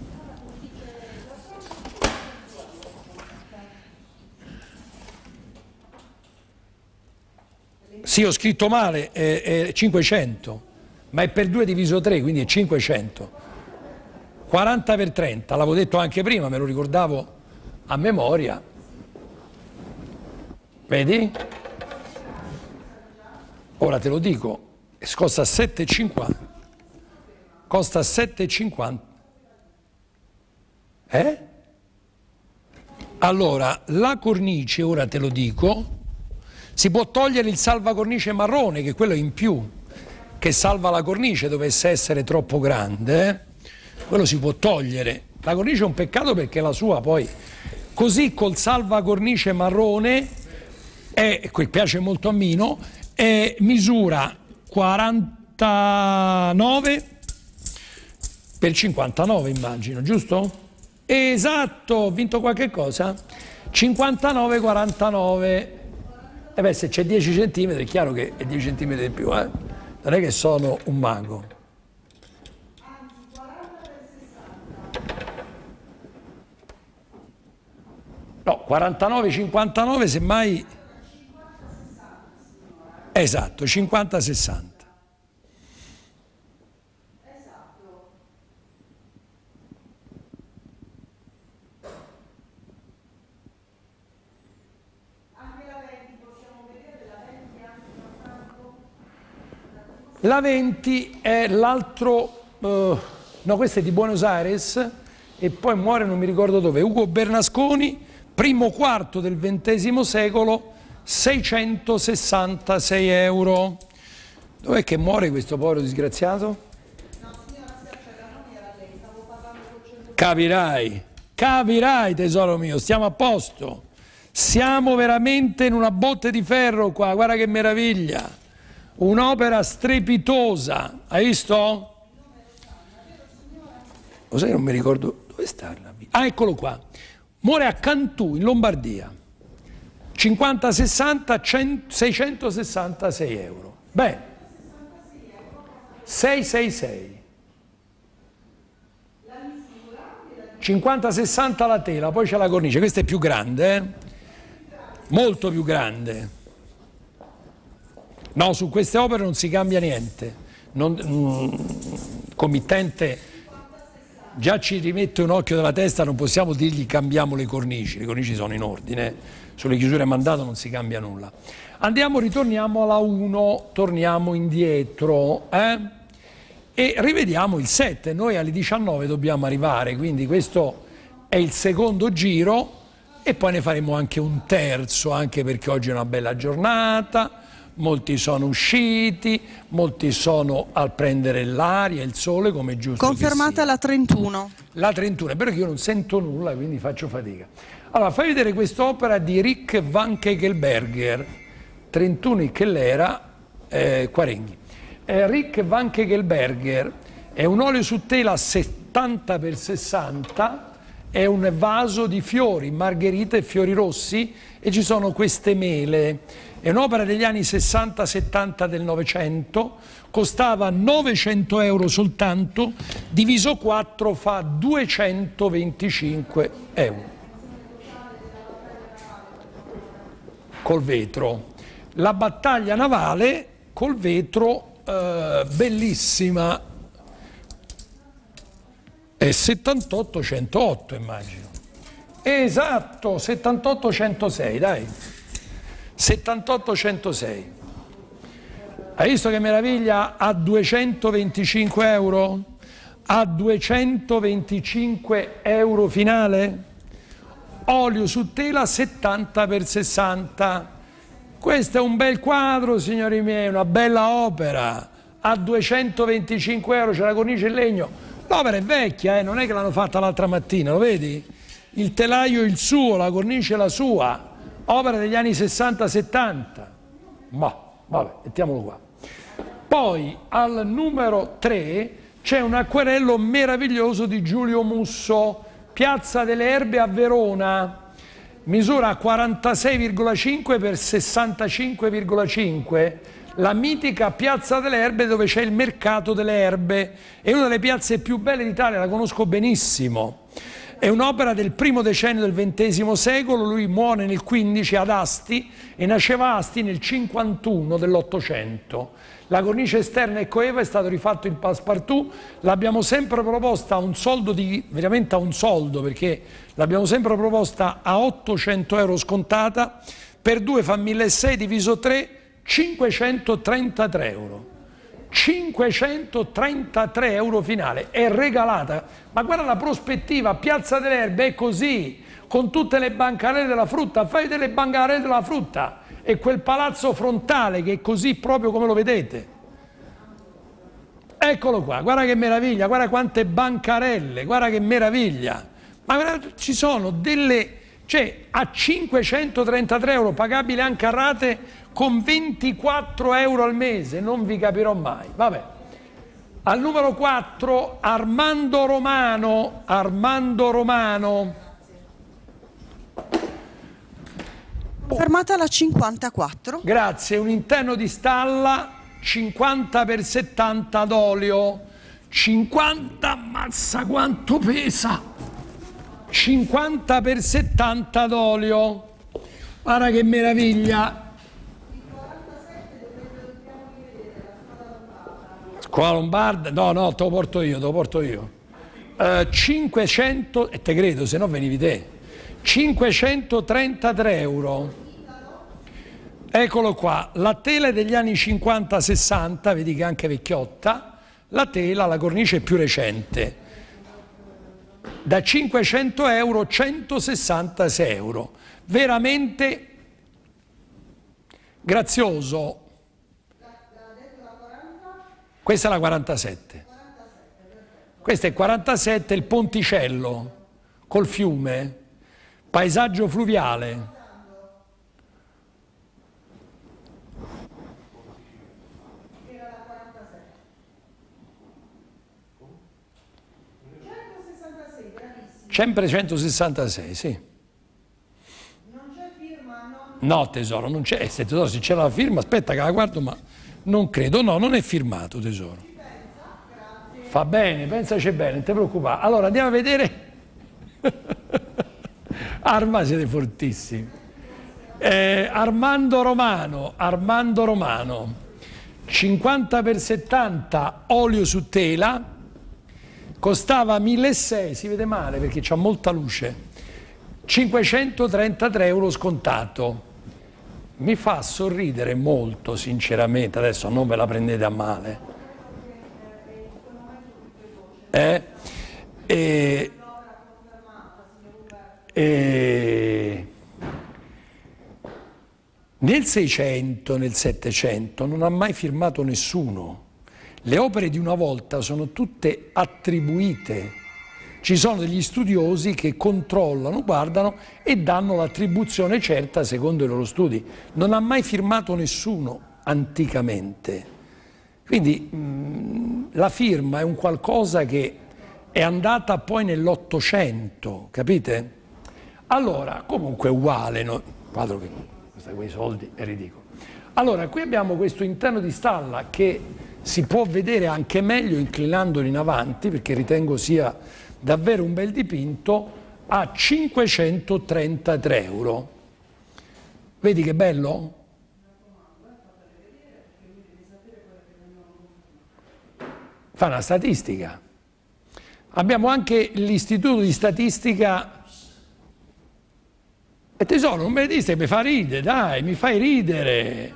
[SPEAKER 1] Sì, ho scritto male, è, è 500, ma è per 2 diviso 3, quindi è 500. 40 per 30, l'avevo detto anche prima, me lo ricordavo a memoria. Vedi? Ora te lo dico, è scossa 7,50 costa 7,50. Eh? Allora, la cornice, ora te lo dico, si può togliere il salvacornice marrone, che quello è in più, che salva la cornice, dovesse essere troppo grande, eh? quello si può togliere. La cornice è un peccato perché la sua poi... Così col salvacornice marrone, è, qui piace molto a Mino, è misura 49 per 59 immagino, giusto? Esatto, ho vinto qualche cosa? 59-49. E eh beh, se c'è 10 cm è chiaro che è 10 cm di più, eh? Non è che sono un mago. No, 49-59 semmai... Esatto, 50-60. La 20 è l'altro, eh, no questa è di Buenos Aires e poi muore non mi ricordo dove, Ugo Bernasconi, primo quarto del XX secolo, 666 euro. Dov'è che muore questo povero disgraziato? Capirai, capirai tesoro mio, stiamo a posto. Siamo veramente in una botte di ferro qua, guarda che meraviglia. Un'opera strepitosa. Hai visto? Cos'è? non mi ricordo dove sta la vita. Ah, eccolo qua. Muore a Cantù, in Lombardia. 50, 60, 100, 666 euro. Beh, 666. 50-60 la tela, poi c'è la cornice, questa è più grande, eh? molto più grande. No, su queste opere non si cambia niente. Non, mh, mm, committente già ci rimette un occhio dalla testa, non possiamo dirgli cambiamo le cornici, le cornici sono in ordine, sulle chiusure mandato non si cambia nulla. Andiamo, ritorniamo alla 1, torniamo indietro eh? e rivediamo il 7, noi alle 19 dobbiamo arrivare, quindi questo è il secondo giro e poi ne faremo anche un terzo, anche perché oggi è una bella giornata molti sono usciti, molti sono al prendere l'aria, il sole, come giusto Confermata
[SPEAKER 2] la 31.
[SPEAKER 1] La 31, però io non sento nulla, quindi faccio fatica. Allora, fai vedere quest'opera di Rick Van Kegelberger, 31 Kellera, eh, Quarenghi. Eh, Rick Van Kegelberger è un olio su tela 70x60, è un vaso di fiori, margherite e fiori rossi, e ci sono queste mele è un'opera degli anni 60-70 del Novecento, costava 900 euro soltanto, diviso 4 fa 225 euro. Col vetro. La battaglia navale col vetro, eh, bellissima, è 78-108 immagino. Esatto, 78-106, dai. 78-106. Hai visto che meraviglia? A 225 euro? A 225 euro finale? Olio su tela 70 x 60. Questo è un bel quadro, signori miei, una bella opera. A 225 euro c'è la cornice in legno. L'opera è vecchia, eh? non è che l'hanno fatta l'altra mattina, lo vedi? Il telaio è il suo, la cornice è la sua opera degli anni 60-70, ma vabbè, mettiamolo qua. Poi al numero 3 c'è un acquerello meraviglioso di Giulio Musso, Piazza delle Erbe a Verona, misura 46,5 x 65,5 la mitica piazza delle erbe dove c'è il mercato delle erbe è una delle piazze più belle d'Italia la conosco benissimo è un'opera del primo decennio del XX secolo, lui muore nel 15 ad Asti e nasceva Asti nel 51 dell'Ottocento. La cornice esterna è coeva, è stato rifatto il passepartout, l'abbiamo sempre proposta a un soldo, di, veramente a un soldo perché l'abbiamo sempre proposta a 800 euro scontata, per 2 fa 1.600 diviso 3, 533 euro. 533 euro finale, è regalata. Ma guarda la prospettiva, Piazza delle Erbe è così, con tutte le bancarelle della frutta, fai delle bancarelle della frutta e quel palazzo frontale che è così proprio come lo vedete. Eccolo qua, guarda che meraviglia, guarda quante bancarelle, guarda che meraviglia. Ma guarda, ci sono delle... Cioè a 533 euro pagabile anche a rate con 24 euro al mese, non vi capirò mai. Vabbè. Al numero 4 Armando Romano, Armando Romano. Oh. Fermata la 54. Grazie, un interno di stalla 50 per 70 d'olio. 50, mazza quanto pesa! 50 per 70 d'olio. Guarda che meraviglia, con la Lombarda, no, no, te lo porto io, te lo porto io. Eh, 500, e te credo, se no venivi te, 533 euro. Eccolo qua, la tela è degli anni 50-60, vedi che è anche vecchiotta, la tela, la cornice è più recente. Da 500 euro, 166 euro. Veramente grazioso, questa è la 47. Questo è 47, il ponticello col fiume, paesaggio fluviale. Sempre 166, sì. Non c'è firma? No, no tesoro, non c'è. Eh, se tesoro, se c'è la firma, aspetta che la guardo, ma... Non credo, no, non è firmato tesoro. Fa bene, pensaci bene, non ti preoccupare. Allora andiamo a vedere. [LAUGHS] Arma siete fortissimi. Eh, Armando Romano, Armando Romano, 50 per 70 olio su tela, costava 1.600, si vede male perché c'è molta luce, 533 euro scontato mi fa sorridere molto sinceramente, adesso non ve la prendete a male, eh? e, e, nel 600, nel 700 non ha mai firmato nessuno, le opere di una volta sono tutte attribuite ci sono degli studiosi che controllano, guardano e danno l'attribuzione certa secondo i loro studi. Non ha mai firmato nessuno anticamente. Quindi mh, mm, la firma è un qualcosa che è andata poi nell'Ottocento, capite? Allora, comunque è uguale, no? quadro che costa quei soldi è ridicolo. Allora, qui abbiamo questo interno di stalla che si può vedere anche meglio inclinandolo in avanti, perché ritengo sia davvero un bel dipinto, a 533 euro. Vedi che bello? Fa una statistica. Abbiamo anche l'istituto di statistica e tesoro, non me ne dite, mi fa ridere, dai, mi fai ridere.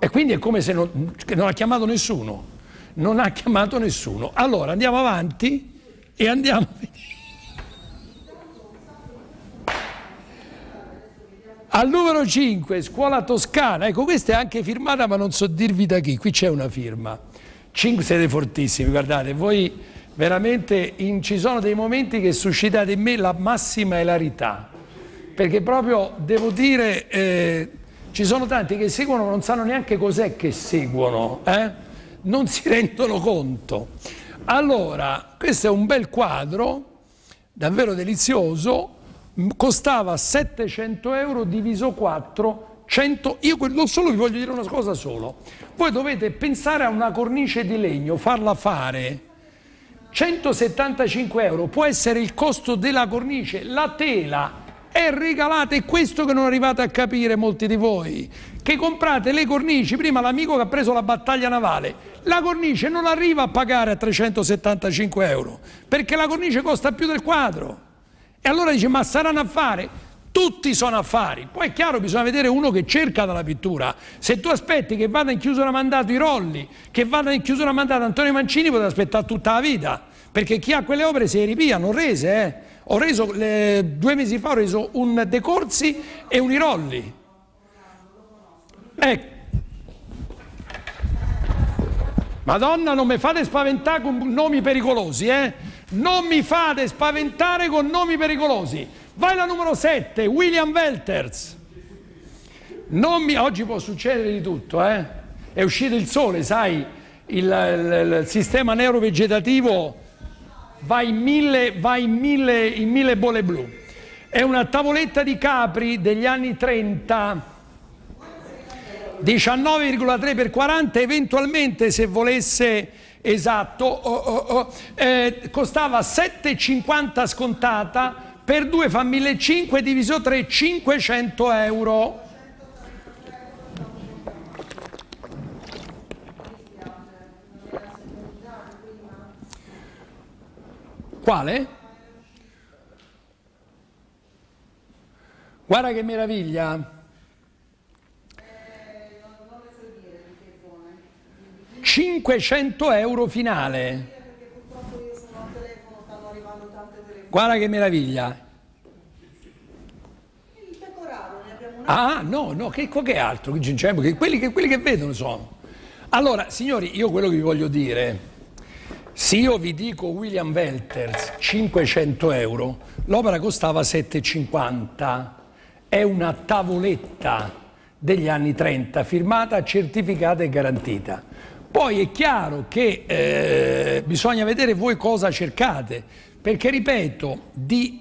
[SPEAKER 1] E quindi è come se non, non ha chiamato nessuno non ha chiamato nessuno. Allora andiamo avanti e andiamo a vedere. Al numero 5, scuola toscana, ecco questa è anche firmata ma non so dirvi da chi, qui c'è una firma. 5 siete fortissimi, guardate, voi veramente in, ci sono dei momenti che suscitate in me la massima ilarità, perché proprio devo dire eh, ci sono tanti che seguono ma non sanno neanche cos'è che seguono. Eh? non si [LAUGHS] rendono conto. Allora, questo è un bel quadro, davvero delizioso, costava 700 euro diviso 4 100, io solo vi voglio dire una cosa solo. Voi dovete pensare a una cornice di legno, farla fare. 175 euro può essere il costo della cornice, la tela è regalate, è questo che non arrivate a capire molti di voi, che comprate le cornici, prima l'amico che ha preso la battaglia navale, la cornice non arriva a pagare a 375 euro, perché la cornice costa più del quadro. E allora dice, ma saranno affari? Tutti sono affari. Poi è chiaro, bisogna vedere uno che cerca dalla pittura. Se tu aspetti che vada in chiusura mandato i Rolli, che vada in chiusura mandato Antonio Mancini, potete aspettare tutta la vita, perché chi ha quelle opere si ripia, non rese, eh ho reso, le, due mesi fa ho reso un De Corsi e un Irolli. Ecco. Madonna, non mi fate spaventare con nomi pericolosi, eh? Non mi fate spaventare con nomi pericolosi. Vai la numero 7, William Welters. Mi... Oggi può succedere di tutto, eh? È uscito il sole, sai, il, il, il sistema neurovegetativo va in mille, va in mille, in mille bolle blu. È una tavoletta di capri degli anni 30, 19,3 per 40, eventualmente se volesse esatto, oh, oh, oh, eh, costava 7,50 scontata, per due fa 1.500 diviso 3, 500 euro. Quale? Guarda che meraviglia! Eh, 500 euro finale. Guarda che meraviglia. Ah, no, no, che, che altro? Cioè, che, quelli, che, quelli che vedono sono. Allora, signori, io quello che vi voglio dire se io vi dico William Welters, 500 euro, l'opera costava 7,50. È una tavoletta degli anni 30, firmata, certificata e garantita. Poi è chiaro che eh, bisogna vedere voi cosa cercate, perché ripeto, di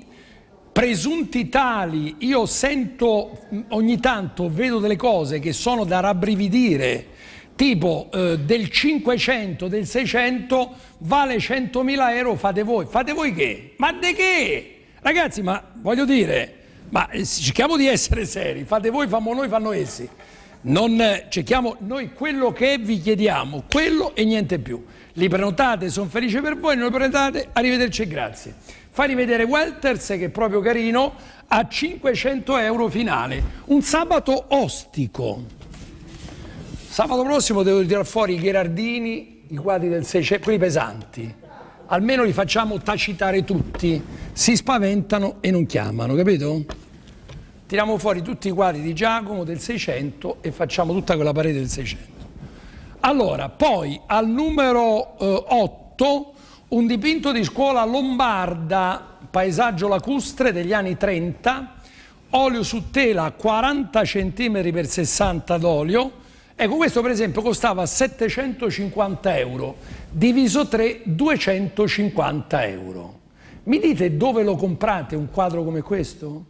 [SPEAKER 1] presunti tali, io sento ogni tanto, vedo delle cose che sono da rabbrividire, tipo eh, del 500, del 600, vale 100.000 euro, fate voi. Fate voi che? Ma di che? Ragazzi, ma voglio dire, ma eh, cerchiamo di essere seri, fate voi, famo noi, fanno essi. Non, eh, cerchiamo noi quello che vi chiediamo, quello e niente più. Li prenotate, sono felice per voi, non li prenotate, arrivederci e grazie. Fai rivedere Welters, che è proprio carino, a 500 euro finale. Un sabato ostico. Sabato prossimo devo tirare fuori i Gherardini, i quadri del 600, cioè quelli pesanti. Almeno li facciamo tacitare tutti. Si spaventano e non chiamano, capito? Tiriamo fuori tutti i quadri di Giacomo del 600 e facciamo tutta quella parete del 600. Allora, poi al numero eh, 8 un dipinto di scuola lombarda, paesaggio lacustre degli anni 30, olio su tela 40 cm x 60 d'olio, Ecco, questo per esempio costava 750 euro, diviso 3, 250 euro. Mi dite dove lo comprate un quadro come questo?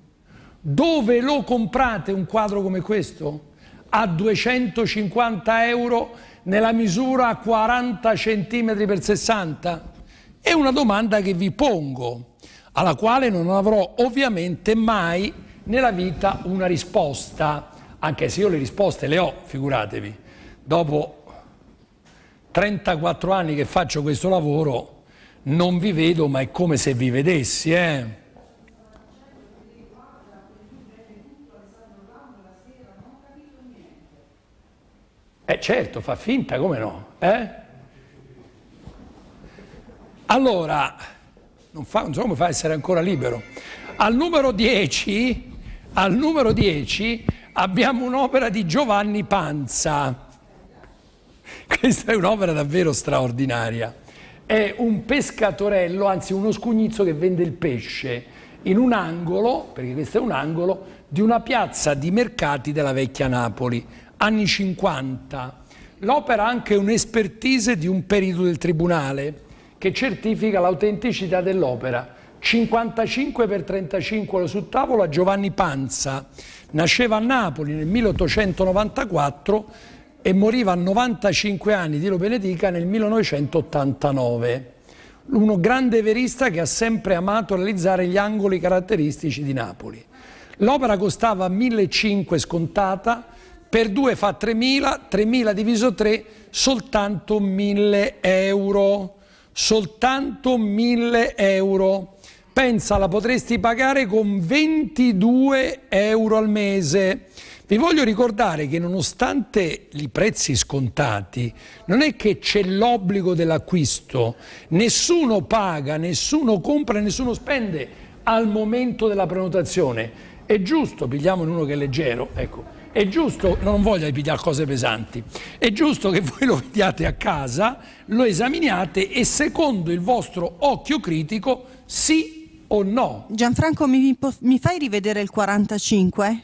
[SPEAKER 1] Dove lo comprate un quadro come questo? A 250 euro nella misura 40 cm per 60? È una domanda che vi pongo, alla quale non avrò ovviamente mai nella vita una risposta anche se io le risposte le ho, figuratevi, dopo 34 anni che faccio questo lavoro non vi vedo ma è come se vi vedessi. Eh? eh certo, fa finta, come no? Eh? Allora, non, fa, non so come fa a essere ancora libero. Al numero 10, al numero 10 abbiamo un'opera di Giovanni Panza. Questa è un'opera davvero straordinaria. È un pescatorello, anzi uno scugnizzo che vende il pesce in un angolo, perché questo è un angolo, di una piazza di mercati della vecchia Napoli, anni 50. L'opera ha anche un'espertise di un perito del tribunale che certifica l'autenticità dell'opera. 55 per 35 sul tavolo a Giovanni Panza Nasceva a Napoli nel 1894 e moriva a 95 anni, Dio benedica, nel 1989. Uno grande verista che ha sempre amato realizzare gli angoli caratteristici di Napoli. L'opera costava 1.500 scontata, per due fa 3.000, 3.000 diviso 3, soltanto 1.000 euro. Soltanto 1.000 euro pensa la potresti pagare con 22 euro al mese. Vi voglio ricordare che nonostante i prezzi scontati, non è che c'è l'obbligo dell'acquisto, nessuno paga, nessuno compra, nessuno spende al momento della prenotazione. È giusto, pigliamone uno che è leggero, ecco, è giusto, non voglio pigliare cose pesanti, è giusto che voi lo vediate a casa, lo esaminiate e secondo il vostro occhio critico si o no? Gianfranco,
[SPEAKER 2] mi, mi fai rivedere il 45?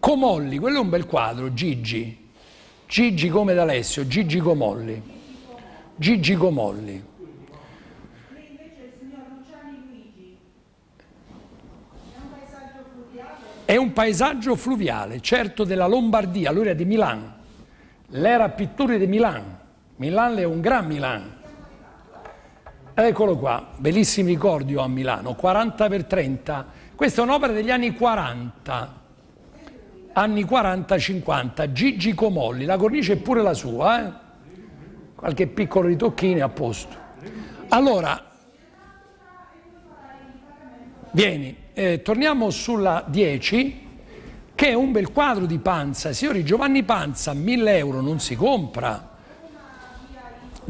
[SPEAKER 1] Comolli, quello è un bel quadro, Gigi. Gigi come d'Alessio, Gigi Comolli. Gigi Comolli. È un paesaggio fluviale, certo della Lombardia, lui allora di Milano. L'era pittore di Milan, Milan è un gran Milan. Eccolo qua, bellissimi ricordi a Milano, 40 per 30. Questa è un'opera degli anni 40, anni 40-50, Gigi Comolli, la cornice è pure la sua, eh? qualche piccolo ritocchino a posto. Allora, vieni, eh, torniamo sulla 10, che è un bel quadro di Panza, signori, Giovanni Panza, 1000 euro non si compra,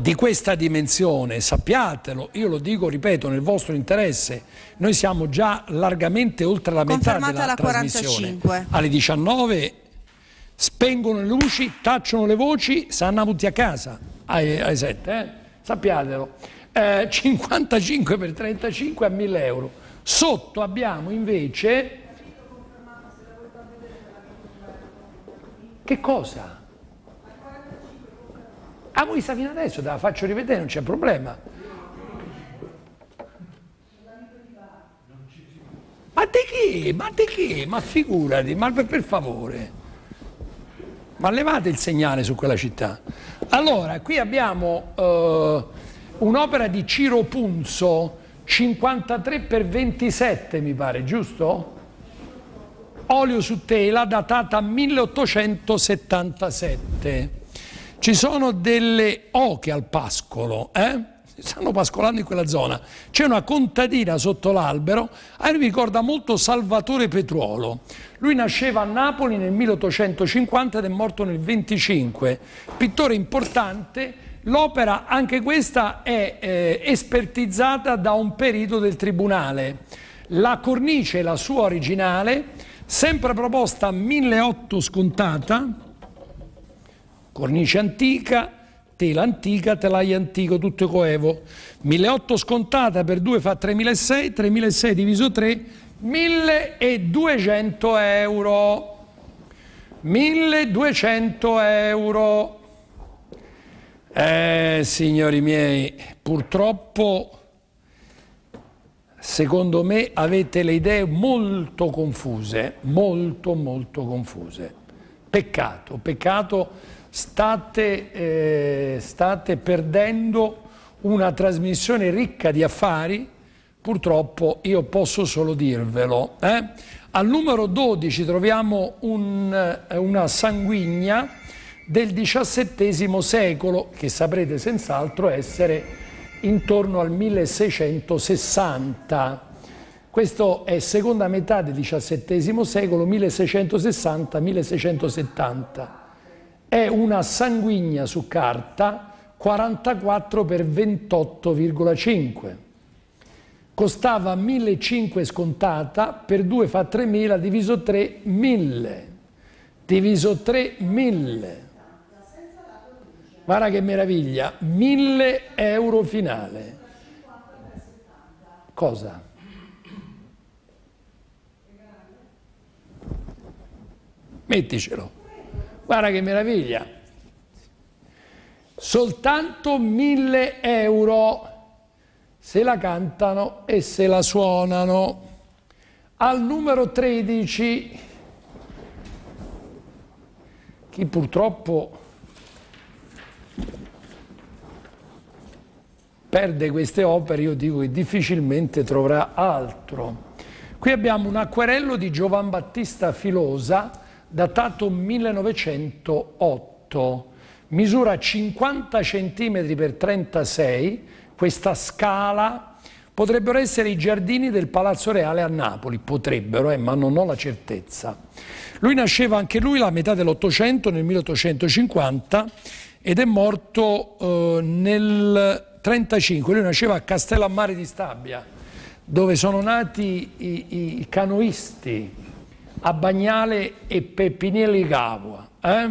[SPEAKER 1] di questa dimensione, sappiatelo, io lo dico, ripeto, nel vostro interesse, noi siamo già largamente oltre la metà della la trasmissione. 45. Alle 19 spengono le luci, tacciono le voci, saranno tutti a casa ai, ai 7, eh? sappiatelo. Eh, 55 per 35 a 1000 euro. Sotto abbiamo invece... Che cosa? Ah, questa fino adesso te la faccio rivedere, non c'è problema. Ma di che? Ma di che? Ma figurati, ma per, per favore. Ma levate il segnale su quella città. Allora, qui abbiamo eh, un'opera di Ciro Punzo, 53 x 27 mi pare, giusto? Olio su tela datata 1877. Ci sono delle oche al pascolo, eh? stanno pascolando in quella zona, c'è una contadina sotto l'albero, a lui ricorda molto Salvatore Petruolo. Lui nasceva a Napoli nel 1850 ed è morto nel 25, pittore importante, l'opera anche questa è eh, espertizzata da un perito del tribunale. La cornice, la sua originale, sempre proposta 1800 scontata, cornice antica, tela antica, telaio antico, tutto coevo. 1.800 scontata per 2 fa 3.600, 3.600 diviso 3, 1.200 euro. 1.200 euro. Eh, signori miei, purtroppo, secondo me, avete le idee molto confuse, molto, molto confuse. Peccato, peccato state, eh, state perdendo una trasmissione ricca di affari, purtroppo io posso solo dirvelo. Eh? Al numero 12 troviamo un, eh, una sanguigna del XVII secolo, che saprete senz'altro essere intorno al 1660. Questo è seconda metà del XVII secolo, 1660-1670 è una sanguigna su carta 44 per 28,5. Costava 1.500 scontata, per 2 fa 3.000, diviso 3, 1.000. Diviso 3, 1.000. Guarda che meraviglia, 1.000 euro finale. Cosa? Metticelo. Guarda che meraviglia. Soltanto 1000 euro se la cantano e se la suonano. Al numero 13, chi purtroppo perde queste opere, io dico che difficilmente troverà altro. Qui abbiamo un acquerello di Giovan Battista Filosa, datato 1908, misura 50 cm per 36, questa scala potrebbero essere i giardini del Palazzo Reale a Napoli, potrebbero, eh, ma non ho la certezza. Lui nasceva anche lui la metà dell'Ottocento, nel 1850, ed è morto eh, nel 1935, lui nasceva a Castellammare di Stabia, dove sono nati i, i canoisti, a Bagnale e Peppiniello di Capua. Eh?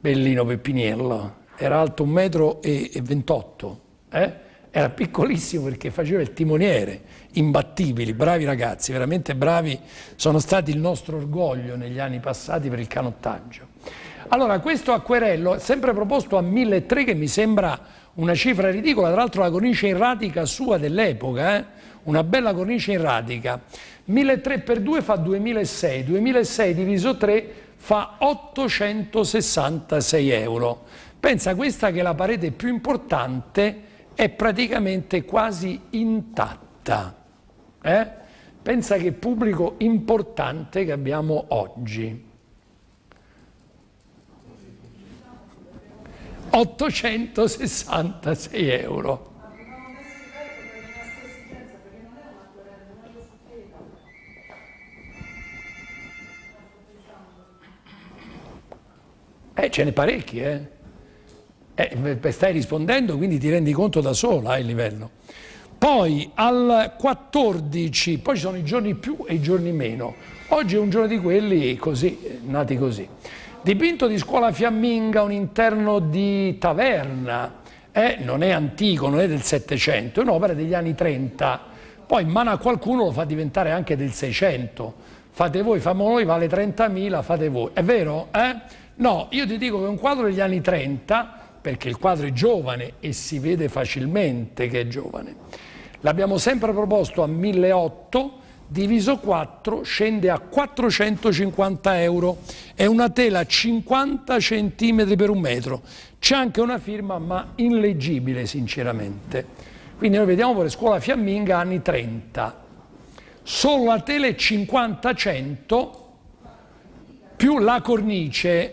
[SPEAKER 1] Bellino Peppiniello, era alto 1,28 m, eh? era piccolissimo perché faceva il timoniere, imbattibili, bravi ragazzi, veramente bravi, sono stati il nostro orgoglio negli anni passati per il canottaggio. Allora, questo acquerello è sempre proposto a 1.300 che mi sembra una cifra ridicola, tra l'altro la cornice erratica sua dell'epoca, eh? una bella cornice in radica. 1.300 per 2 fa 2006, 2006 diviso 3 fa 866 euro. Pensa questa che la parete più importante è praticamente quasi intatta. Eh? Pensa che pubblico importante che abbiamo oggi. 866 euro. Eh, ce n'è certo. parecchi, eh. eh. Stai rispondendo, quindi ti rendi conto da sola eh, il livello. Poi al 14, poi ci sono i giorni più e i giorni meno. Oggi è un giorno di quelli così, eh, nati così. Dipinto di scuola fiamminga, un interno di taverna. Eh, non è antico, non è del 700, è un'opera degli anni 30. Poi in mano a qualcuno lo fa diventare anche del 600. Fate voi, famo noi, vale 30.000, fate voi. È vero? Eh? No, io ti dico che un quadro degli anni 30, perché il quadro è giovane e si vede facilmente che è giovane. L'abbiamo sempre proposto a 1008, diviso 4 scende a 450 euro. È una tela 50 cm per un metro. C'è anche una firma, ma illeggibile sinceramente. Quindi noi vediamo per scuola fiamminga anni 30. Solo la tela è 50-100 più la cornice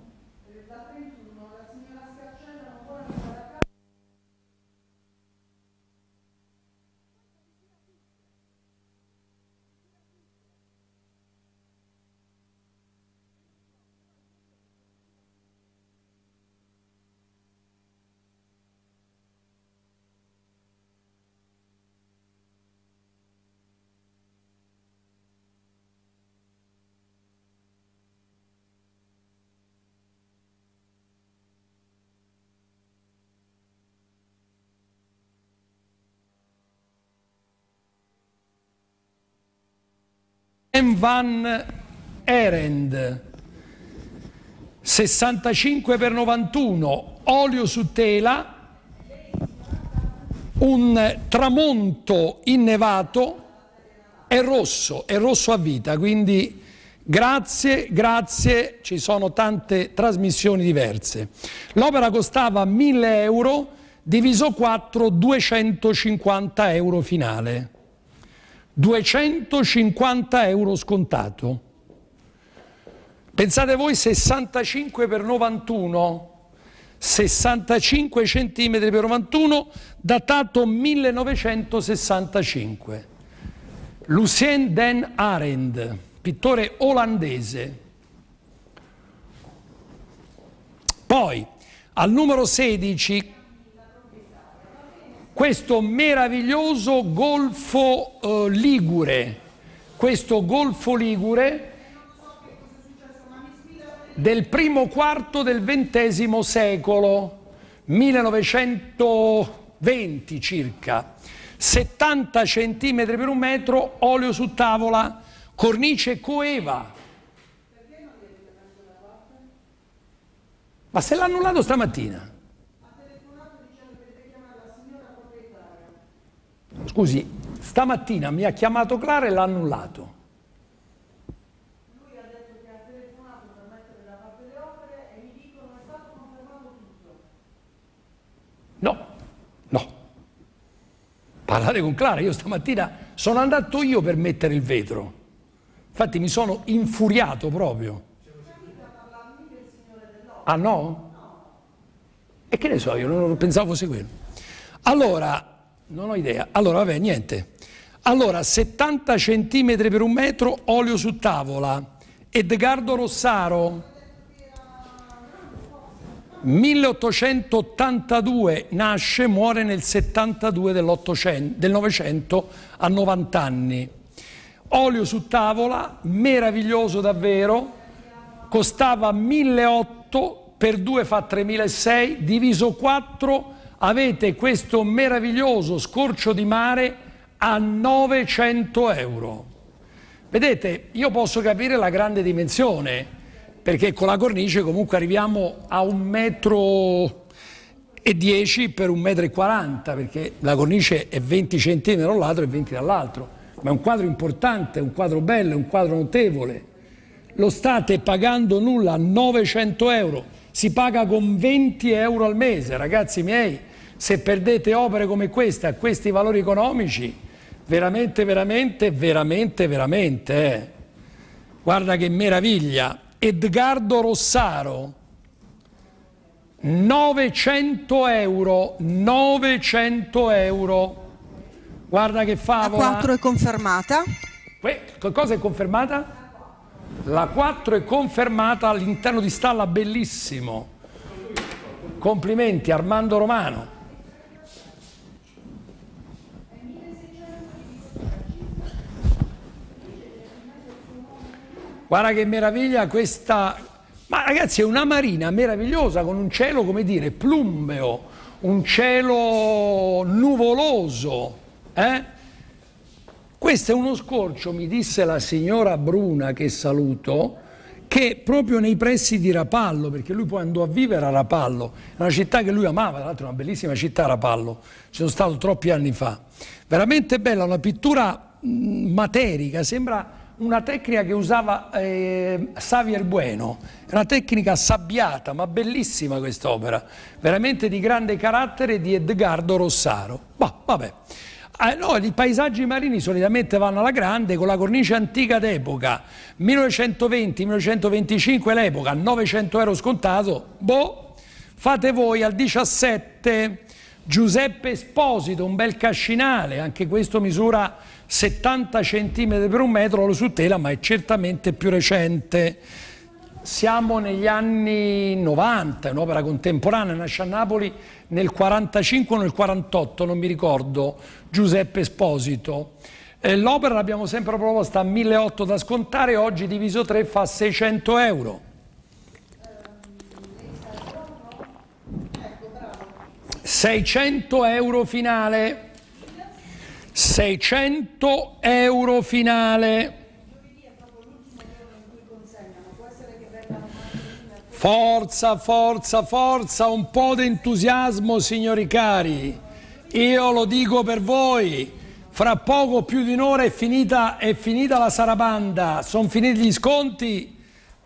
[SPEAKER 1] M. Van Erend, 65 per 91, olio su tela, un tramonto innevato è rosso, è rosso a vita, quindi grazie, grazie, ci sono tante trasmissioni diverse. L'opera costava 1000 euro, diviso 4, 250 euro finale. 250 euro scontato. Pensate voi 65 per 91, 65 cm per 91, datato 1965. Lucien den Arend, pittore olandese. Poi, al numero 16, questo meraviglioso golfo eh, ligure, questo golfo ligure del primo quarto del XX secolo, 1920 circa, 70 cm per un metro, olio su tavola, cornice coeva. Ma se l'ha annullato stamattina? Scusi, stamattina mi ha chiamato Clara e l'ha annullato. Lui ha detto che ha telefonato per mettere da parte le opere e gli dicono è stato confermato tutto. No, no. Parlare con Clara, io stamattina sono andato io per mettere il vetro. Infatti mi sono infuriato proprio. Ah no? E che ne so, io non pensavo fosse quello. Allora, non ho idea. Allora, vabbè, niente. Allora, 70 cm per un metro, olio su tavola. Edgardo Rossaro, 1882, nasce, muore nel 72 del 900 a 90 anni. Olio su tavola, meraviglioso davvero, costava 1.800, per 2 fa 3.600, diviso 4 avete questo meraviglioso scorcio di mare a 900 euro. Vedete, io posso capire la grande dimensione, perché con la cornice comunque arriviamo a un metro e 10 per un metro e 40, perché la cornice è 20 cm da un lato e 20 dall'altro, ma è un quadro importante, è un quadro bello, è un quadro notevole. Lo state pagando nulla, 900 euro, si paga con 20 euro al mese, ragazzi miei, se perdete opere come questa, a questi valori economici, veramente, veramente, veramente, veramente. Eh. Guarda che meraviglia. Edgardo Rossaro, 900 euro, 900 euro. Guarda che favola. La 4 è confermata. Que cosa è confermata? La 4 è confermata all'interno di Stalla, bellissimo. Complimenti Armando Romano. Guarda che meraviglia questa... Ma ragazzi è una marina meravigliosa con un cielo, come dire, plumbeo, un cielo nuvoloso. Eh? Questo è uno scorcio, mi disse la signora Bruna che saluto, che proprio nei pressi di Rapallo, perché lui poi andò a vivere a Rapallo, una città che lui amava, tra l'altro una bellissima città Rapallo, ci sono stato troppi anni fa. Veramente bella, una pittura mm, materica, sembra una tecnica che usava eh, Xavier Bueno, è una tecnica sabbiata ma bellissima quest'opera, veramente di grande carattere di Edgardo Rossaro. Bah, vabbè. Eh, no, I paesaggi marini solitamente vanno alla grande con la cornice antica d'epoca, 1920-1925 l'epoca, 900 euro scontato, boh, fate voi al 17 Giuseppe Esposito, un bel cascinale, anche questo misura 70 cm per un metro lo su tela, ma è certamente più recente. Siamo negli anni 90, è un'opera contemporanea, nasce a Napoli nel 45 o nel 48, non mi ricordo, Giuseppe Esposito. Eh, l'opera l'abbiamo sempre proposta a 1.800 da scontare, oggi diviso 3 fa 600 euro. 600 euro finale. 600 euro finale. Forza, forza, forza, un po' di entusiasmo signori cari. Io lo dico per voi, fra poco più di un'ora è finita, è finita la sarabanda, sono finiti gli sconti,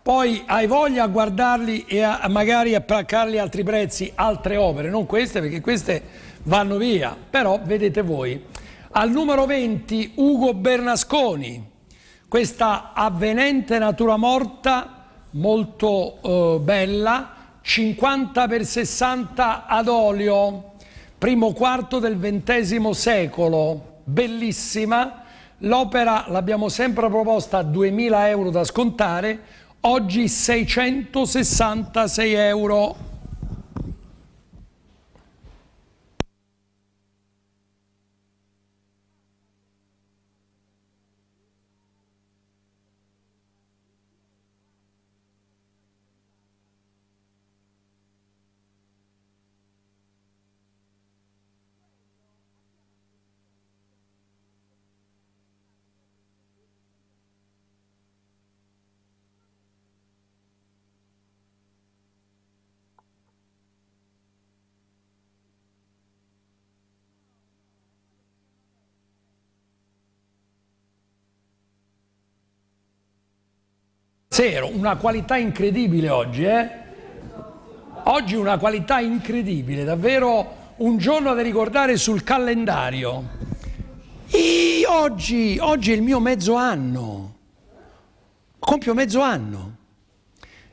[SPEAKER 1] poi hai voglia a guardarli e a, magari a placcarli altri prezzi, altre opere, non queste perché queste vanno via, però vedete voi. Al numero 20 Ugo Bernasconi, questa avvenente natura morta molto eh, bella, 50 per 60 ad olio, primo quarto del XX secolo, bellissima. L'opera l'abbiamo sempre proposta a 2.000 euro da scontare, oggi 666 euro. Zero, una qualità incredibile oggi, eh? Oggi una qualità incredibile, davvero un giorno da ricordare sul calendario. E oggi, oggi è il mio mezzo anno, compio mezzo anno.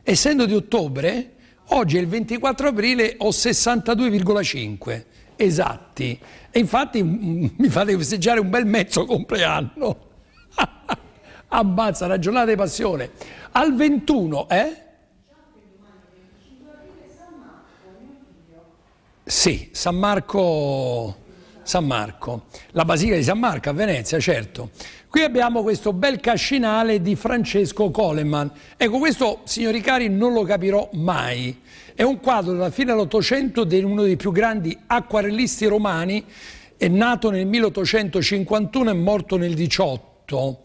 [SPEAKER 1] Essendo di ottobre, oggi è il 24 aprile, ho 62,5 esatti. E infatti mm, [LAUGHS] mi fate festeggiare un bel mezzo compleanno abbazza la di passione al 21, eh? Sì, San Marco, San Marco, la Basilica di San Marco a Venezia, certo. Qui abbiamo questo bel cascinale di Francesco Coleman. Ecco, questo, signori cari, non lo capirò mai. È un quadro della fine dell'Ottocento di uno dei più grandi acquarellisti romani, è nato nel 1851 e morto nel 18.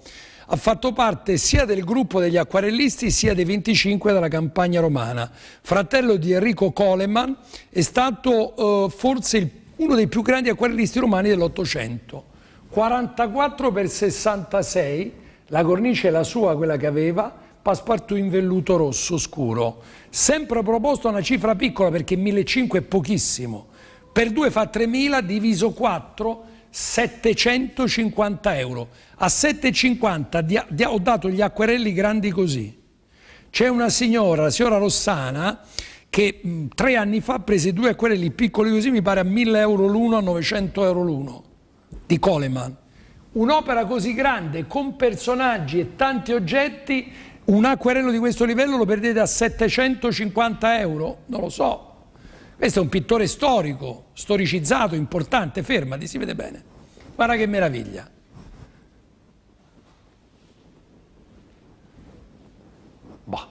[SPEAKER 1] Ha fatto parte sia del gruppo degli acquarellisti sia dei 25 della campagna romana. Fratello di Enrico Coleman, è stato eh, forse il, uno dei più grandi acquarellisti romani dell'Ottocento. 44 per 66, la cornice è la sua, quella che aveva, Passepartout in velluto rosso scuro. Sempre proposto una cifra piccola perché 1.500 è pochissimo. Per 2 fa 3.000 diviso 4 750 euro. A 7,50 ho dato gli acquerelli grandi così. C'è una signora, la signora Rossana, che mh, tre anni fa prese due acquerelli piccoli così, mi pare a 1000 euro l'uno, a 900 euro l'uno, di Coleman. Un'opera così grande, con personaggi e tanti oggetti, un acquerello di questo livello lo perdete a 750 euro? Non lo so. Questo è un pittore storico, storicizzato, importante, fermati, si vede bene. Guarda che meraviglia. Bah.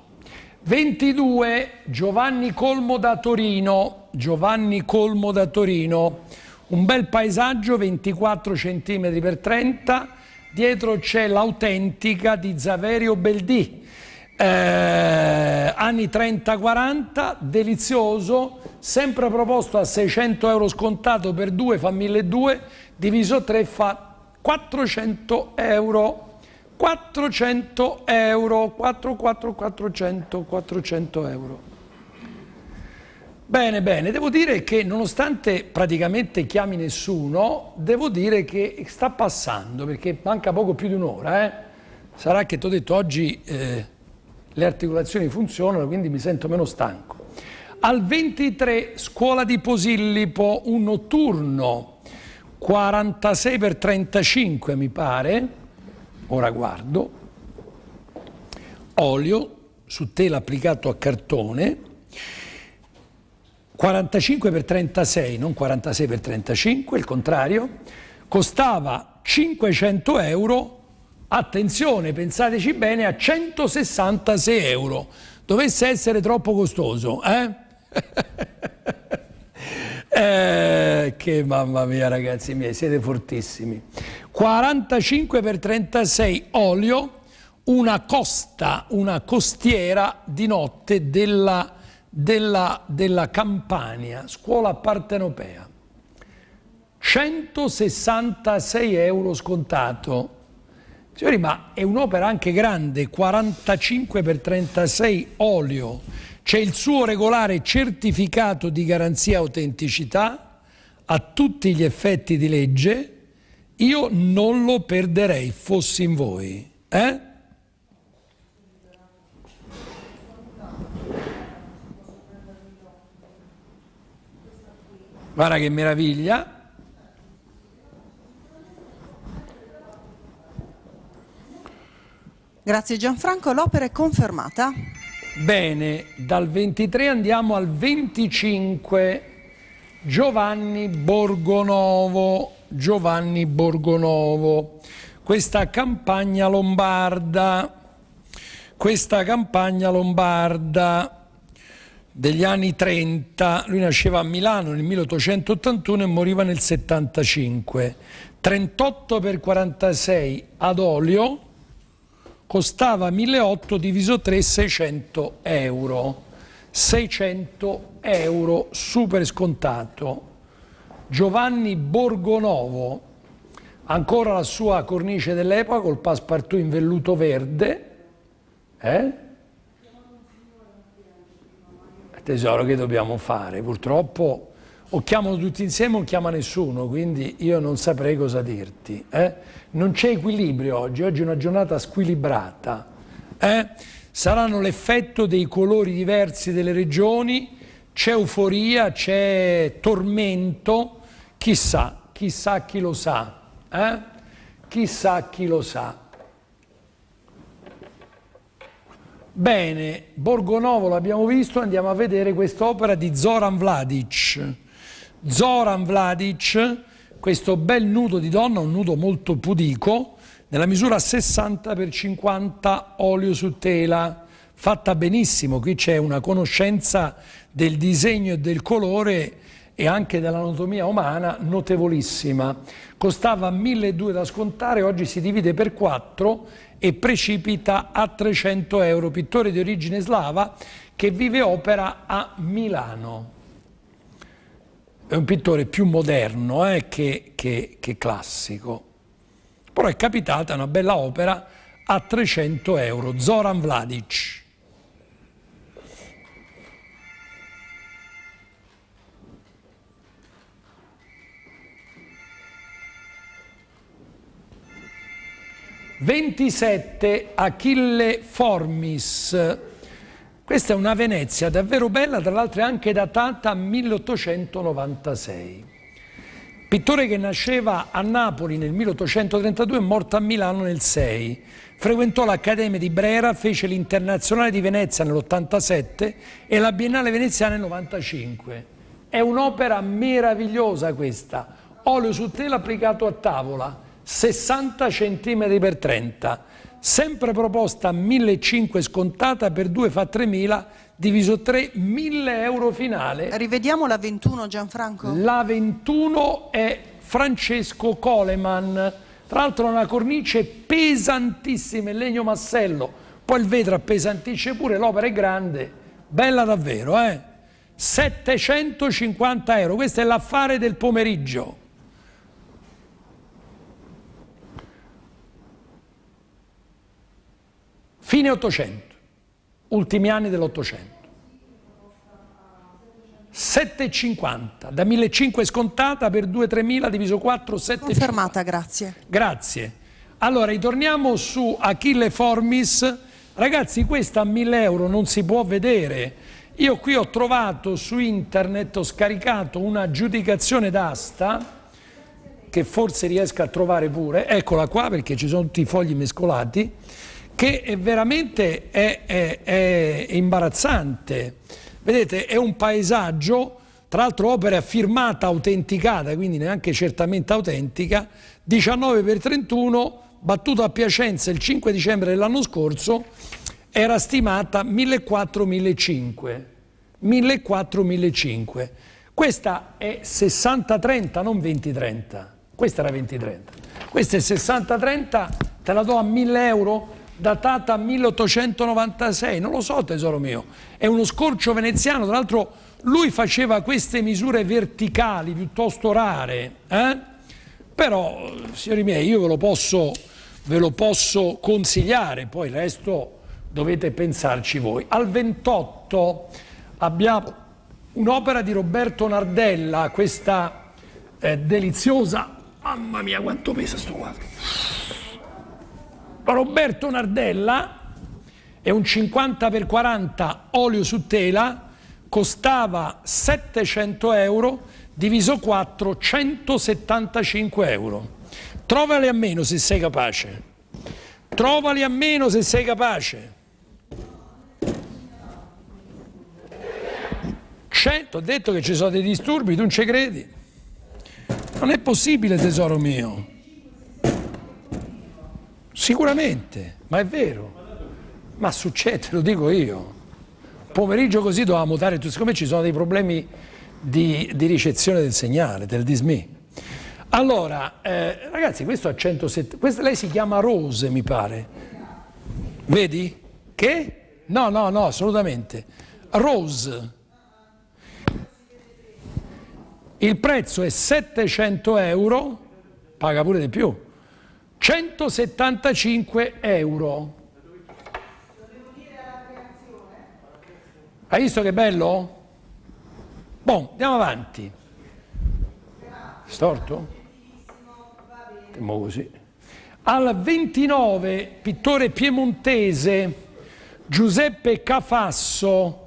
[SPEAKER 1] 22 Giovanni Colmo da Torino, Giovanni Colmo da Torino, un bel paesaggio 24 cm per 30, dietro c'è l'autentica di Zaverio Beldì, eh, anni 30-40, delizioso, sempre proposto a 600 euro scontato per due fa 1200, diviso 3 fa 400 euro. 400 euro, 4, 4, 400, 400 euro. Bene, bene, devo dire che nonostante praticamente chiami nessuno, devo dire che sta passando, perché manca poco più di un'ora, eh? Sarà che ti ho detto oggi... Eh, le articolazioni funzionano, quindi mi sento meno stanco. Al 23 Scuola di Posillipo, un notturno, 46 per 35 mi pare, ora guardo, olio su tela applicato a cartone, 45 per 36, non 46 per 35, il contrario, costava 500 euro attenzione, pensateci bene, a 166 euro. Dovesse essere troppo costoso, eh? [LAUGHS] eh che mamma mia ragazzi miei, siete fortissimi. 45 per 36 olio, una costa, una costiera di notte della, della, della Campania, scuola partenopea. 166 euro scontato Signori, ma è un'opera anche grande, 45 x 36 olio, c'è il suo regolare certificato di garanzia autenticità a tutti gli effetti di legge, io non lo perderei fossi in voi. Eh? Guarda che meraviglia. Grazie Gianfranco, l'opera è confermata? Bene, dal 23 andiamo al 25. Giovanni Borgonovo, Giovanni Borgonovo. Questa campagna lombarda, questa campagna lombarda degli anni 30, lui nasceva a Milano nel 1881 e moriva nel 75. 38 per 46 ad olio, costava 1.800 diviso 3 600 euro 600 euro super scontato Giovanni Borgonovo ancora la sua cornice dell'epoca col passepartout in velluto verde eh? tesoro che dobbiamo fare purtroppo o chiamano tutti insieme o chiama nessuno, quindi io non saprei cosa dirti. Eh? Non c'è equilibrio oggi, oggi è una giornata squilibrata. Eh? Saranno l'effetto dei colori diversi delle regioni, c'è euforia, c'è tormento, chissà, chissà chi lo sa, eh? chissà chi lo sa. Bene, Borgonovo l'abbiamo visto, andiamo a vedere quest'opera di Zoran Vladic. Zoran Vladic, questo bel nudo di donna, un nudo molto pudico, nella misura 60 x 50 olio su tela, fatta benissimo, qui c'è una conoscenza del disegno e del colore e anche dell'anatomia umana notevolissima. Costava 1.200 da scontare, oggi si divide per 4 e precipita a 300 euro. Pittore di origine slava che vive opera a Milano è un pittore più moderno eh, che, che, che classico. Però è capitata una bella opera a 300 euro, Zoran Vladic. Ventisette Achille Formis. Questa è una Venezia davvero bella, tra l'altro è anche datata a 1896. Pittore che nasceva a Napoli nel 1832 e morto a Milano nel 6. Frequentò l'Accademia di Brera, fece l'Internazionale di Venezia nell'87 e la Biennale Veneziana nel 95. È un'opera meravigliosa questa, olio su tela applicato a tavola, 60 cm per 30 sempre proposta 1.500 scontata per 2 fa 3.000 diviso 3 1.000 euro finale rivediamo la 21 Gianfranco la 21 è Francesco Coleman tra l'altro ha una cornice pesantissima in legno massello poi il vetro appesantisce pure l'opera è grande bella davvero eh 750 euro questo è l'affare del pomeriggio Fine 800, ultimi anni dell'Ottocento. 7,50 da 1.500 scontata per 2-3.000 diviso 4, 7,50. Confermata, grazie. Grazie. Allora, ritorniamo su Achille Formis. Ragazzi, questa a 1.000 euro non si può vedere. Io qui ho trovato su internet, ho scaricato una giudicazione d'asta che forse riesco a trovare pure. Eccola qua perché ci sono tutti i fogli mescolati che è veramente è, è, è imbarazzante. Vedete, è un paesaggio, tra l'altro opera firmata, autenticata, quindi neanche certamente autentica, 19 per 31, battuta a Piacenza il 5 dicembre dell'anno scorso, era stimata 1.400-1.500. Questa è 60-30, non 20-30. Questa era 20-30. Questa è 60-30, te la do a 1.000 euro? datata 1896, non lo so tesoro mio, è uno scorcio veneziano, tra l'altro lui faceva queste misure verticali piuttosto rare, eh? però signori miei io ve lo, posso, ve lo posso consigliare, poi il resto dovete pensarci voi. Al 28 abbiamo un'opera di Roberto Nardella, questa eh, deliziosa, mamma mia quanto pesa sto quadro, Roberto Nardella è un 50 x 40 olio su tela, costava 700 euro, diviso 4, 175 euro. Trovali a meno se sei capace. Trovali a meno se sei capace. 100, ho detto che ci sono dei disturbi, tu non ci credi. Non è possibile tesoro mio. Sicuramente, ma è vero. Ma succede, lo dico io. Pomeriggio così mutare dare, siccome ci sono dei problemi di, di ricezione del segnale, del dismi. Allora, eh, ragazzi, questo a 170, questo, lei si chiama Rose, mi pare. Vedi? Che? No, no, no, assolutamente. Rose. Il prezzo è 700 euro, paga pure di più. 175 euro. Hai visto che bello? Bon, andiamo avanti. Storto? Così. Al 29, pittore piemontese Giuseppe Cafasso,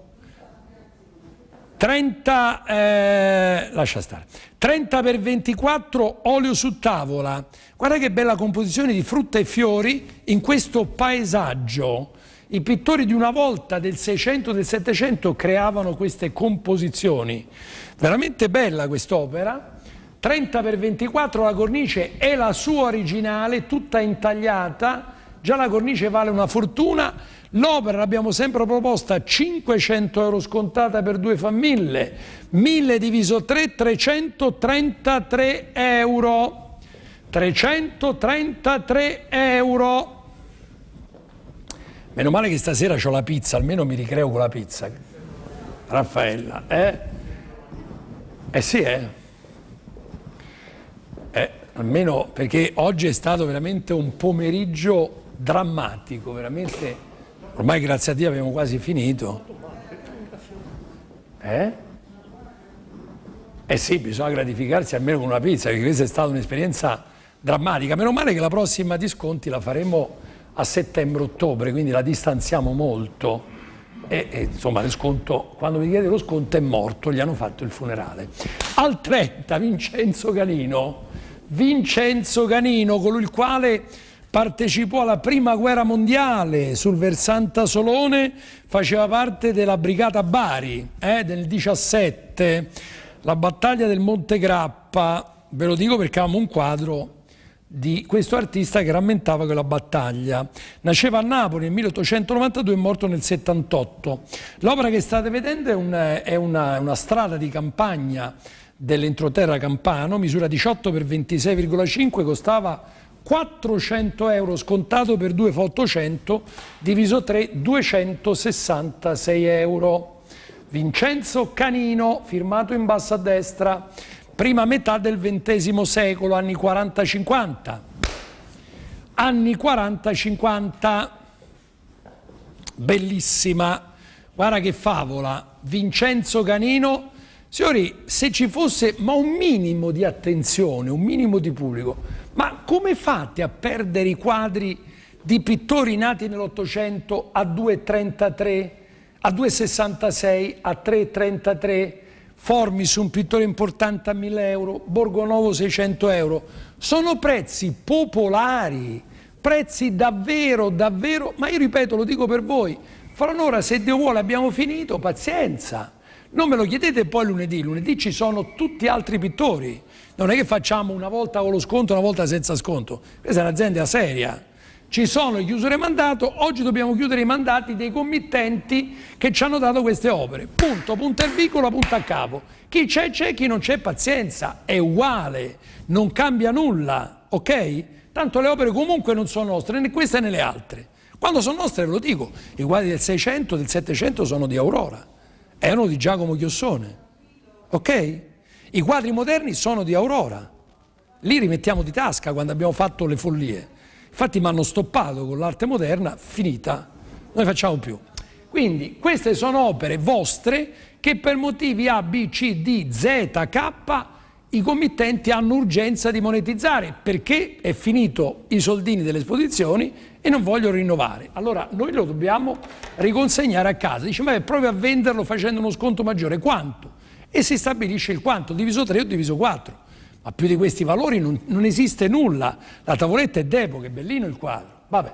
[SPEAKER 1] 30, eh, lascia stare, 30 x 24 olio su tavola. Guarda che bella composizione di frutta e fiori in questo paesaggio. I pittori di una volta del 600 e del 700 creavano queste composizioni. Veramente bella quest'opera. 30 x 24 la cornice è la sua originale, tutta intagliata già la cornice vale una fortuna, l'opera l'abbiamo sempre proposta 500 euro scontata per due fa famiglie, 1000 diviso 3, 333 euro. 333 euro. Meno male che stasera ho la pizza, almeno mi ricreo con la pizza. Raffaella, eh? Eh sì, eh? Eh, almeno perché oggi è stato veramente un pomeriggio drammatico, veramente, ormai grazie a Dio abbiamo quasi finito. Eh? Eh sì, bisogna gratificarsi almeno con una pizza, perché questa è stata un'esperienza drammatica. Meno male che la prossima di sconti la faremo a settembre-ottobre, quindi la distanziamo molto. E, e, insomma sconto, quando mi chiede lo sconto è morto, gli hanno fatto il funerale. Al 30 Vincenzo Canino, Vincenzo Canino, colui il quale Partecipò alla prima guerra mondiale sul versante Solone, faceva parte della brigata Bari eh, del 17, la battaglia del Monte Grappa, ve lo dico perché avevamo un quadro di questo artista che rammentava quella battaglia. Nasceva a Napoli nel 1892 e morto nel 78. L'opera che state vedendo è, un, è una, una strada di campagna dell'entroterra campano, misura 18 x 26,5, costava 400 euro scontato per due fa 800, diviso 3, 266 euro. Vincenzo Canino, firmato in basso a destra, prima metà del XX secolo, anni 40-50. Anni 40-50, bellissima, guarda che favola, Vincenzo Canino. Signori, se ci fosse ma un minimo di attenzione, un minimo di pubblico, ma come fate a perdere i quadri di pittori nati nell'Ottocento a 2,33, a 2,66, a 3,33, Formis un pittore importante a 1000 euro, Borgonovo 600 euro? Sono prezzi popolari, prezzi davvero, davvero, ma io ripeto, lo dico per voi, fra un'ora se Dio vuole abbiamo finito, pazienza. Non me lo chiedete poi lunedì, lunedì ci sono tutti altri pittori non è che facciamo una volta con lo sconto, una volta senza sconto, questa è un'azienda seria. Ci sono le chiusure mandato, oggi dobbiamo chiudere i mandati dei committenti che ci hanno dato queste opere. Punto, punto virgola, punto a capo. Chi c'è c'è, chi non c'è pazienza, è uguale, non cambia nulla, ok? Tanto le opere comunque non sono nostre, né queste né le altre. Quando sono nostre, ve lo dico, i quadri del 600, del 700 sono di Aurora, erano di Giacomo Chiossone, ok? I quadri moderni sono di Aurora, li rimettiamo di tasca quando abbiamo fatto le follie. Infatti mi hanno stoppato con l'arte moderna, finita, noi facciamo più. Quindi queste sono opere vostre che per motivi A, B, C, D, Z, K i committenti hanno urgenza di monetizzare perché è finito i soldini delle esposizioni e non vogliono rinnovare. Allora noi lo dobbiamo riconsegnare a casa. Dice, ma provi a venderlo facendo uno sconto maggiore. Quanto? e si stabilisce il quanto, diviso 3 o diviso 4. Ma più di questi valori non, non esiste nulla. La tavoletta è d'epoca, che bellino il quadro. Vabbè.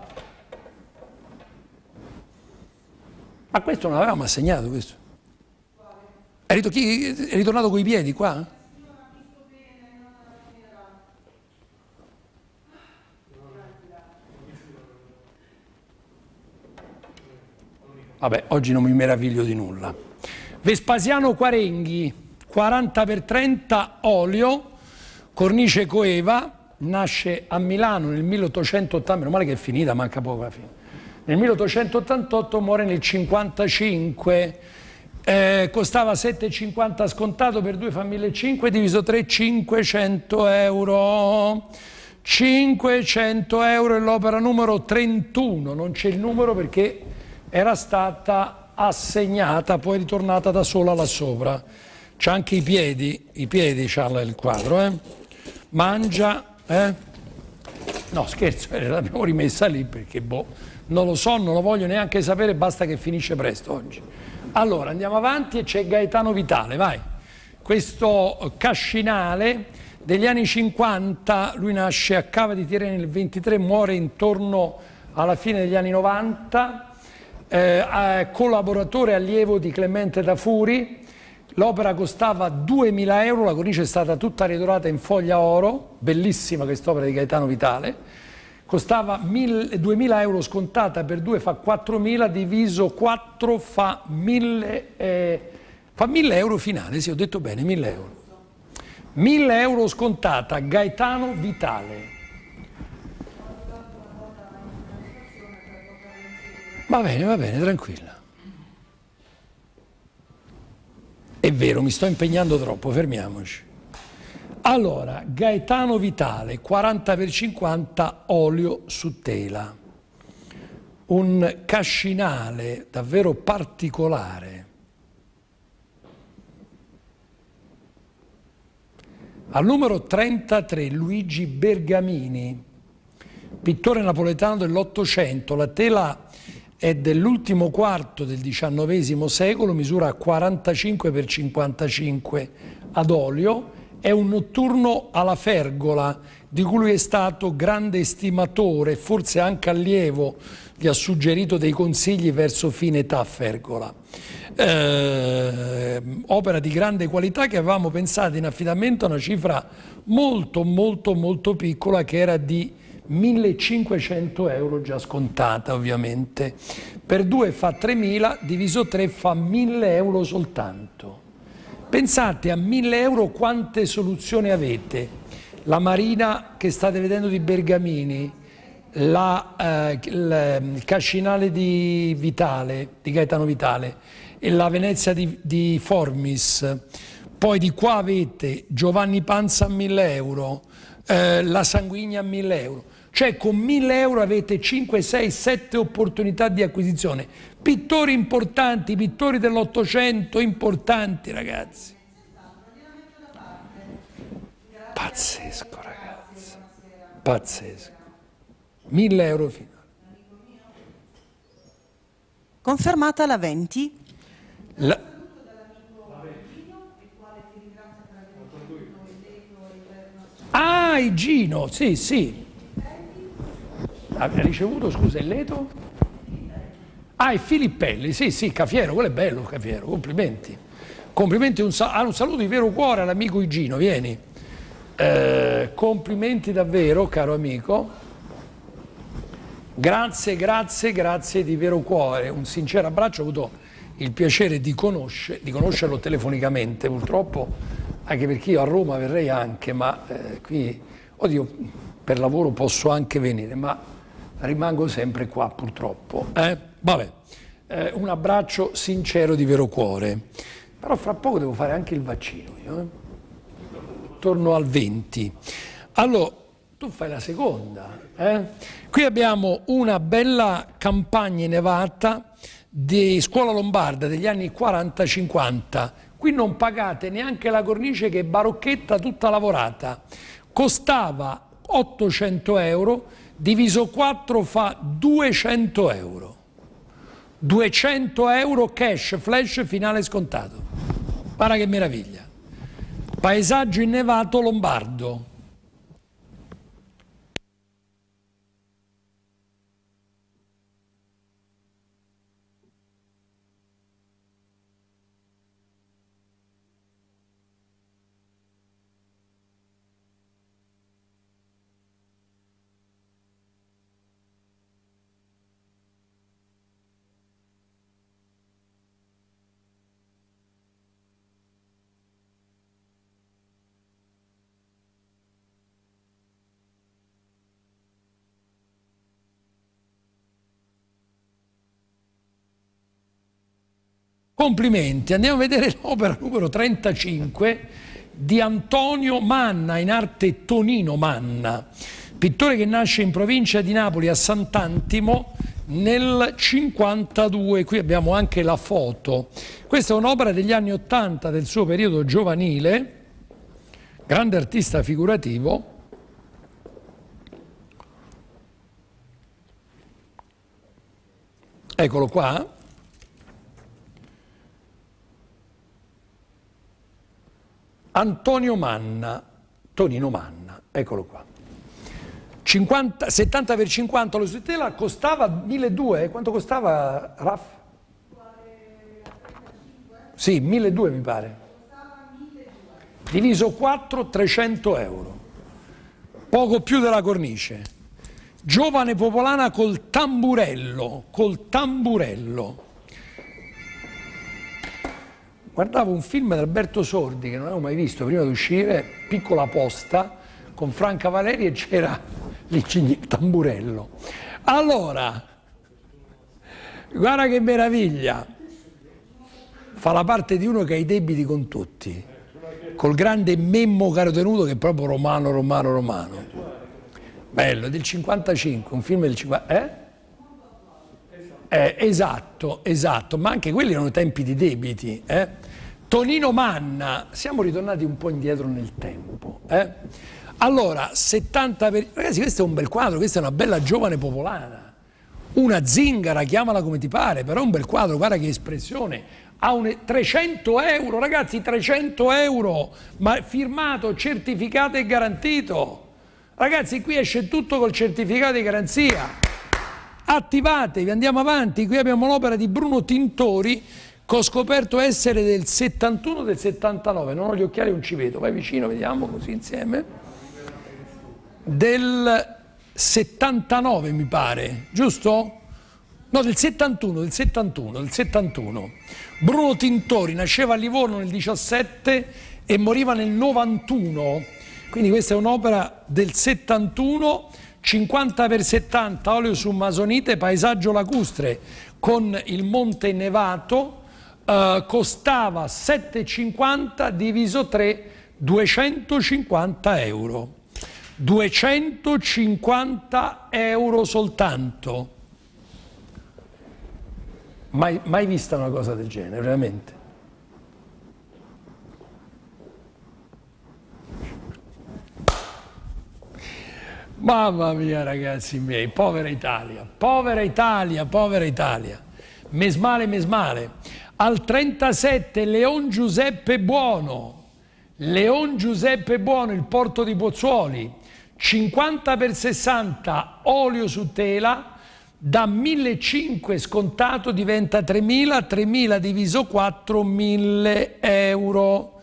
[SPEAKER 1] Ma questo non l'avevamo assegnato questo. È, è ritornato coi piedi qua? Vabbè, oggi non mi meraviglio di nulla. Vespasiano Quarenghi, 40 x 30 olio, cornice coeva, nasce a Milano nel 1880, meno male che è finita, manca poco alla fine. Nel 1888 muore nel 55, eh, costava 7,50 scontato per due fa 1.500 diviso 3, 500 euro. 500 euro è l'opera numero 31, non c'è il numero perché era stata assegnata, poi ritornata da sola là sopra. C'ha anche i piedi, i piedi c'ha il quadro, eh? mangia, eh? no scherzo, [LAUGHS] l'abbiamo rimessa lì perché boh, non lo so, non lo voglio neanche sapere, basta che finisce presto oggi. Allora andiamo avanti e c'è Gaetano Vitale, vai. Questo cascinale degli anni 50, lui nasce a Cava di Tirene nel 23, muore intorno alla fine degli anni 90, eh, collaboratore allievo di Clemente da Furi. l'opera costava 2.000 euro, la cornice è stata tutta ritorata in foglia oro, bellissima quest'opera di Gaetano Vitale, costava 2.000 euro scontata per 2 fa 4.000 diviso 4 fa 1.000, eh, fa 1.000 euro finale, sì ho detto bene, 1.000 euro. 1.000 euro scontata, Gaetano Vitale. Va bene, va bene, tranquilla. È vero, mi sto impegnando troppo, fermiamoci. Allora, Gaetano Vitale, 40x50 olio su tela. Un cascinale davvero particolare. Al numero 33 Luigi Bergamini, pittore napoletano dell'Ottocento, la tela è dell'ultimo quarto del XIX secolo, misura 45 x 55 ad olio, è un notturno alla Fergola, di cui lui è stato grande estimatore, forse anche allievo, gli ha suggerito dei consigli verso fine età Fergola. Eh, opera di grande qualità che avevamo pensato in affidamento a una cifra molto molto molto piccola che era di 1500 euro già scontata ovviamente, per 2 fa 3000, diviso 3 fa 1000 euro soltanto. Pensate a 1000 euro quante soluzioni avete. La marina che state vedendo di Bergamini, la, eh, ehm, il cascinale di Vitale, di Gaetano Vitale e la Venezia di, di Formis. Poi di qua avete Giovanni Panza a 1000 euro, eh, la Sanguigna a 1000 euro. Cioè con 1000 euro avete 5, 6, 7 opportunità di acquisizione. Pittori importanti, pittori dell'Ottocento importanti ragazzi. Pazzesco ragazzi, pazzesco. 1000 euro finale.
[SPEAKER 2] Confermata la 20.
[SPEAKER 1] La... Ah, il Gino, sì, sì ha ricevuto, scusa, il Leto? Ah, è Filippelli, sì, sì, Cafiero, quello è bello, Cafiero, complimenti. Complimenti, un, sal un saluto di vero cuore all'amico Igino, vieni. Eh, complimenti davvero, caro amico. Grazie, grazie, grazie di vero cuore. Un sincero abbraccio, ho avuto il piacere di, conosce, di conoscerlo telefonicamente, purtroppo, anche perché io a Roma verrei anche, ma eh, qui, oddio, per lavoro posso anche venire, ma rimango sempre qua purtroppo. Eh, vabbè, eh, un abbraccio sincero di vero cuore. Però fra poco devo fare anche il vaccino io, eh? Torno al 20. Allora, tu fai la seconda. Eh? Qui abbiamo una bella campagna innevata di scuola lombarda degli anni 40-50. Qui non pagate neanche la cornice che è barocchetta tutta lavorata. Costava 800 euro, diviso 4 fa 200 euro. 200 euro cash, flash, finale scontato. Guarda che meraviglia. Paesaggio innevato lombardo. Complimenti, andiamo a vedere [LAUGHS] l'opera numero 35 di Antonio Manna, in arte Tonino Manna, pittore che nasce in provincia di Napoli a Sant'Antimo nel 52, qui abbiamo anche la foto. Questa è un'opera degli anni 80 del suo periodo giovanile, grande artista figurativo, eccolo qua, Antonio Manna, Tonino Manna, eccolo qua. 50, 70 per 50 lo Sutela costava 1.200, eh, quanto costava Raf? Sì, 1.200 mi pare. Diviso 4, 300 euro. Poco più della cornice. Giovane popolana col tamburello, col tamburello guardavo un film di Alberto Sordi che non avevo mai visto prima di uscire, Piccola Posta, con Franca Valeri e c'era il Tamburello. Allora, guarda che meraviglia, fa la parte di uno che ha i debiti con tutti, col grande Memmo Carotenuto che è proprio romano, romano, romano. Bello, del 55, un film del 55, eh? Eh, esatto, esatto, ma anche quelli erano tempi di debiti. Eh? Tonino Manna, siamo ritornati un po' indietro nel tempo. Eh? Allora, 70 per... Ragazzi, questo è un bel quadro, questa è una bella giovane popolana. Una zingara, chiamala come ti pare, però è un bel quadro, guarda che espressione. Ha un... 300 euro, ragazzi, 300 euro, ma firmato, certificato e garantito. Ragazzi, qui esce tutto col certificato di garanzia. Attivatevi, andiamo avanti. Qui abbiamo l'opera di Bruno Tintori che ho scoperto essere del 71 del 79, non ho gli occhiali non ci vedo, vai vicino, vediamo così insieme, del 79 mi pare, giusto? No, del 71, del 71, del 71. Bruno Tintori nasceva a Livorno nel 17 e moriva nel 91, quindi questa è un'opera del 71, 50 per 70, olio su masonite, paesaggio lacustre, con il monte nevato, eh, costava 7,50 diviso 3, 250 euro. 250 euro soltanto. Mai, mai vista una cosa del genere, veramente. Mamma mia ragazzi miei, povera Italia, povera Italia, povera Italia. Mesmale, mesmale. Al 37 Leon Giuseppe Buono, Leon Giuseppe Buono, il porto di Pozzuoli, 50 per 60 olio su tela, da 1.500 scontato diventa 3.000, 3.000 diviso 4, 1.000 euro.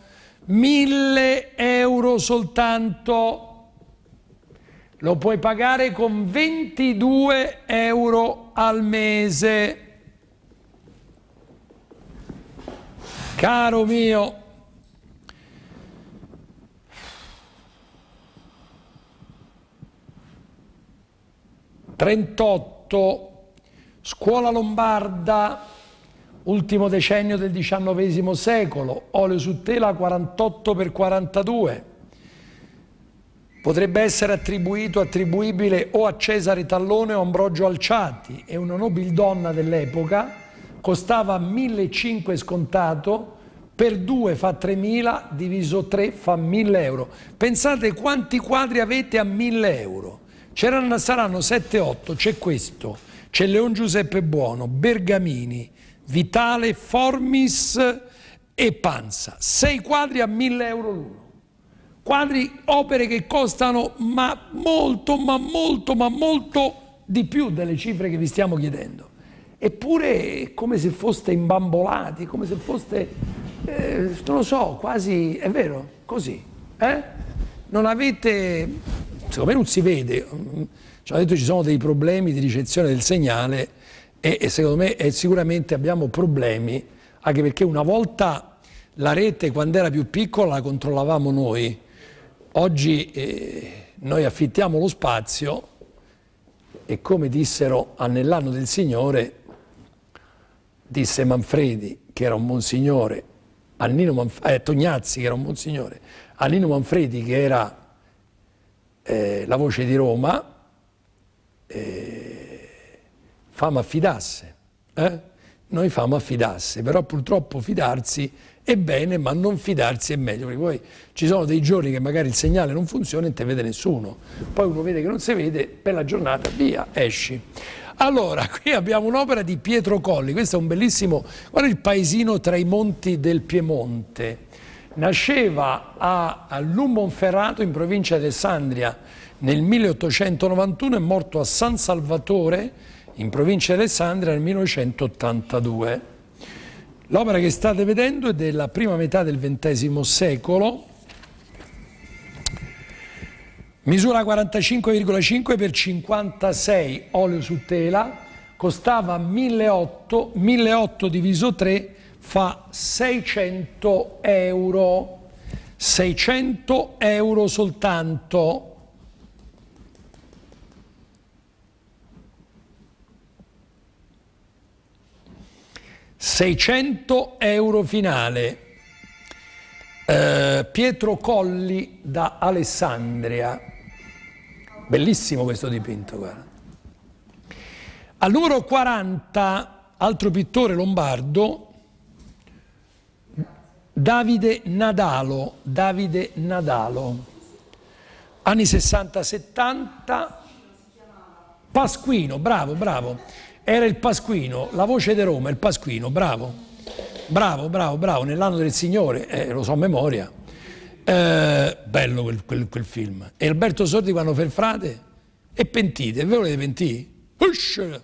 [SPEAKER 1] 1.000 euro soltanto. Lo puoi pagare con 22 euro al mese. Caro mio, Trentotto, scuola lombarda, ultimo decennio del XIX secolo, olio su tela 48 per 42. Potrebbe essere attribuito, attribuibile o a Cesare Tallone o a Ambrogio Alciati. È una nobildonna dell'epoca costava 1.500 scontato, per 2 fa 3.000, diviso 3 fa 1.000 euro. Pensate quanti quadri avete a 1.000 euro. saranno 7-8, c'è questo, c'è Leon Giuseppe Buono, Bergamini, Vitale, Formis e Panza. 6 quadri a 1.000 euro l'uno. Quadri, opere che costano ma molto, ma molto, ma molto di più delle cifre che vi stiamo chiedendo. Eppure è come se foste imbambolati, come se foste, eh, non lo so, quasi, è vero, così. Eh? Non avete, secondo me non si vede, ci hanno detto ci sono dei problemi di ricezione del segnale e, e secondo me eh, sicuramente abbiamo problemi, anche perché una volta la rete quando era più piccola la controllavamo noi, oggi eh, noi affittiamo lo spazio e come dissero nell'anno del Signore disse Manfredi, che era un monsignore, a Manf eh, Tognazzi, che era un monsignore, a Nino Manfredi, che era eh, la voce di Roma, eh, fama affidasse. Eh? Noi fama affidasse, però purtroppo fidarsi è bene, ma non fidarsi è meglio, perché poi ci sono dei giorni che magari il segnale non funziona e non te vede nessuno. Poi uno vede che non si vede, per la giornata, via, esci. Allora, [LAUGHS] qui abbiamo un'opera di Pietro Colli, questo è un bellissimo, guarda il paesino tra i monti del Piemonte. Nasceva a, a Lumonferrato in provincia di Alessandria nel 1891 e morto a San Salvatore in provincia di Alessandria nel 1982. L'opera che state vedendo è della prima metà del XX secolo, misura 45,5 per 56 olio su tela, costava 1.800, 1.800 diviso 3 fa 600 euro, 600 euro soltanto. Seicento euro finale. Eh, Pietro Colli da Alessandria. Bellissimo questo dipinto, guarda. Al numero 40, altro pittore lombardo, Davide Nadalo, Davide Nadalo, anni 60-70, Pasquino, bravo, bravo, era il Pasquino, la voce di Roma, il Pasquino, bravo, bravo, bravo, bravo, nell'anno del Signore, eh, lo so a memoria. Eh, bello quel, quel, quel, film. E Alberto Sordi quando fa il frate? E pentite, ve volete pentire? Ush!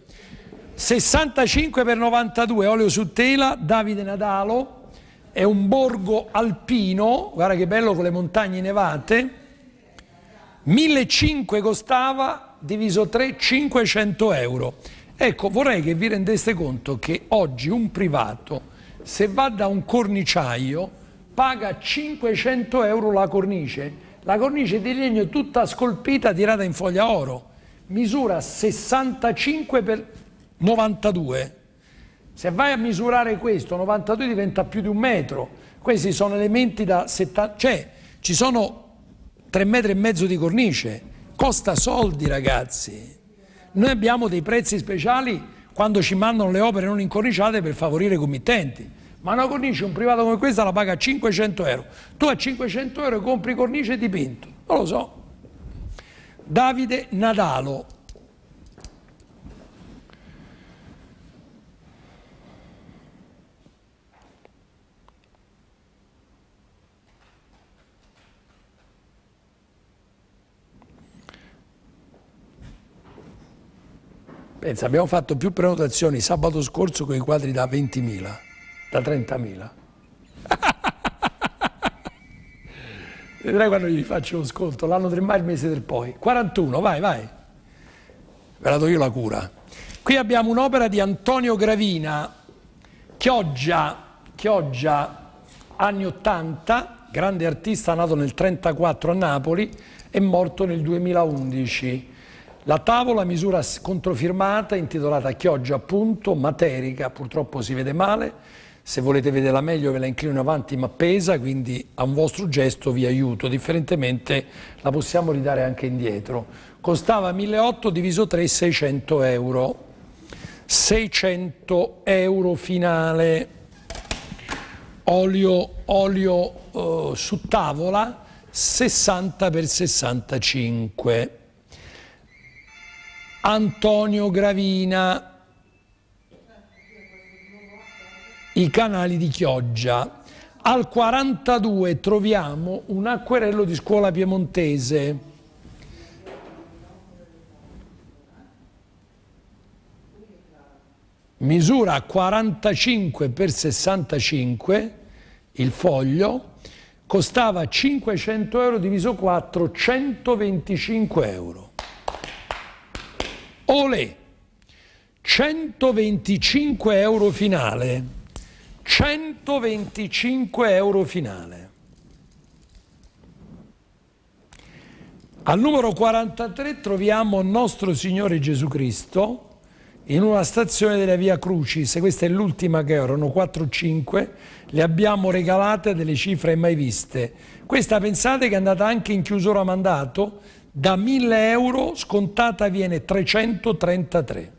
[SPEAKER 1] 65 per 92, olio su tela, Davide Nadalo, è un borgo alpino, guarda che bello con le montagne nevate, 1.500 costava, diviso 3, 500 euro. Ecco, vorrei che vi rendeste conto che oggi un privato, se va da un corniciaio, paga 500 euro la cornice. La cornice di legno tutta scolpita tirata in foglia oro, misura 65 per 92. Se vai a misurare questo, 92 diventa più di un metro. Questi sono elementi da 70... Cioè, ci sono 3 metri e mezzo di cornice. Costa soldi, ragazzi. Noi abbiamo dei prezzi speciali quando ci mandano le opere non incorniciate per favorire i committenti ma una cornice, un privato come questa la paga 500 euro. Tu a 500 euro compri cornice dipinto. Non lo so. Davide Nadalo. Pensa, abbiamo fatto più prenotazioni sabato scorso con i quadri da 20.000 da 30.000. [LAUGHS] Vedrai quando gli faccio lo sconto, l'anno del mai, il mese del poi. 41, vai, vai. Ve la do io la cura. Qui abbiamo un'opera di Antonio Gravina, Chioggia, Chioggia, anni 80, grande artista nato nel 1934 a Napoli e morto nel 2011. La tavola misura controfirmata, intitolata Chioggia appunto, materica, purtroppo si vede male, se volete vederla meglio ve la inclino avanti ma pesa, quindi a un vostro gesto vi aiuto, differentemente la possiamo ridare anche indietro. Costava 1.800 diviso 3, 600 euro. 600 euro finale, olio, olio eh, su tavola, 60 per 65. Antonio Gravina, i canali di Chioggia. Al 42 troviamo un acquerello di scuola piemontese. misura 45 per 65 il foglio costava 500 euro diviso 4 125 euro Olè, 125 euro finale 125 euro finale. Al numero 43 troviamo nostro Signore Gesù Cristo in una stazione della Via Crucis, questa è l'ultima che erano, 4 o 5, le abbiamo regalate delle cifre mai viste. Questa pensate che è andata anche in chiusura mandato, da 1000 euro scontata viene 333.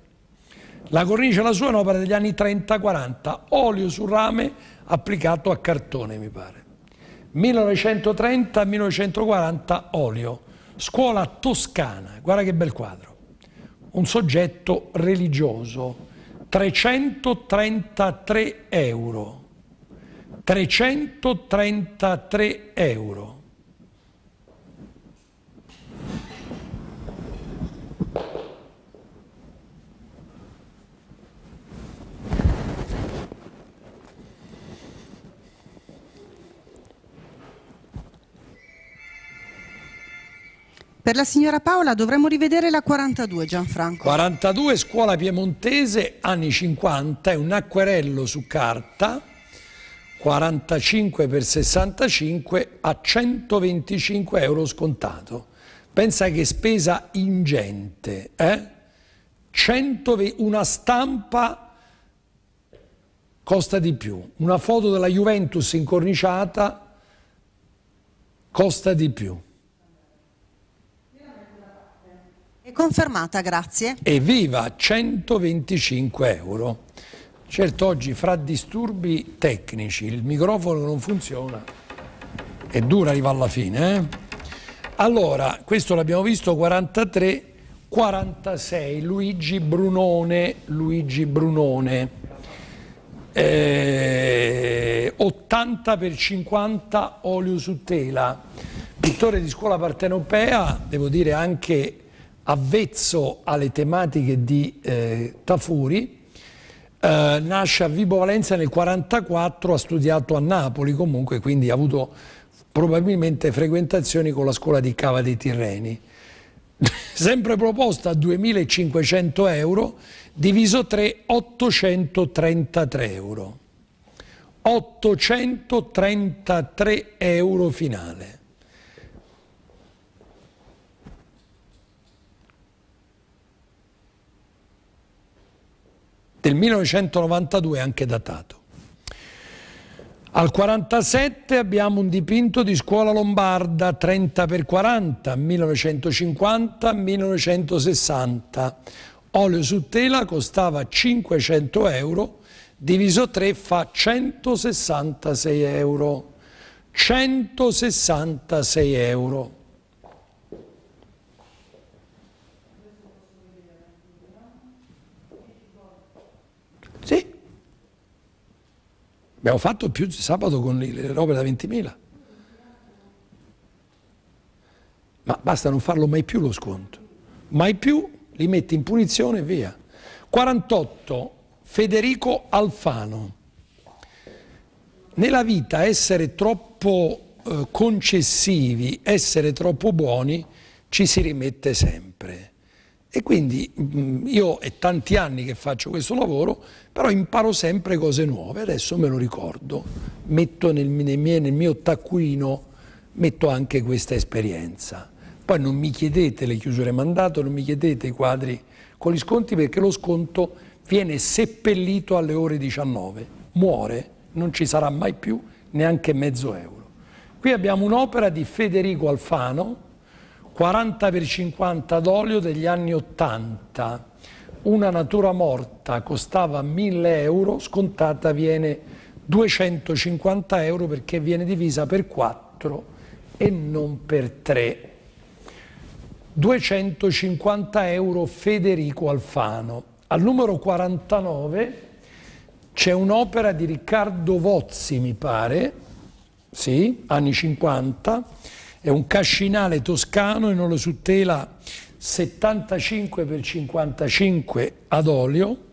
[SPEAKER 1] La cornice alla sua è un'opera degli anni 30-40, olio su rame applicato a cartone mi pare. 1930-1940 olio, scuola toscana, guarda che bel quadro, un soggetto religioso, 333 euro, 333 euro.
[SPEAKER 2] Per la signora Paola dovremmo rivedere la 42 Gianfranco.
[SPEAKER 1] 42 scuola piemontese anni 50 è un acquerello su carta 45 per 65 a 125 euro scontato. Pensa che spesa ingente, eh? 100, una stampa costa di più, una foto della Juventus incorniciata costa di più.
[SPEAKER 2] È confermata, grazie.
[SPEAKER 1] Evviva, 125 euro. Certo oggi fra disturbi tecnici il microfono non funziona, è dura arrivare alla fine. Eh? Allora, questo l'abbiamo visto 43, 46, Luigi Brunone, Luigi Brunone. Eh, 80 per 50 olio su tela pittore di scuola partenopea devo dire anche avvezzo alle tematiche di eh, Tafuri, eh, nasce a Vibo Valencia nel 1944, ha studiato a Napoli comunque, quindi ha avuto probabilmente frequentazioni con la scuola di Cava dei Tirreni. [LAUGHS] Sempre proposta a 2.500 euro, diviso 3, 833 euro. 833 euro finale. del 1992 anche datato. Al 47 abbiamo un dipinto di scuola lombarda 30x40, 1950-1960. Olio su tela costava 500 euro, diviso 3 fa 166 euro. 166 euro. Abbiamo fatto più sabato con le robe da 20.000. Ma basta non farlo mai più lo sconto. Mai più li metti in punizione e via. 48. Federico Alfano. Nella vita essere troppo eh, concessivi, essere troppo buoni, ci si rimette sempre. E quindi mm, io è tanti anni che faccio questo lavoro, però imparo sempre cose nuove, adesso me lo ricordo, metto nel, nel, mio, nel mio taccuino, metto anche questa esperienza. Poi non mi chiedete le chiusure mandato, non mi chiedete i quadri con gli sconti perché lo sconto viene seppellito alle ore 19, muore, non ci sarà mai più neanche mezzo euro. Qui abbiamo un'opera di Federico Alfano, 40 per 50 d'olio degli anni 80, una natura morta costava 1000 euro, scontata viene 250 euro perché viene divisa per 4 e non per 3. 250 euro Federico Alfano. Al numero 49 c'è un'opera di Riccardo Vozzi, mi pare, sì, anni 50, è un cascinale toscano in olio su tela 75 per 55 ad olio,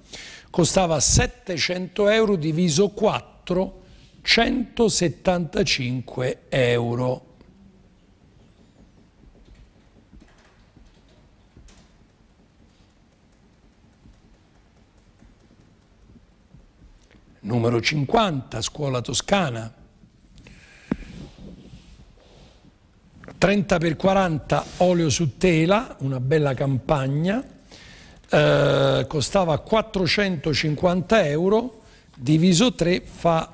[SPEAKER 1] costava 700 euro diviso 4, 175 euro. Numero 50, scuola toscana, 30x40 olio su tela, una bella campagna, eh, costava 450 euro, diviso 3 fa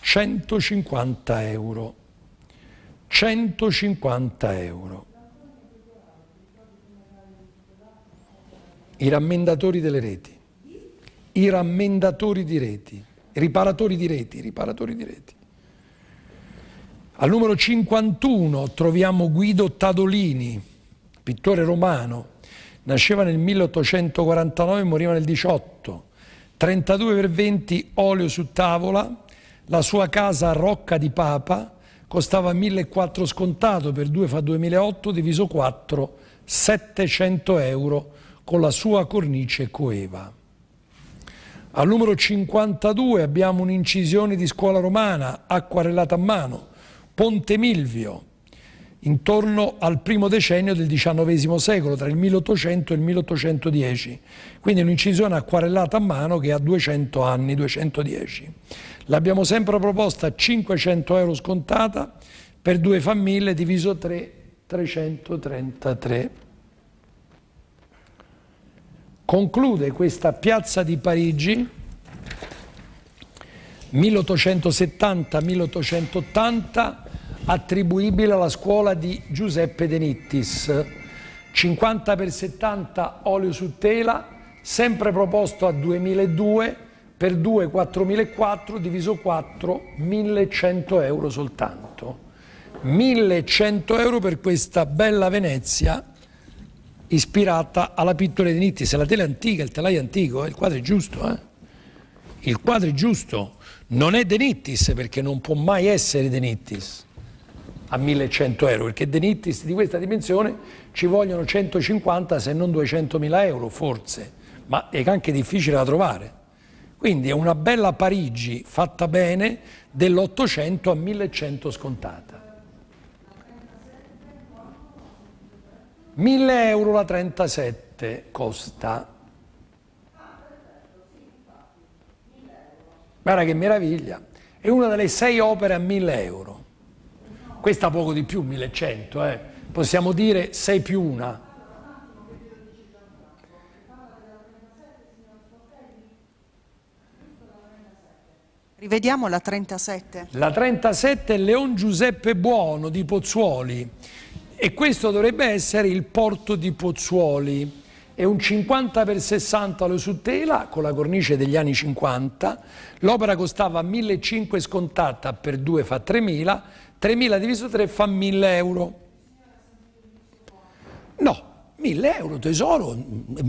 [SPEAKER 1] 150 euro. 150 euro. I rammendatori delle reti, i rammendatori di reti, riparatori di reti, riparatori di reti. Al numero 51 troviamo Guido Tadolini, pittore romano, nasceva nel 1849 e moriva nel 18. 32 per 20 olio su tavola, la sua casa a Rocca di Papa costava 1.400 scontato, per 2 fa 2.008, diviso 4, 700 euro con la sua cornice coeva. Al numero 52 abbiamo un'incisione di scuola romana, acquarellata a mano, Ponte Milvio, intorno al primo decennio del XIX secolo, tra il 1800 e il 1810. Quindi un'incisione acquarellata a mano che ha 200 anni, 210. L'abbiamo sempre proposta a 500 euro scontata per due famiglie diviso 3, 333. Conclude questa piazza di Parigi 1870-1880 attribuibile alla scuola di Giuseppe De Nittis. 50 x 70 olio su tela, sempre proposto a 2002, per 2 4004 diviso 4 1100 euro soltanto. 1100 euro per questa bella Venezia ispirata alla pittura di Nittis, la tela è antica, il telaio è antico, eh? il quadro è giusto, eh? il quadro è giusto, non è De Nittis perché non può mai essere De Nittis a 1100 euro, perché denittis di questa dimensione ci vogliono 150 se non 200 mila euro forse, ma è anche difficile da trovare. Quindi è una bella Parigi fatta bene dell'800 a 1100 scontata. 1000 euro la 37 costa. Guarda che meraviglia, è una delle sei opere a 1000 euro questa poco di più, 1100, eh. possiamo dire 6 più 1.
[SPEAKER 2] Rivediamo la 37. La
[SPEAKER 1] 37 è Leon Giuseppe Buono di Pozzuoli e questo dovrebbe essere il porto di Pozzuoli è un 50 x 60 allo su tela con la cornice degli anni 50, l'opera costava 1.500 scontata, per 2 fa 3.000, 3.000 diviso 3 fa 1.000 euro. No, 1.000 euro tesoro,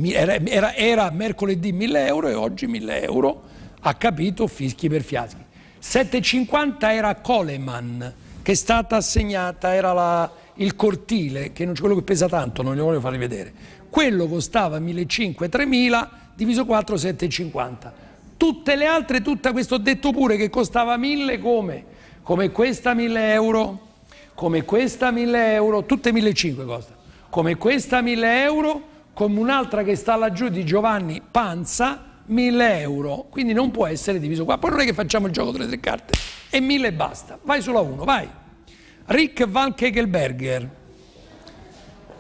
[SPEAKER 1] era, era, era mercoledì 1.000 euro e oggi 1.000 euro, ha capito fischi per fiaschi. 7,50 era Coleman che è stata assegnata, era la, il cortile, che non, quello che pesa tanto, non lo voglio far vedere quello costava 1.500-3.000, diviso 4, 7,50. Tutte le altre, tutta questo ho detto pure che costava 1.000 come? Come questa 1.000 euro, come questa 1.000 euro, tutte 1.500 costa. Come questa 1.000 euro, come un'altra che sta laggiù di Giovanni Panza, 1000 euro, quindi non può essere diviso qua. Poi non è che facciamo il gioco delle tre carte, e 1000 e basta. Vai sulla 1, vai. Rick Van Kegelberger.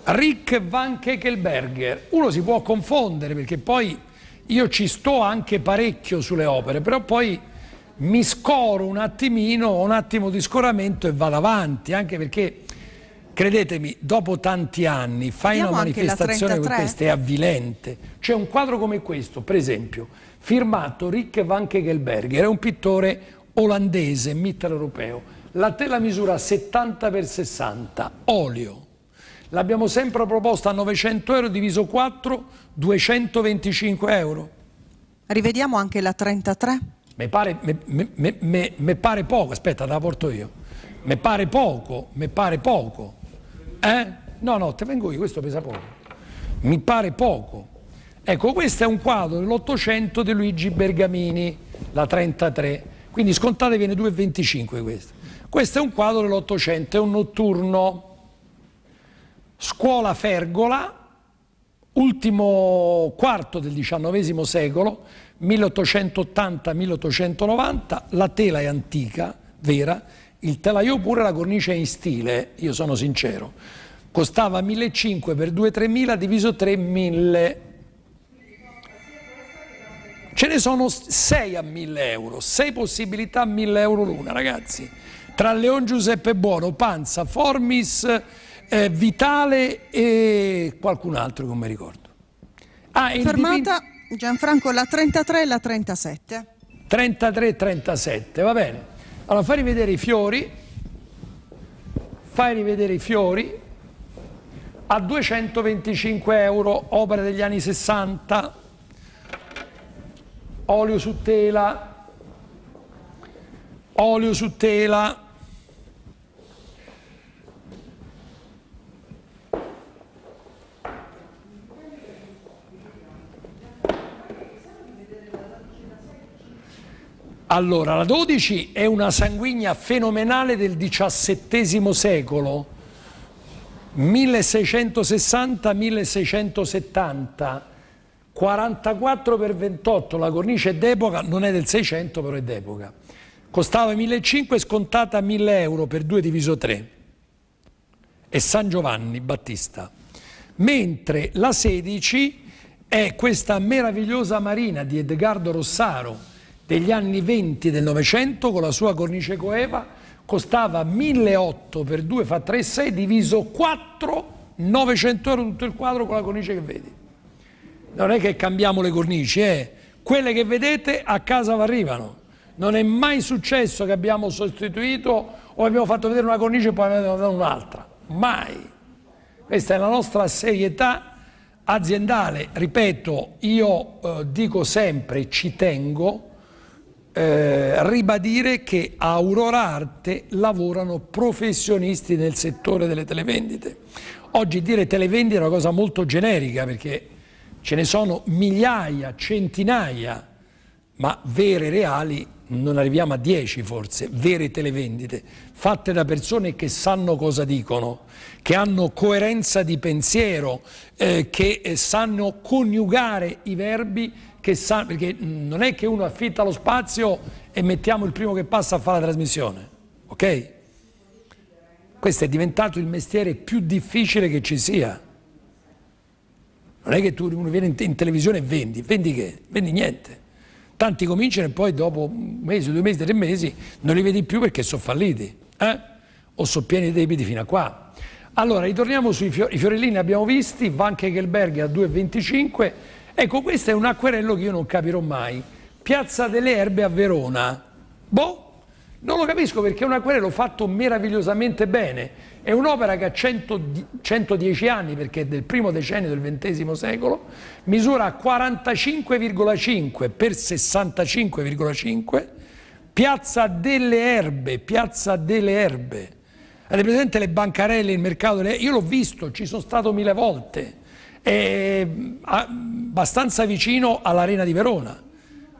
[SPEAKER 1] Rick Van Kekelberger, uno si può confondere perché poi io ci sto anche parecchio sulle opere, però poi mi scoro un attimino, ho un attimo di scoramento e vado avanti, anche perché credetemi, dopo tanti anni fai Vediamo una manifestazione come questa, è avvilente. C'è un quadro come questo, per esempio, firmato Rick Van Kekelberger, è un pittore olandese, mitteleuropeo, la tela misura 70 x 60, olio L'abbiamo sempre proposta a 900 euro diviso 4, 225 euro.
[SPEAKER 2] Rivediamo anche la 33.
[SPEAKER 1] Mi pare, me, me, me, me pare poco, aspetta, te la porto io. Mi pare poco, mi pare poco. Eh? No, no, te vengo io, questo pesa poco. Mi pare poco. Ecco, questo è un quadro dell'Ottocento di Luigi Bergamini, la 33. Quindi scontate viene 2,25 questo. Questo è un quadro dell'Ottocento, è un notturno scuola Fergola, ultimo quarto del XIX secolo, 1880-1890, la tela è antica, vera, il telaio pure la cornice è in stile, io sono sincero, costava 1.500 per 2-3.000 diviso 3.000. Ce ne sono 6 a 1.000 euro, 6 possibilità a 1.000 euro l'una ragazzi, tra Leon Giuseppe Buono, Panza, Formis, eh, Vitale e qualcun altro che non mi ricordo.
[SPEAKER 2] Ah, Fermata dipin... Gianfranco la 33 e la 37.
[SPEAKER 1] 33-37, e va bene. Allora fai rivedere i fiori, fai rivedere i fiori a 225 euro, opera degli anni 60, olio su tela, olio su tela, Allora, la 12 è una sanguigna fenomenale del XVII secolo, 1660-1670, 44 per 28, la cornice è d'epoca, non è del 600 però è d'epoca. Costava 1.500 scontata 1.000 euro per 2 diviso 3. E San Giovanni Battista. Mentre la 16 è questa meravigliosa marina di Edgardo Rossaro, degli anni 20 del Novecento con la sua cornice coeva costava 1.800 per 2 fa 3,6 diviso 4 900 euro tutto il quadro con la cornice che vedi non è che cambiamo le cornici eh. quelle che vedete a casa arrivano non è mai successo che abbiamo sostituito o abbiamo fatto vedere una cornice e poi abbiamo dato un'altra mai questa è la nostra serietà aziendale ripeto io eh, dico sempre ci tengo eh, ribadire che a Aurora Arte lavorano professionisti nel settore delle televendite. Oggi dire televendita è una cosa molto generica perché ce ne sono migliaia, centinaia, ma vere, reali, non arriviamo a dieci forse, vere televendite, fatte da persone che sanno cosa dicono, che hanno coerenza di pensiero, eh, che eh, sanno coniugare i verbi che sa, perché non è che uno affitta lo spazio e mettiamo il primo che passa a fare la trasmissione, ok? Questo è diventato il mestiere più difficile che ci sia. Non è che tu vieni in, in televisione e vendi, vendi che? Vendi niente. Tanti cominciano e poi dopo un mese, due mesi, tre mesi non li vedi più perché sono falliti, eh? O sono pieni di debiti fino a qua. Allora, ritorniamo sui fiorellini, abbiamo visti, Van Kegelberg a 2,25 Ecco, questo è un acquerello che io non capirò mai. Piazza delle Erbe a Verona. Boh, non lo capisco perché è un acquerello fatto meravigliosamente bene. È un'opera che ha 110 anni, perché è del primo decennio del XX secolo, misura 45,5 per 65,5, piazza delle erbe, piazza delle erbe. Avete presente le bancarelle, il mercato? delle Erbe? Io l'ho visto, ci sono stato mille volte è abbastanza vicino all'Arena di Verona,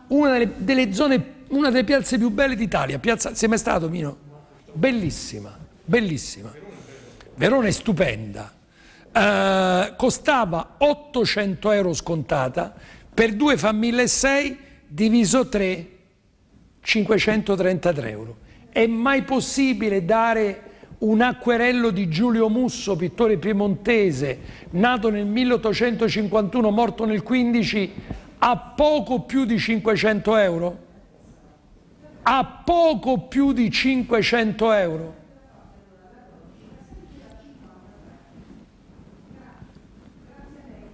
[SPEAKER 1] una delle, delle, zone, una delle piazze più belle d'Italia, piazza, sei mai stato Mino? Bellissima, bellissima, Verona è stupenda, uh, costava 800 euro scontata, per due fa 1600 diviso 3, 533 euro. È mai possibile dare un acquerello di Giulio Musso, pittore piemontese, nato nel 1851, morto nel 15, a poco più di 500 euro? A poco più di 500 euro?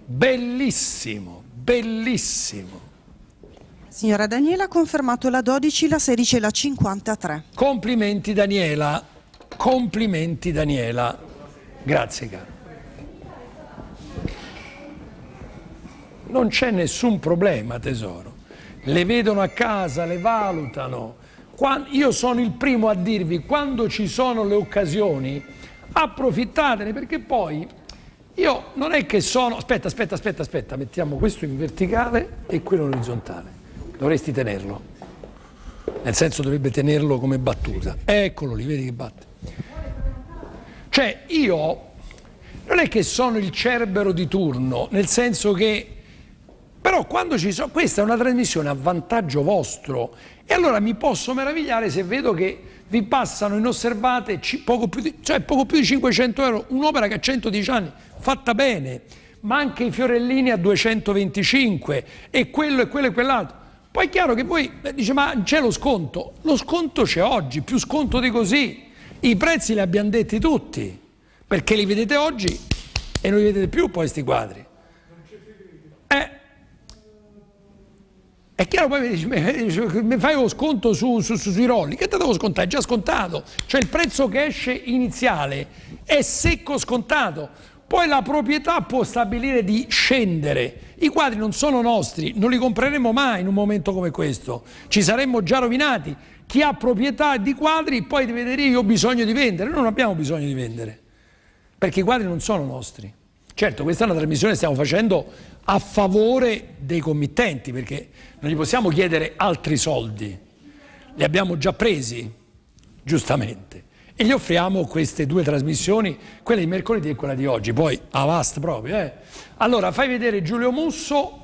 [SPEAKER 1] Bellissimo, bellissimo.
[SPEAKER 2] Signora Daniela ha confermato la 12, la 16 e la 53.
[SPEAKER 1] Complimenti Daniela. Complimenti Daniela, grazie caro. Non c'è nessun problema tesoro, le vedono a casa, le valutano. Io sono il primo a dirvi quando ci sono le occasioni approfittatene perché poi io non è che sono... Aspetta, aspetta, aspetta, aspetta, mettiamo questo in verticale e quello in orizzontale. Dovresti tenerlo, nel senso dovrebbe tenerlo come battuta. Eccolo lì, vedi che batte. Cioè io non è che sono il cerbero di turno, nel senso che però quando ci sono, questa è una trasmissione a vantaggio vostro e allora mi posso meravigliare se vedo che vi passano inosservate poco più di, cioè poco più di 500 euro un'opera che ha 110 anni, fatta bene, ma anche i fiorellini a 225 e quello e quello e quell'altro. Poi è chiaro che voi eh, dice ma c'è lo sconto, lo sconto c'è oggi, più sconto di così. I prezzi li abbiamo detti tutti, perché li vedete oggi e non li vedete più poi questi quadri. Eh, è chiaro, poi mi, dici, mi fai lo sconto su, su, su, sui rolli, che te devo scontare? È già scontato, cioè il prezzo che esce iniziale è secco scontato, poi la proprietà può stabilire di scendere i quadri non sono nostri, non li compreremo mai in un momento come questo, ci saremmo già rovinati. Chi ha proprietà di quadri poi deve dire io ho bisogno di vendere, noi non abbiamo bisogno di vendere, perché i quadri non sono nostri. Certo, questa è una trasmissione che stiamo facendo a favore dei committenti, perché non gli possiamo chiedere altri soldi, li abbiamo già presi, giustamente e gli offriamo queste due trasmissioni, quella di mercoledì e quella di oggi, poi avast proprio. Eh. Allora fai vedere Giulio Musso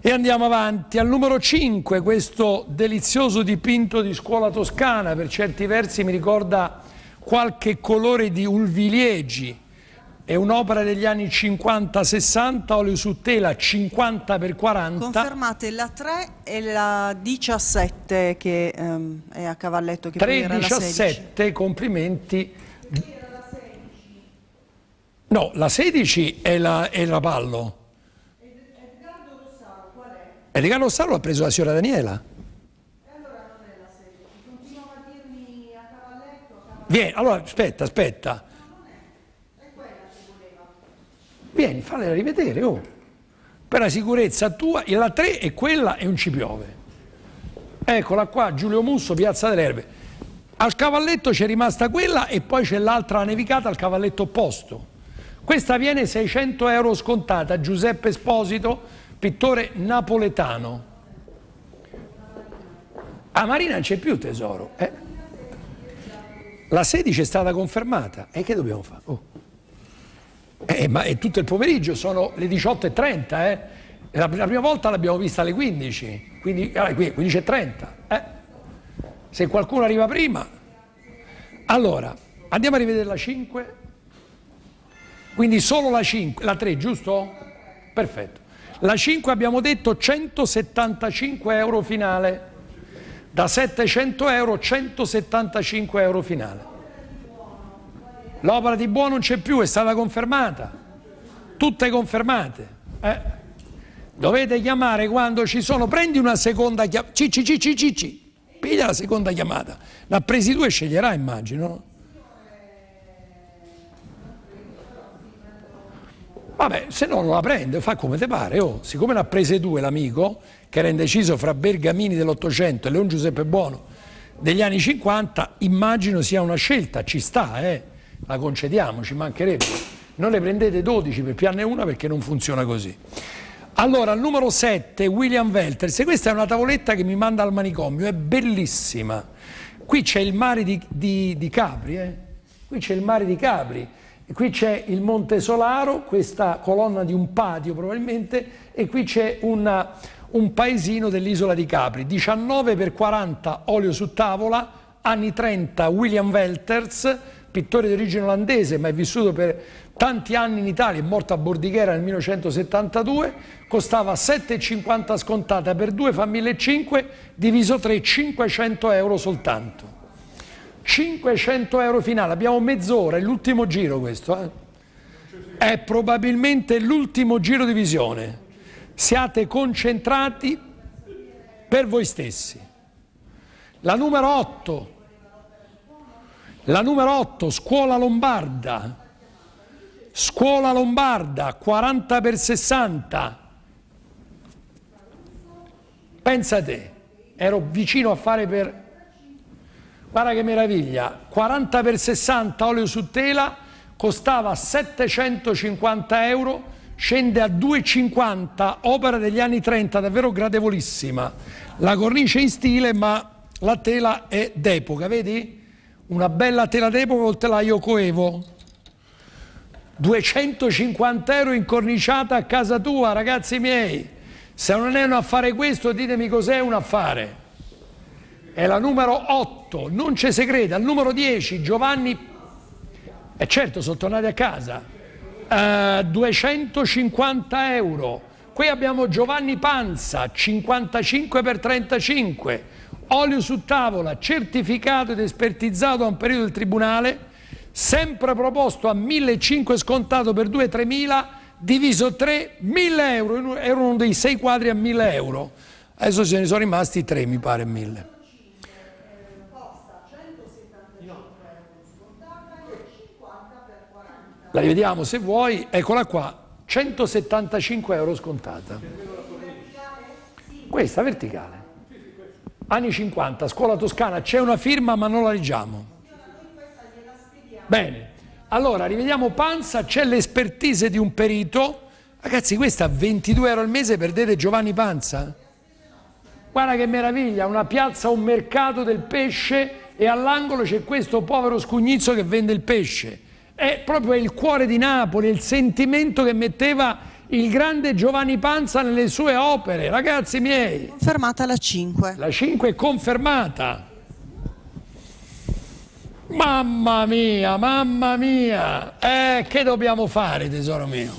[SPEAKER 1] e andiamo avanti. Al numero 5 questo delizioso dipinto di scuola toscana, per certi versi mi ricorda qualche colore di Ulviliegi, è un'opera degli anni 50-60, olio su tela 50 x 40. Confermate
[SPEAKER 2] la 3 e la 17 che um, è a cavalletto. 3 era 17,
[SPEAKER 1] complimenti. No, la 16 è la, è la Pallo. Edgardo Rossaro qual è? Edgardo Rossaro ha preso la signora Daniela. E allora non è la 16, continuava a dirmi a cavalletto. Vieni, allora aspetta, aspetta vieni, falla rivedere, oh. per la sicurezza tua, la 3 è quella e non ci piove. Eccola qua, Giulio Musso, Piazza delle Erbe. Al cavalletto c'è rimasta quella e poi c'è l'altra nevicata al cavalletto opposto. Questa viene 600 euro scontata, Giuseppe Esposito, pittore napoletano. A Marina non c'è più tesoro. Eh? La 16 è stata confermata. E che dobbiamo fare? Oh. Eh, ma è tutto il pomeriggio, sono le 18.30, eh? la, la, prima volta l'abbiamo vista alle 15, quindi alle ah, 15.30. Eh? Se qualcuno arriva prima. Allora, andiamo a rivedere la 5. Quindi solo la 5, la 3, giusto? Perfetto. La 5 abbiamo detto 175 euro finale, da 700 euro 175 euro finale. L'opera di Buono non c'è più, è stata confermata. Tutte confermate. Eh? Dovete chiamare quando ci sono. Prendi una seconda chiamata. Cicci, cicci, cicci. Piglia la seconda chiamata. L'ha presi tu e sceglierà, immagino. Vabbè, se no non la prende, fa come te pare. Oh. Siccome l'ha prese due l'amico, che era indeciso fra Bergamini dell'Ottocento e Leon Giuseppe Buono degli anni 50, immagino sia una scelta, ci sta, eh la concediamo, ci mancherebbe. Non ne prendete 12 per piarne una perché non funziona così. Allora, al numero 7, William Welters. Questa è una tavoletta che mi manda al manicomio, è bellissima. Qui c'è il mare di, di, di Capri, eh? qui c'è il mare di Capri, qui c'è il Monte Solaro, questa colonna di un patio probabilmente, e qui c'è una, un paesino dell'isola di Capri. 19 x 40 olio su tavola, anni 30 William Welters, pittore di origine olandese ma è vissuto per tanti anni in Italia, è morto a Bordighera nel 1972, costava 7,50 scontata per due fa 1.500 diviso 3, 500 euro soltanto. 500 euro finale, abbiamo mezz'ora, è l'ultimo giro questo, eh? è probabilmente l'ultimo giro di visione. Siate concentrati per voi stessi. La numero 8, la numero 8, scuola lombarda. Scuola lombarda, 40 per 60. Pensa te, ero vicino a fare per... Guarda che meraviglia, 40 per 60 olio su tela, costava 750 euro, scende a 2,50, opera degli anni 30, davvero gradevolissima. La cornice in stile, ma la tela è d'epoca, vedi? una bella tela d'epoca col telaio coevo 250 euro incorniciata a casa tua ragazzi miei se non è un affare questo ditemi cos'è un affare è la numero 8 non c'è segreto al numero 10 Giovanni e eh, certo sono tornati a casa eh, 250 euro qui abbiamo Giovanni Panza 55 per 35 55 olio su tavola, certificato ed espertizzato da un periodo del Tribunale, sempre proposto a 1.500 scontato per 2-3.000, diviso 3, 1.000 euro, era uno dei sei quadri a 1.000 euro. Adesso ce ne sono rimasti 3, mi pare, 1.000. La rivediamo se vuoi, eccola qua, 175 euro scontata. Questa verticale anni 50, scuola toscana, c'è una firma ma non la leggiamo. Bene, allora rivediamo Panza, c'è l'espertise di un perito. Ragazzi questa 22 euro al mese perdete Giovanni Panza? Guarda che meraviglia, una piazza, un mercato del pesce e all'angolo c'è questo povero scugnizzo che vende il pesce. È proprio il cuore di Napoli, il sentimento che metteva il grande Giovanni Panza nelle sue opere, ragazzi miei. Confermata la 5. La 5 è confermata. Mamma mia, mamma mia. Eh, che dobbiamo fare, tesoro mio?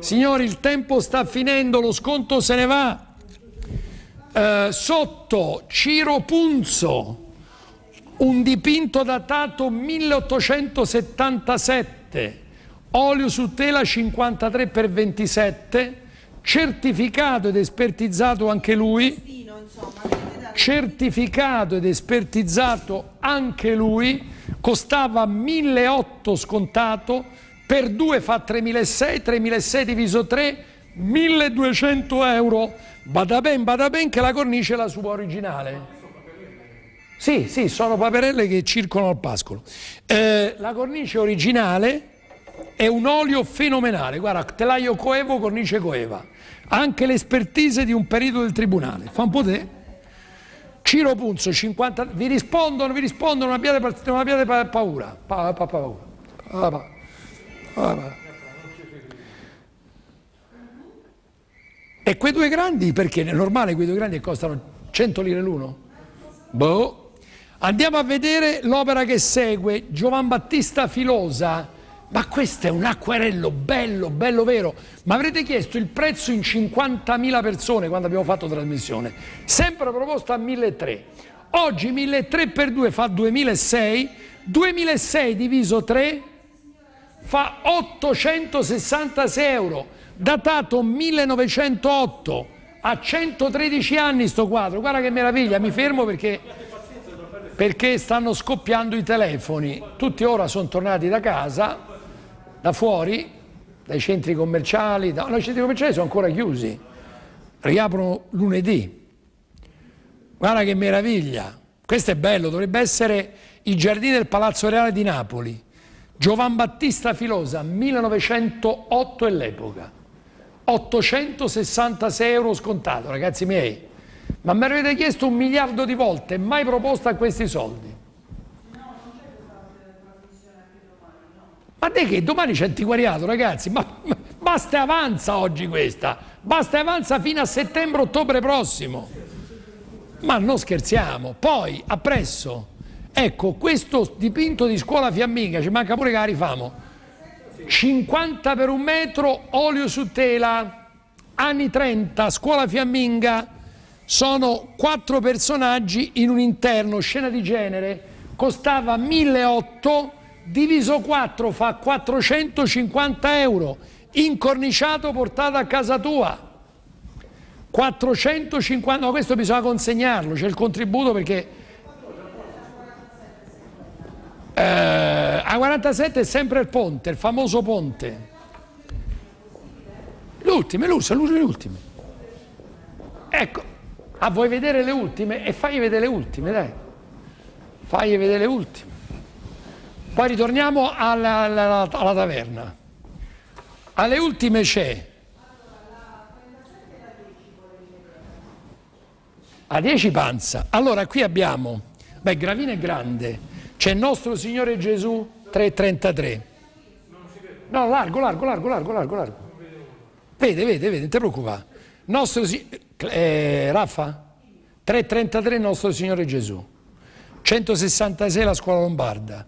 [SPEAKER 1] Signori, il tempo sta finendo, lo sconto se ne va. Eh, sotto Ciro Punzo, un dipinto datato 1877 olio su tela 53 x 27, certificato ed espertizzato anche lui, certificato ed espertizzato anche lui, costava 1.800 scontato, per due fa 3.600, 3.600 diviso 3, 1.200 euro. Bada ben, bada ben che la cornice è la sua originale. Sì, sì, sono paperelle che circolano al pascolo. Eh, la cornice originale è un olio fenomenale, guarda, telaio coevo, cornice coeva, anche l'espertise di un perito del tribunale, fa un po' te. Ciro Punzo, 50, vi rispondono, vi rispondono, non abbiate, non abbiate pa paura, pa, pa, paura. Pa, pa, pa. E quei due grandi, perché è normale quei due grandi costano 100 lire l'uno? Boh. Andiamo a vedere l'opera che segue, Giovan Battista Filosa, ma questo è un acquerello bello, bello vero. Ma avrete chiesto il prezzo in 50.000 persone quando abbiamo fatto trasmissione, sempre proposta a 1.300. Oggi 1.300 per 2 fa 2.600, 2.600 diviso 3 fa 866 euro, datato 1908, a 113 anni sto quadro, guarda che meraviglia, mi fermo perché, perché stanno scoppiando i telefoni, tutti ora sono tornati da casa, da fuori, dai centri commerciali, da... no, i centri commerciali sono ancora chiusi, riaprono lunedì. Guarda che meraviglia, questo è bello, dovrebbe essere i giardini del Palazzo Reale di Napoli. Giovan Battista Filosa, 1908 è l'epoca, 866 euro scontato, ragazzi miei. Ma mi avete chiesto un miliardo di volte, mai proposta a questi soldi. ma guardate che domani c'è antiquariato ragazzi, ma, ma basta e avanza oggi questa, basta e avanza fino a settembre-ottobre prossimo. Ma non scherziamo, poi appresso, ecco questo dipinto di scuola fiamminga, ci manca pure che la rifamo, 50 per un metro, olio su tela, anni 30, scuola fiamminga, sono quattro personaggi in un interno, scena di genere, costava 1.800 diviso 4 fa 450 euro, incorniciato portato a casa tua. 450, no questo bisogna consegnarlo, c'è il contributo perché... Eh, a 47 è sempre il ponte, il famoso ponte. L'ultima, l'ultima, l'ultima, l'ultima. Ecco, a ah, vuoi vedere le ultime? E fagli vedere le ultime, dai. Fagli vedere le ultime. Poi ritorniamo alla, alla, alla taverna. Alle ultime c'è. A 10 panza. Allora qui abbiamo, beh Gravina è grande, c'è il nostro Signore Gesù 3,33. No, largo, largo, largo, largo, largo, largo. Vede, vede, vede, non ti preoccupare. Nostro, eh, Raffa? 3,33 nostro Signore Gesù. 166 la scuola lombarda.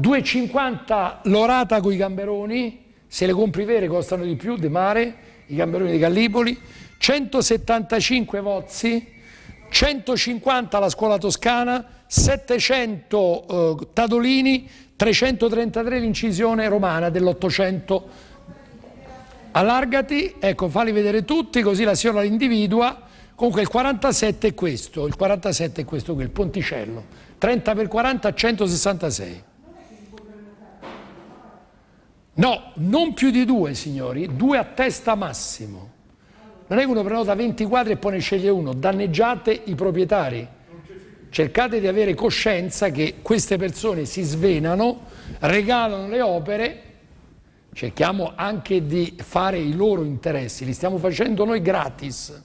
[SPEAKER 1] 2,50 l'orata con i gamberoni, se le compri vere costano di più, di Mare, i gamberoni di Gallipoli, 175 Vozzi, 150 la scuola toscana, 700 eh, Tadolini, 333 l'incisione romana dell'Ottocento. Allargati, ecco, falli vedere tutti, così la signora l'individua. Comunque il 47 è questo, il 47 è questo qui, il ponticello. 30 x 40, 166. No, non più di due, signori, due a testa massimo. Non è che uno prenota 20 quadri e poi ne sceglie uno, danneggiate i proprietari. Cercate di avere coscienza che queste persone si svenano, regalano le opere, cerchiamo anche di fare i loro interessi, li stiamo facendo noi gratis.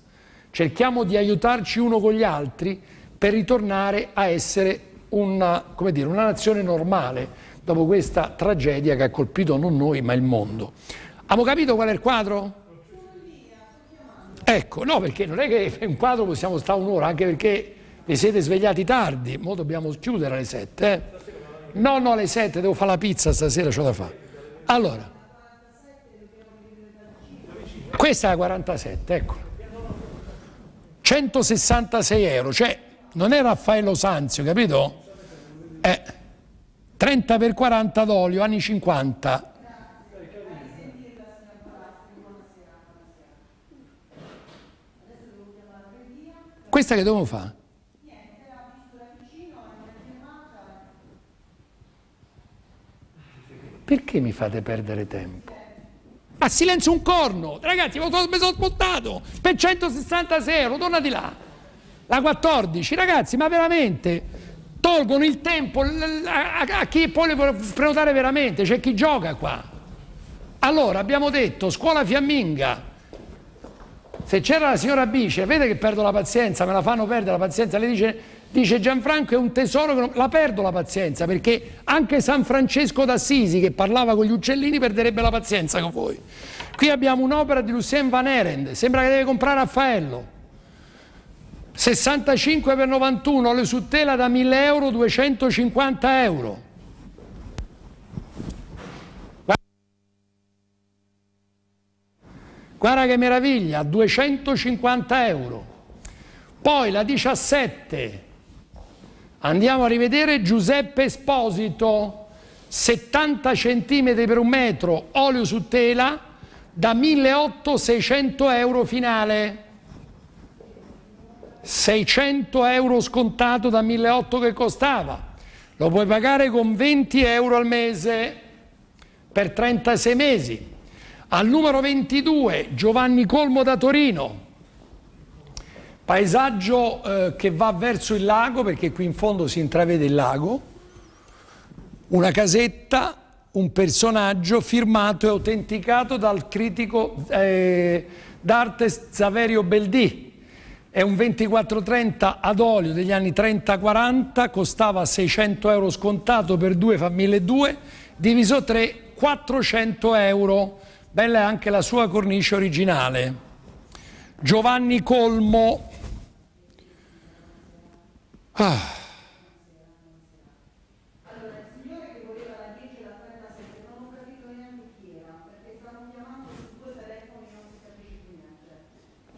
[SPEAKER 1] Cerchiamo di aiutarci uno con gli altri per ritornare a essere una, dire, una nazione normale, dopo questa tragedia che ha colpito non noi ma il mondo. Abbiamo capito qual è il quadro? Ecco, no perché non è che un quadro possiamo stare un'ora, anche perché vi siete svegliati tardi, ora dobbiamo chiudere alle 7. Eh? No, no, alle 7 devo fare la pizza stasera, c'ho da fare. Allora, questa è la 47, ecco. 166 euro, cioè non è Raffaello Sanzio, capito? Eh. 30 per 40 d'olio, anni 50. Questa che dovevo fare? Perché mi fate perdere tempo? Ma ah, silenzio un corno! Ragazzi, mi sono, mi sono spottato! Per 166 euro, torna di là! La 14, ragazzi, ma veramente tolgono il tempo a, chi poi le vuole prenotare veramente, c'è chi gioca qua. Allora abbiamo detto scuola fiamminga, se c'era la signora Bice, vedete che perdo la pazienza, me la fanno perdere la pazienza, lei dice, dice Gianfranco è un tesoro, che non... la perdo la pazienza perché anche San Francesco d'Assisi che parlava con gli uccellini perderebbe la pazienza con voi. Qui abbiamo un'opera di Lucien Van Erend, sembra che deve comprare Raffaello. 65 per 91, le su tela da 1000 euro, 250 euro. Guarda che meraviglia, 250 euro. Poi la 17, andiamo a rivedere Giuseppe Esposito, 70 cm per un metro, olio su tela, da 1800 euro finale. 600 euro scontato da 1.800 che costava, lo puoi pagare con 20 euro al mese per 36 mesi. Al numero 22 Giovanni Colmo da Torino, paesaggio eh, che va verso il lago perché qui in fondo si intravede il lago, una casetta, un personaggio firmato e autenticato dal critico eh, d'arte Saverio Beldì è un 2430 ad olio degli anni 30-40, costava 600 euro scontato, per 2 fa 1200, diviso 3 400 euro. Bella è anche la sua cornice originale. Giovanni Colmo. Ah.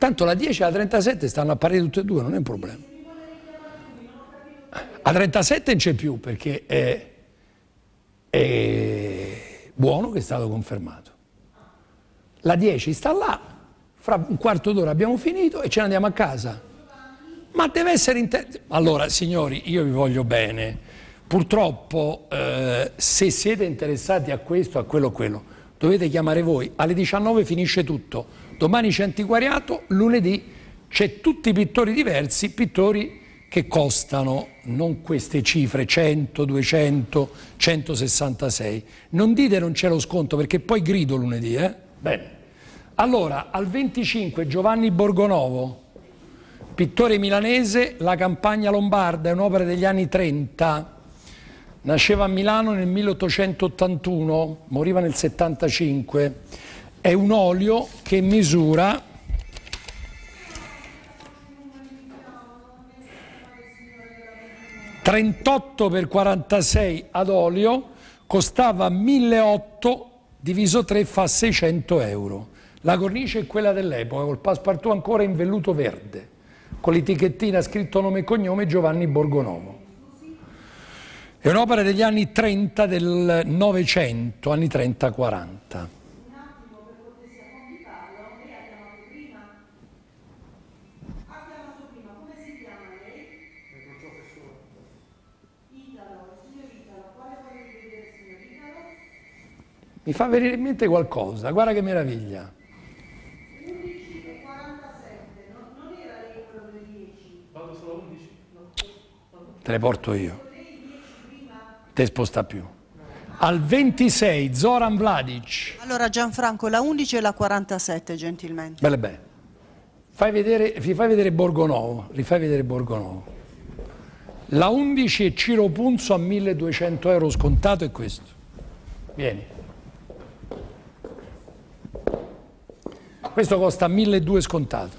[SPEAKER 1] Tanto la 10 e la 37 stanno a pari tutte e due, non è un problema. A 37 non c'è più perché è, è buono che è stato confermato. La 10 sta là, fra un quarto d'ora abbiamo finito e ce ne andiamo a casa. Ma deve essere... Inter... Allora, signori, io vi voglio bene. Purtroppo, eh, se siete interessati a questo, a quello, a quello, dovete chiamare voi. Alle 19 finisce tutto domani c'è antiquariato, lunedì c'è tutti i pittori diversi, pittori che costano non queste cifre 100, 200, 166. Non dite non c'è lo sconto perché poi grido lunedì, eh? Bene. Allora, al 25 Giovanni Borgonovo, pittore milanese, La campagna lombarda, è un'opera degli anni 30. Nasceva a Milano nel 1881, moriva nel 75 è un olio che misura trentotto per 46 ad olio costava 1.800 diviso 3 fa 600 euro. La cornice è quella dell'epoca, col passepartout ancora in velluto verde, con l'etichettina scritto nome e cognome Giovanni Borgonovo. È un'opera degli anni 30 del Novecento, anni 30-40. Mi fa venire in mente qualcosa, guarda che meraviglia. 11 Te le porto io. Te sposta più. Al 26 Zoran Vladic.
[SPEAKER 2] Allora Gianfranco, la 11 e la 47 gentilmente.
[SPEAKER 1] Belle bene. Fai vedere, li fai vedere Borgonovo, rifai vedere Borgonovo. La 11 e Ciro Punzo a 1200 euro scontato è questo. Vieni. Questo costa 1.200 scontato,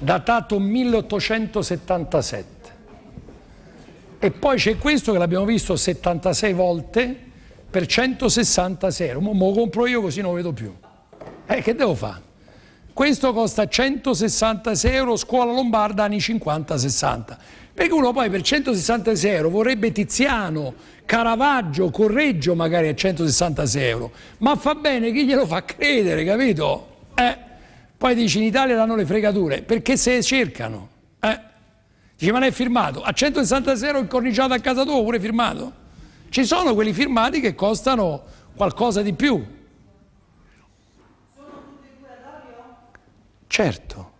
[SPEAKER 1] datato 1877. E poi c'è questo che l'abbiamo visto 76 volte per 166 euro. Mo, lo compro io così non lo vedo più. Eh, che devo fare? Questo costa 166 euro, scuola lombarda anni 50-60. Perché uno poi per 166 euro vorrebbe Tiziano Caravaggio, Correggio magari a 166 euro, ma fa bene chi glielo fa credere, capito? Eh. Poi dici in Italia danno le fregature, perché se cercano. Eh. Dici ma non è firmato, a 166 euro incorniciato a casa tua pure firmato. Ci sono quelli firmati che costano qualcosa di più. Sono tutti e due ad Certo.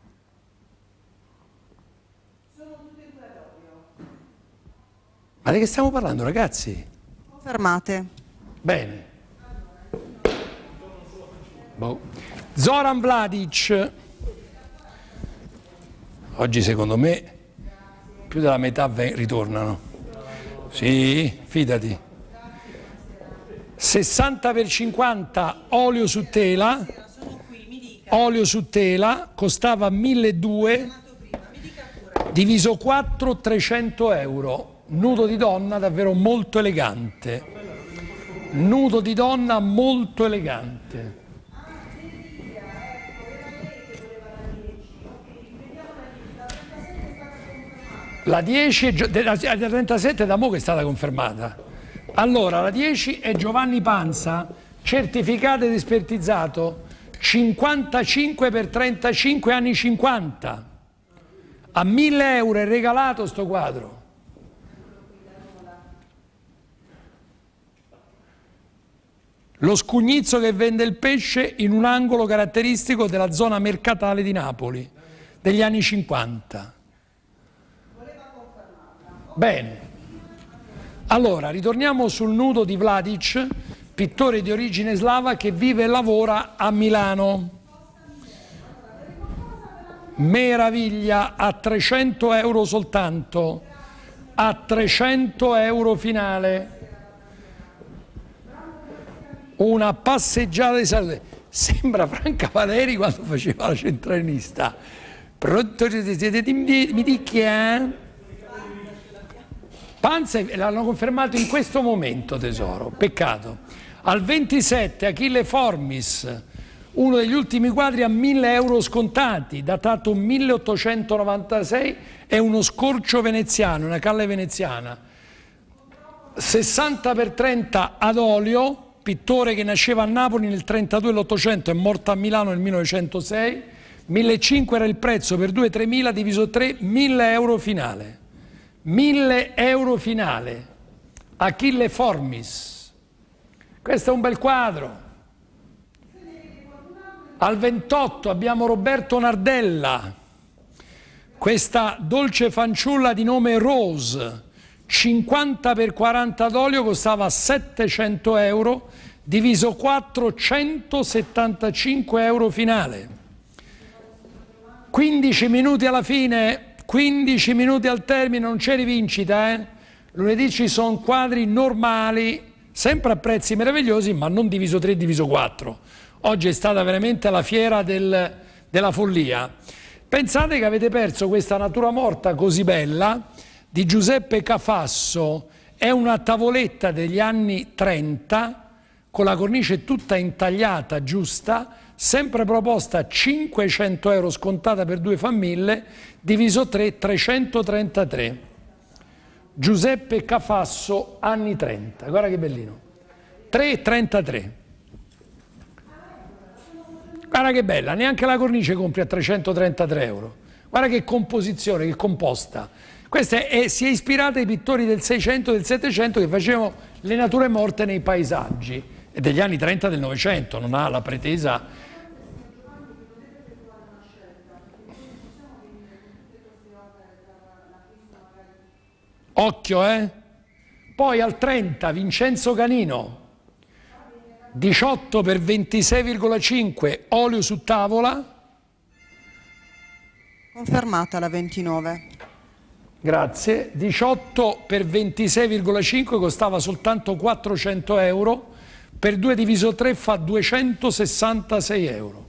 [SPEAKER 1] Ma di che stiamo parlando, ragazzi?
[SPEAKER 2] Confermate.
[SPEAKER 1] Bene. Boh. Zoran Vladic. Oggi secondo me più della metà ritornano. Sì, fidati. 60 per 50 olio su tela. Olio su tela costava 1200 diviso 4 300 euro nudo di donna davvero molto elegante. Nudo di donna molto elegante. La 10 della 37 da mo che è stata confermata. Allora, la 10 è Giovanni Panza, certificato ed espertizzato, 55 per 35 anni 50. A 1000 euro è regalato sto quadro. Lo scugnizzo che vende il pesce in un angolo caratteristico della zona mercatale di Napoli, degli anni 50. Bene. Allora, ritorniamo sul nudo di Vladic, pittore di origine slava che vive e lavora a Milano. Meraviglia, a 300 euro soltanto, a 300 euro finale una passeggiata di salute. Sembra Franca Valeri quando faceva la centralinista. Pronto, mi di chi è? Eh? Panza l'hanno confermato in questo momento, tesoro. Peccato. Al 27, Achille Formis, uno degli ultimi quadri a 1000 euro scontati, datato 1896, è uno scorcio veneziano, una calle veneziana. 60 x 30 ad olio, pittore che nasceva a Napoli nel 32 dell'Ottocento e morto a Milano nel 1906, 1.500 era il prezzo per 2 3.000 diviso 3, 1.000 euro finale. 1.000 euro finale. Achille Formis. Questo è un bel quadro. Al 28 abbiamo Roberto Nardella, questa dolce fanciulla di nome Rose, 50 per 40 d'olio costava 700 euro, diviso 4, 175 euro finale. 15 minuti alla fine, 15 minuti al termine, non c'è rivincita, eh? Lunedì ci sono quadri normali, sempre a prezzi meravigliosi, ma non diviso 3, diviso 4. Oggi è stata veramente la fiera del, della follia. Pensate che avete perso questa natura morta così bella, di Giuseppe Cafasso è una tavoletta degli anni 30 con la cornice tutta intagliata, giusta, sempre proposta 500 euro scontata per due famiglie, diviso 3, 333. Giuseppe Cafasso, anni 30. Guarda che bellino. 3,33. Guarda che bella, neanche la cornice compri a 333 euro. Guarda che composizione, che composta. Questa è, si è ispirata ai pittori del 600 e del 700 che facevano le nature morte nei paesaggi e degli anni 30 del 900, non ha la pretesa Occhio, eh? Poi al 30 Vincenzo Canino, 18 per 26,5 olio su tavola.
[SPEAKER 2] Confermata la 29.
[SPEAKER 1] Grazie. 18 per 26,5 costava soltanto 400 euro, per 2 diviso 3 fa 266 euro.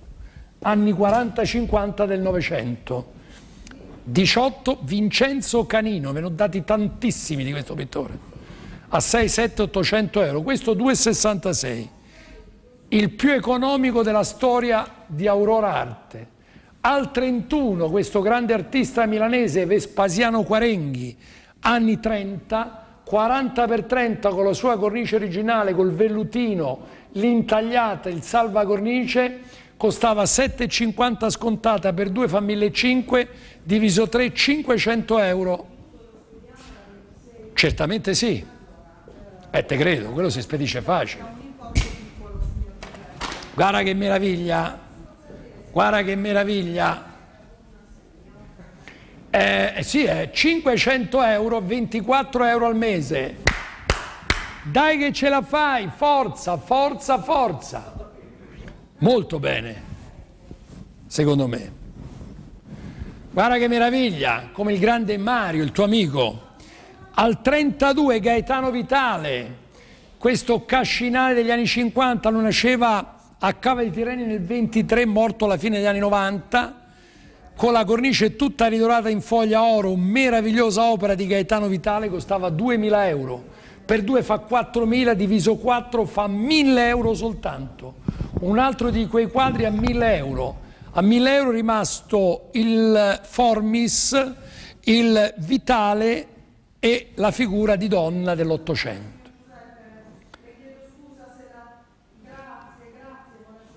[SPEAKER 1] Anni 40-50 del Novecento. 18 Vincenzo Canino, ve ne ho dati tantissimi di questo pittore a 6, 7, 800 euro, questo 2,66, il più economico della storia di Aurora Arte, al 31 questo grande artista milanese Vespasiano Quarenghi, anni 30, 40 per 30 con la sua cornice originale, col vellutino, l'intagliata, il salvacornice, costava 7,50 scontata, per due fa 1.500, diviso 3, 500 euro. Certamente sì. Eh, te credo, quello si spedisce facile. Guarda che meraviglia! Guarda che meraviglia! Eh, sì, è eh, 500 euro, 24 euro al mese. Dai che ce la fai, forza, forza, forza. Molto bene, secondo me. Guarda che meraviglia, come il grande Mario, il tuo amico. Al 32 Gaetano Vitale, questo cascinale degli anni 50, non nasceva a Cava di Tirreni nel 23, morto alla fine degli anni 90, con la cornice tutta ridorata in foglia oro, meravigliosa opera di Gaetano Vitale, costava 2.000 euro. Per due fa 4.000, diviso 4 fa 1.000 euro soltanto. Un altro di quei quadri a 1.000 euro. A 1.000 euro è rimasto il Formis, il Vitale e la figura di donna dell'Ottocento.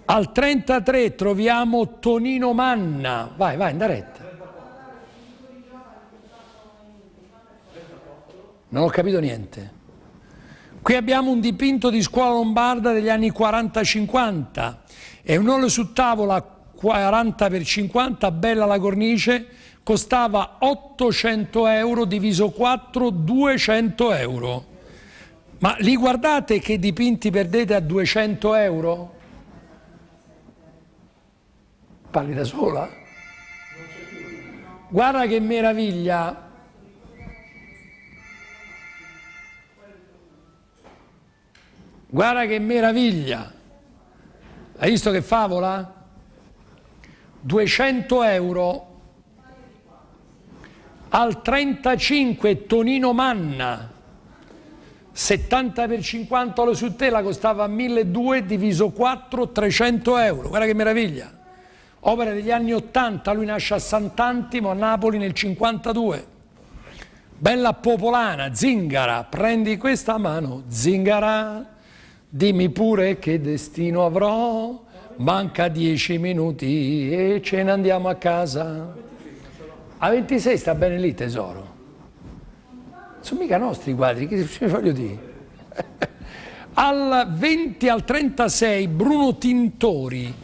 [SPEAKER 1] Al 33 troviamo Tonino Manna. Vai, vai, in diretta. Non ho capito niente. Qui abbiamo un dipinto di scuola lombarda degli anni 40-50 e un olio su tavola 40x50, bella la cornice, costava 800 euro diviso 4, 200 euro. Ma li guardate che dipinti perdete a 200 euro? Parli da sola? Guarda che meraviglia! Guarda che meraviglia! Hai visto che favola? 200 euro al 35 Tonino Manna 70 per 50 lo su tela costava 1200 diviso 4 300 euro guarda che meraviglia opera degli anni 80, lui nasce a Sant'Antimo, a Napoli nel 52. Bella popolana, zingara, prendi questa mano, zingara, dimmi pure che destino avrò, manca dieci minuti e ce ne andiamo a casa. A 26 sta bene lì tesoro. Sono mica nostri i quadri, che voglio dire? [LAUGHS] Al 20 al 36 Bruno Tintori,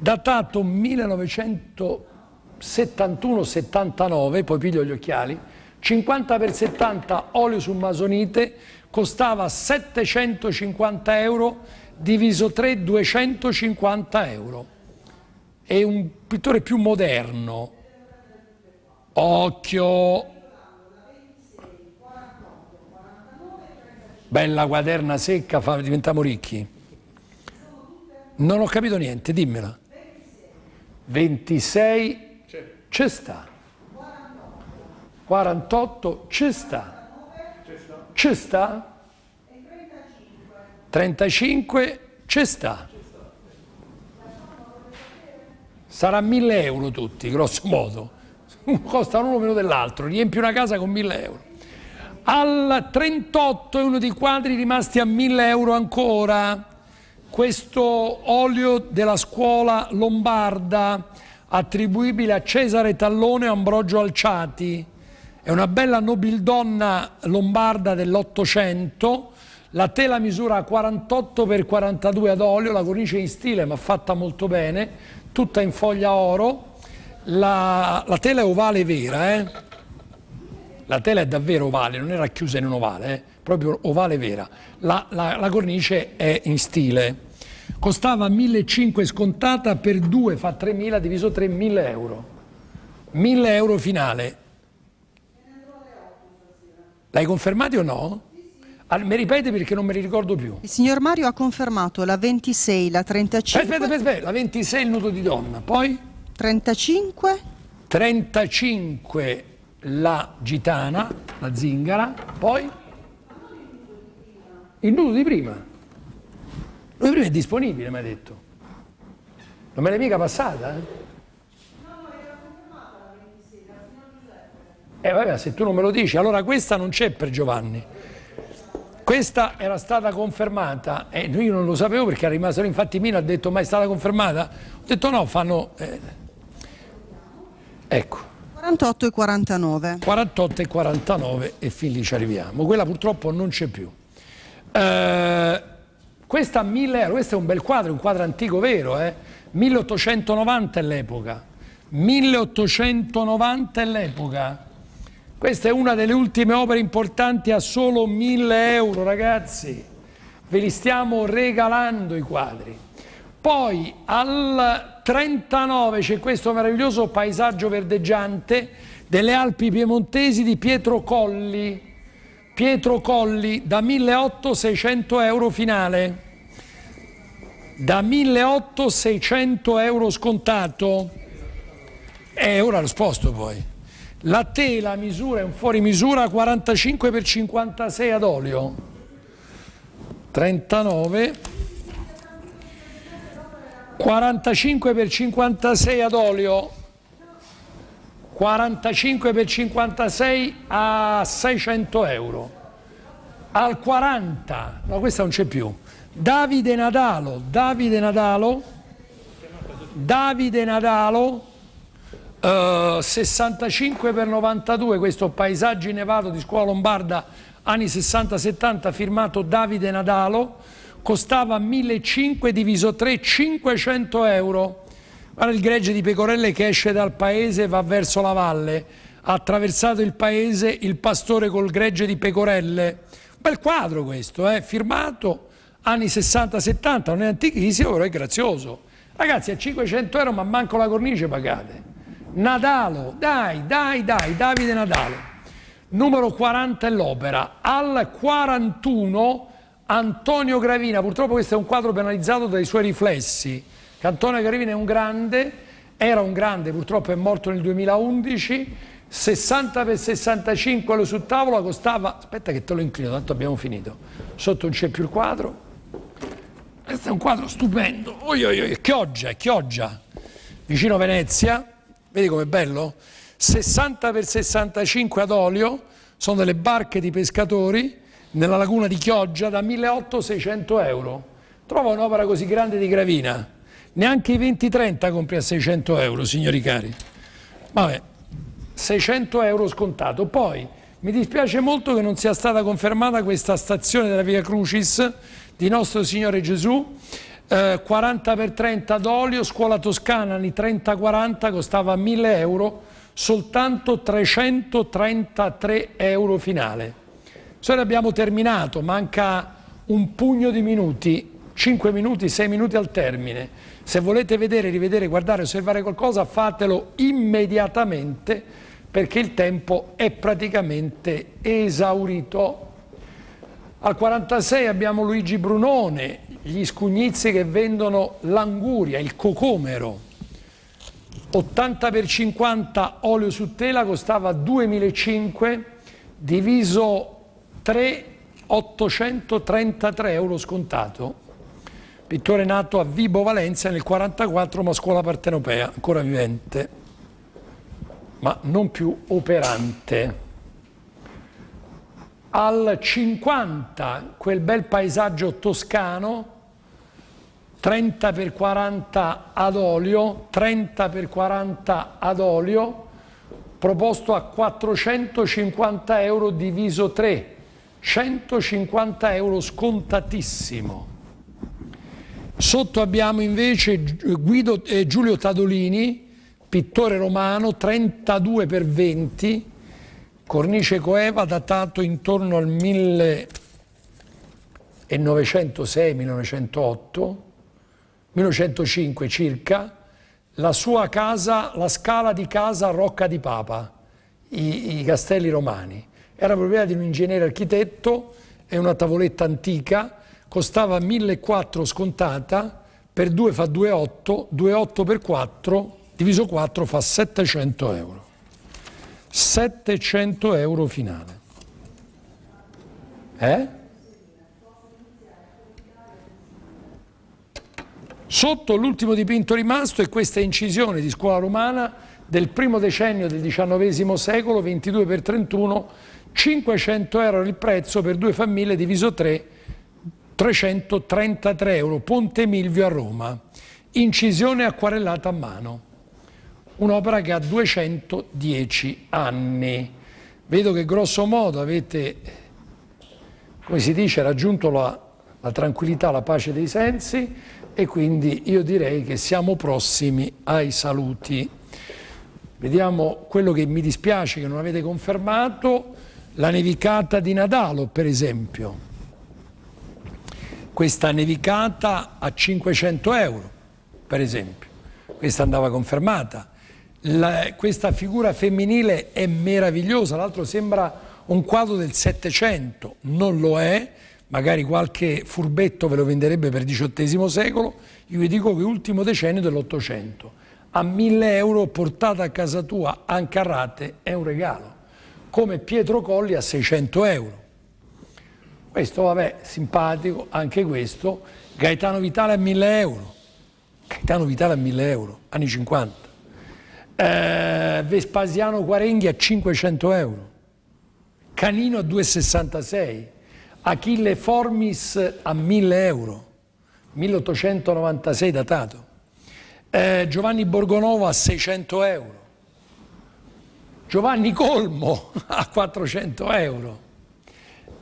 [SPEAKER 1] datato 1971-79, poi piglio gli occhiali, 50 per 70 olio su masonite, costava 750 euro, diviso 3 250 euro. È un pittore più moderno. Occhio! Bella quaderna secca, fa, diventiamo ricchi. Non ho capito niente, dimmela. 26 c'è sta. 48 c'è sta. C'è sta? 35 c'è sta. Sarà 1000 euro tutti, grosso modo. [LAUGHS] Costano uno meno dell'altro, riempi una casa con 1000 euro. Al 38 è uno dei quadri rimasti a 1000 euro ancora questo olio della scuola lombarda attribuibile a Cesare Tallone e Ambrogio Alciati. È una bella nobildonna lombarda dell'Ottocento, la tela misura 48 x 42 ad olio, la cornice in stile ma fatta molto bene, tutta in foglia oro, la, la tela è ovale vera, eh? la tela è davvero ovale, non è racchiusa in un ovale, eh? proprio ovale vera. La, la, la cornice è in stile. Costava 1.500 scontata per 2 fa 3.000 diviso 3 1.000 euro. 1.000 euro finale. L'hai confermato o no? Mi ripete perché non me li ricordo più. Il
[SPEAKER 2] signor Mario ha confermato la 26, la 35. Aspetta,
[SPEAKER 1] aspetta, aspetta, la 26 il nudo di donna, poi? 35. 35 la gitana, la zingara, poi? Il nudo di prima. Lui prima è disponibile, mi ha detto. Non me l'hai mica passata, eh? Eh vabbè, se tu non me lo dici, allora questa non c'è per Giovanni. Questa era stata confermata e eh, io non lo sapevo perché era rimasto lì, infatti Mino ha detto ma è stata confermata? Ho detto no, fanno... Eh. Ecco. 48 e 49. 48 e 49 e fin lì ci arriviamo. Quella purtroppo non c'è più. Eh, questa a 1000 euro, questo è un bel quadro, un quadro antico vero, eh? 1890 è l'epoca, 1890 è l'epoca. Questa è una delle ultime opere importanti a solo 1000 euro, ragazzi. Ve li stiamo regalando i quadri. Poi al 39 c'è questo meraviglioso paesaggio verdeggiante delle Alpi Piemontesi di Pietro Colli Pietro Colli da 1800 euro finale da 1800 euro scontato e eh, ora lo sposto poi la tela misura è un fuori misura 45 x 56 ad olio 39 45 x 56 ad olio 45 per 56 a 600 euro al 40 no questa non c'è più Davide Nadalo Davide Nadalo Davide Nadalo eh, 65 per 92 questo paesaggio nevato di scuola lombarda anni 60-70 firmato Davide Nadalo costava 1500 diviso 3 500 euro Guarda il gregge di pecorelle che esce dal paese e va verso la valle. Ha attraversato il paese il pastore col gregge di pecorelle. Bel quadro questo, eh? firmato anni 60-70, non è antichissimo, però è grazioso. Ragazzi, a 500 euro ma manco la cornice pagate. Nadalo, dai, dai, dai, Davide Nadalo. Numero 40 è l'opera. Al 41 Antonio Gravina, purtroppo questo è un quadro penalizzato dai suoi riflessi. Cantone Carvina è un grande, era un grande, purtroppo è morto nel 2011, 60 per 65 euro su tavola costava, aspetta che te lo inclino, tanto abbiamo finito, sotto non c'è più il quadro, questo è un quadro stupendo, oi, oi, oi. Chioggia, Chioggia, vicino Venezia, vedi com'è bello? 60 per 65 ad olio, sono delle barche di pescatori nella laguna di Chioggia da 1.800-600 euro. Trova un'opera così grande di Gravina, neanche i 20-30 compri a 600 euro, signori cari. Vabbè, 600 euro scontato. Poi mi dispiace molto che non sia stata confermata questa stazione della Via Crucis di Nostro Signore Gesù, eh, 40x30 d'olio, scuola toscana anni 30-40 costava 1000 euro, soltanto 333 euro finale. Solo abbiamo terminato, manca un pugno di minuti, 5 minuti, 6 minuti al termine. Se volete vedere, rivedere, guardare, osservare qualcosa, fatelo immediatamente perché il tempo è praticamente esaurito. Al 46 abbiamo Luigi Brunone, gli scugnizzi che vendono l'anguria, il cocomero. 80 per 50 olio su tela costava 2.500 diviso 3.833 euro scontato pittore nato a Vibo Valencia nel 1944 ma scuola partenopea, ancora vivente, ma non più operante. Al 50, quel bel paesaggio toscano, 30 x 40 ad olio, 30 x 40 ad olio, proposto a 450 euro diviso 3, 150 euro scontatissimo. Sotto abbiamo invece Guido, eh, Giulio Tadolini, pittore romano, 32 per 20, cornice coeva datato intorno al 1906-1908, 1905 circa, la sua casa, la scala di casa Rocca di Papa, i, i castelli romani. Era proprietà di un ingegnere architetto, è una tavoletta antica, costava 1.400 scontata, per 2 fa 2,8, 2,8 per 4 diviso 4 fa 700 euro. 700 euro finale. Eh? Sotto l'ultimo dipinto rimasto è questa incisione di scuola romana del primo decennio del XIX secolo, 22 per 31, 500 euro il prezzo per 2 famiglie diviso 3 333 euro, Ponte Milvio a Roma, incisione acquarellata a mano, un'opera che ha 210 anni. Vedo che grosso modo avete, come si dice, raggiunto la, la tranquillità, la pace dei sensi e quindi io direi che siamo prossimi ai saluti. Vediamo quello che mi dispiace che non avete confermato, la nevicata di Nadalo per esempio questa nevicata a 500 euro, per esempio. Questa andava confermata. La, questa figura femminile è meravigliosa, l'altro sembra un quadro del 700, non lo è, magari qualche furbetto ve lo venderebbe per XVIII secolo, io vi dico che ultimo decennio dell'Ottocento. A 1000 euro portata a casa tua anche a rate è un regalo, come Pietro Colli a 600 euro. Questo, vabbè, simpatico, anche questo. Gaetano Vitale a 1000 euro. Gaetano Vitale a 1000 euro, anni 50. Eh, Vespasiano Quarenghi a 500 euro. Canino a 2,66. Achille Formis a 1000 euro. 1896 datato. Eh, Giovanni Borgonova a 600 euro. Giovanni Colmo [LAUGHS] a 400 euro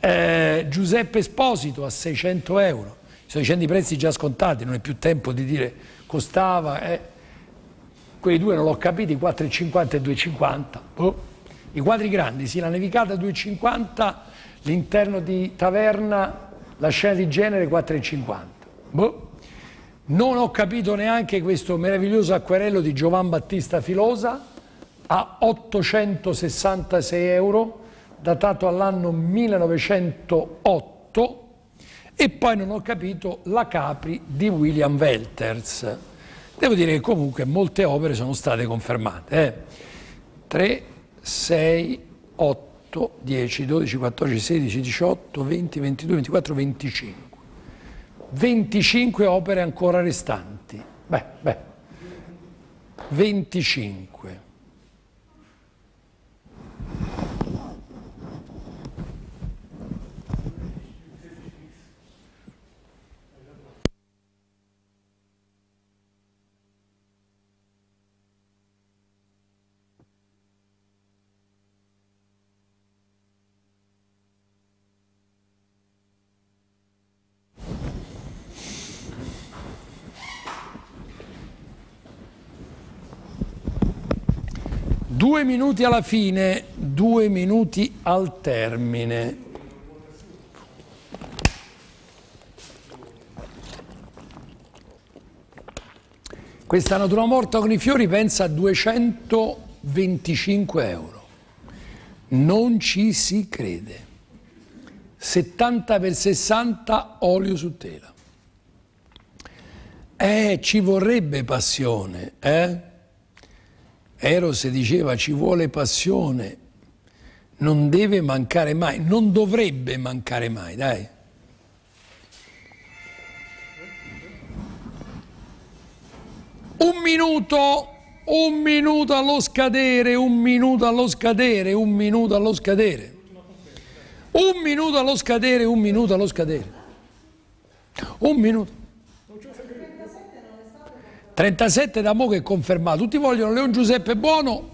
[SPEAKER 1] eh, Giuseppe Esposito a 600 euro, sto dicendo i prezzi già scontati, non è più tempo di dire costava, eh. quei due non l'ho capiti, 4,50 e 2,50, oh. i quadri grandi, sì, la nevicata 2,50, l'interno di taverna, la scena di genere 4,50, boh. Non ho capito neanche questo meraviglioso acquerello di Giovan Battista Filosa a 866 euro, datato all'anno 1908 e poi non ho capito La Capri di William Welters. Devo dire che comunque molte opere sono state confermate. Eh? 3, 6, 8, 10, 12, 14, 16, 18, 20, 22, 24, 25. 25 opere ancora restanti. Beh, beh. 25. Due minuti alla fine, due minuti al termine. Questa natura morta con i fiori pensa a 225 euro. Non ci si crede. 70 per 60 olio su tela. Eh, ci vorrebbe passione, eh? Eros diceva ci vuole passione, non deve mancare mai, non dovrebbe mancare mai, dai. Un minuto, un minuto allo scadere, un minuto allo scadere, un minuto allo scadere. Un minuto allo scadere, un minuto allo scadere. Un minuto. 37 da Mo è confermato. Tutti vogliono Leon Giuseppe Buono.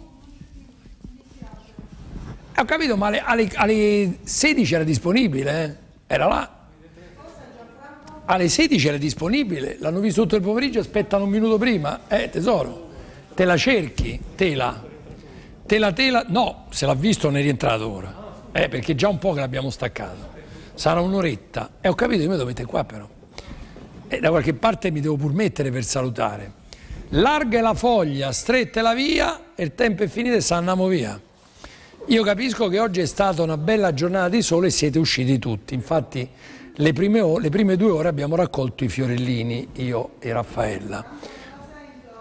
[SPEAKER 1] Ho capito, ma alle, alle 16 era disponibile, eh? era là. Alle 16 era disponibile, l'hanno visto tutto il pomeriggio, aspettano un minuto prima. Eh, tesoro, te la cerchi, tela. Tela, tela, no, se l'ha visto non è rientrato ora. Eh, perché già un po' che l'abbiamo staccato. Sarà un'oretta. E eh, ho capito, io mi devo mettere qua però e eh, da qualche parte mi devo pur mettere per salutare. Larga è la foglia, stretta è la via e il tempo è finito e se andiamo via. Io capisco che oggi è stata una bella giornata di sole e siete usciti tutti, infatti le prime, le prime due ore abbiamo raccolto i fiorellini, io e Raffaella.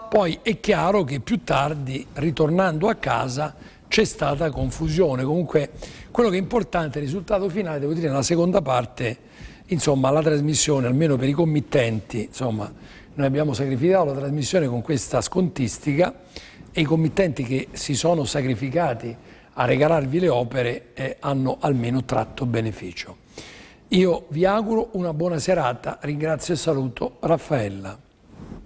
[SPEAKER 1] Poi è chiaro che più tardi, ritornando a casa, c'è stata confusione, comunque quello che è importante, il risultato finale, devo dire, nella seconda parte Insomma, la trasmissione, almeno per i committenti, insomma, noi abbiamo sacrificato la trasmissione con questa scontistica e i committenti che si sono sacrificati a regalarvi le opere eh, hanno almeno tratto beneficio. Io vi auguro una buona serata, ringrazio e saluto Raffaella.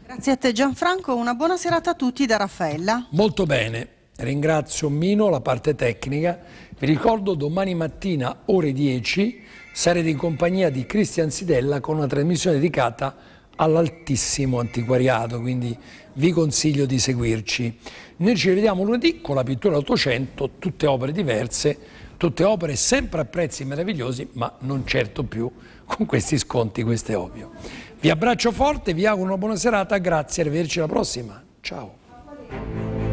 [SPEAKER 1] Grazie
[SPEAKER 2] a te Gianfranco, una buona serata a tutti da Raffaella.
[SPEAKER 1] Molto bene, ringrazio Mino, la parte tecnica. Vi ricordo domani mattina ore 10 sarete in compagnia di Cristian Sidella con una trasmissione dedicata all'altissimo antiquariato, quindi vi consiglio di seguirci. Noi ci rivediamo lunedì con la pittura 800, tutte opere diverse, tutte opere sempre a prezzi meravigliosi, ma non certo più con questi sconti, questo è ovvio. Vi abbraccio forte, vi auguro una buona serata, grazie, arrivederci alla prossima. Ciao.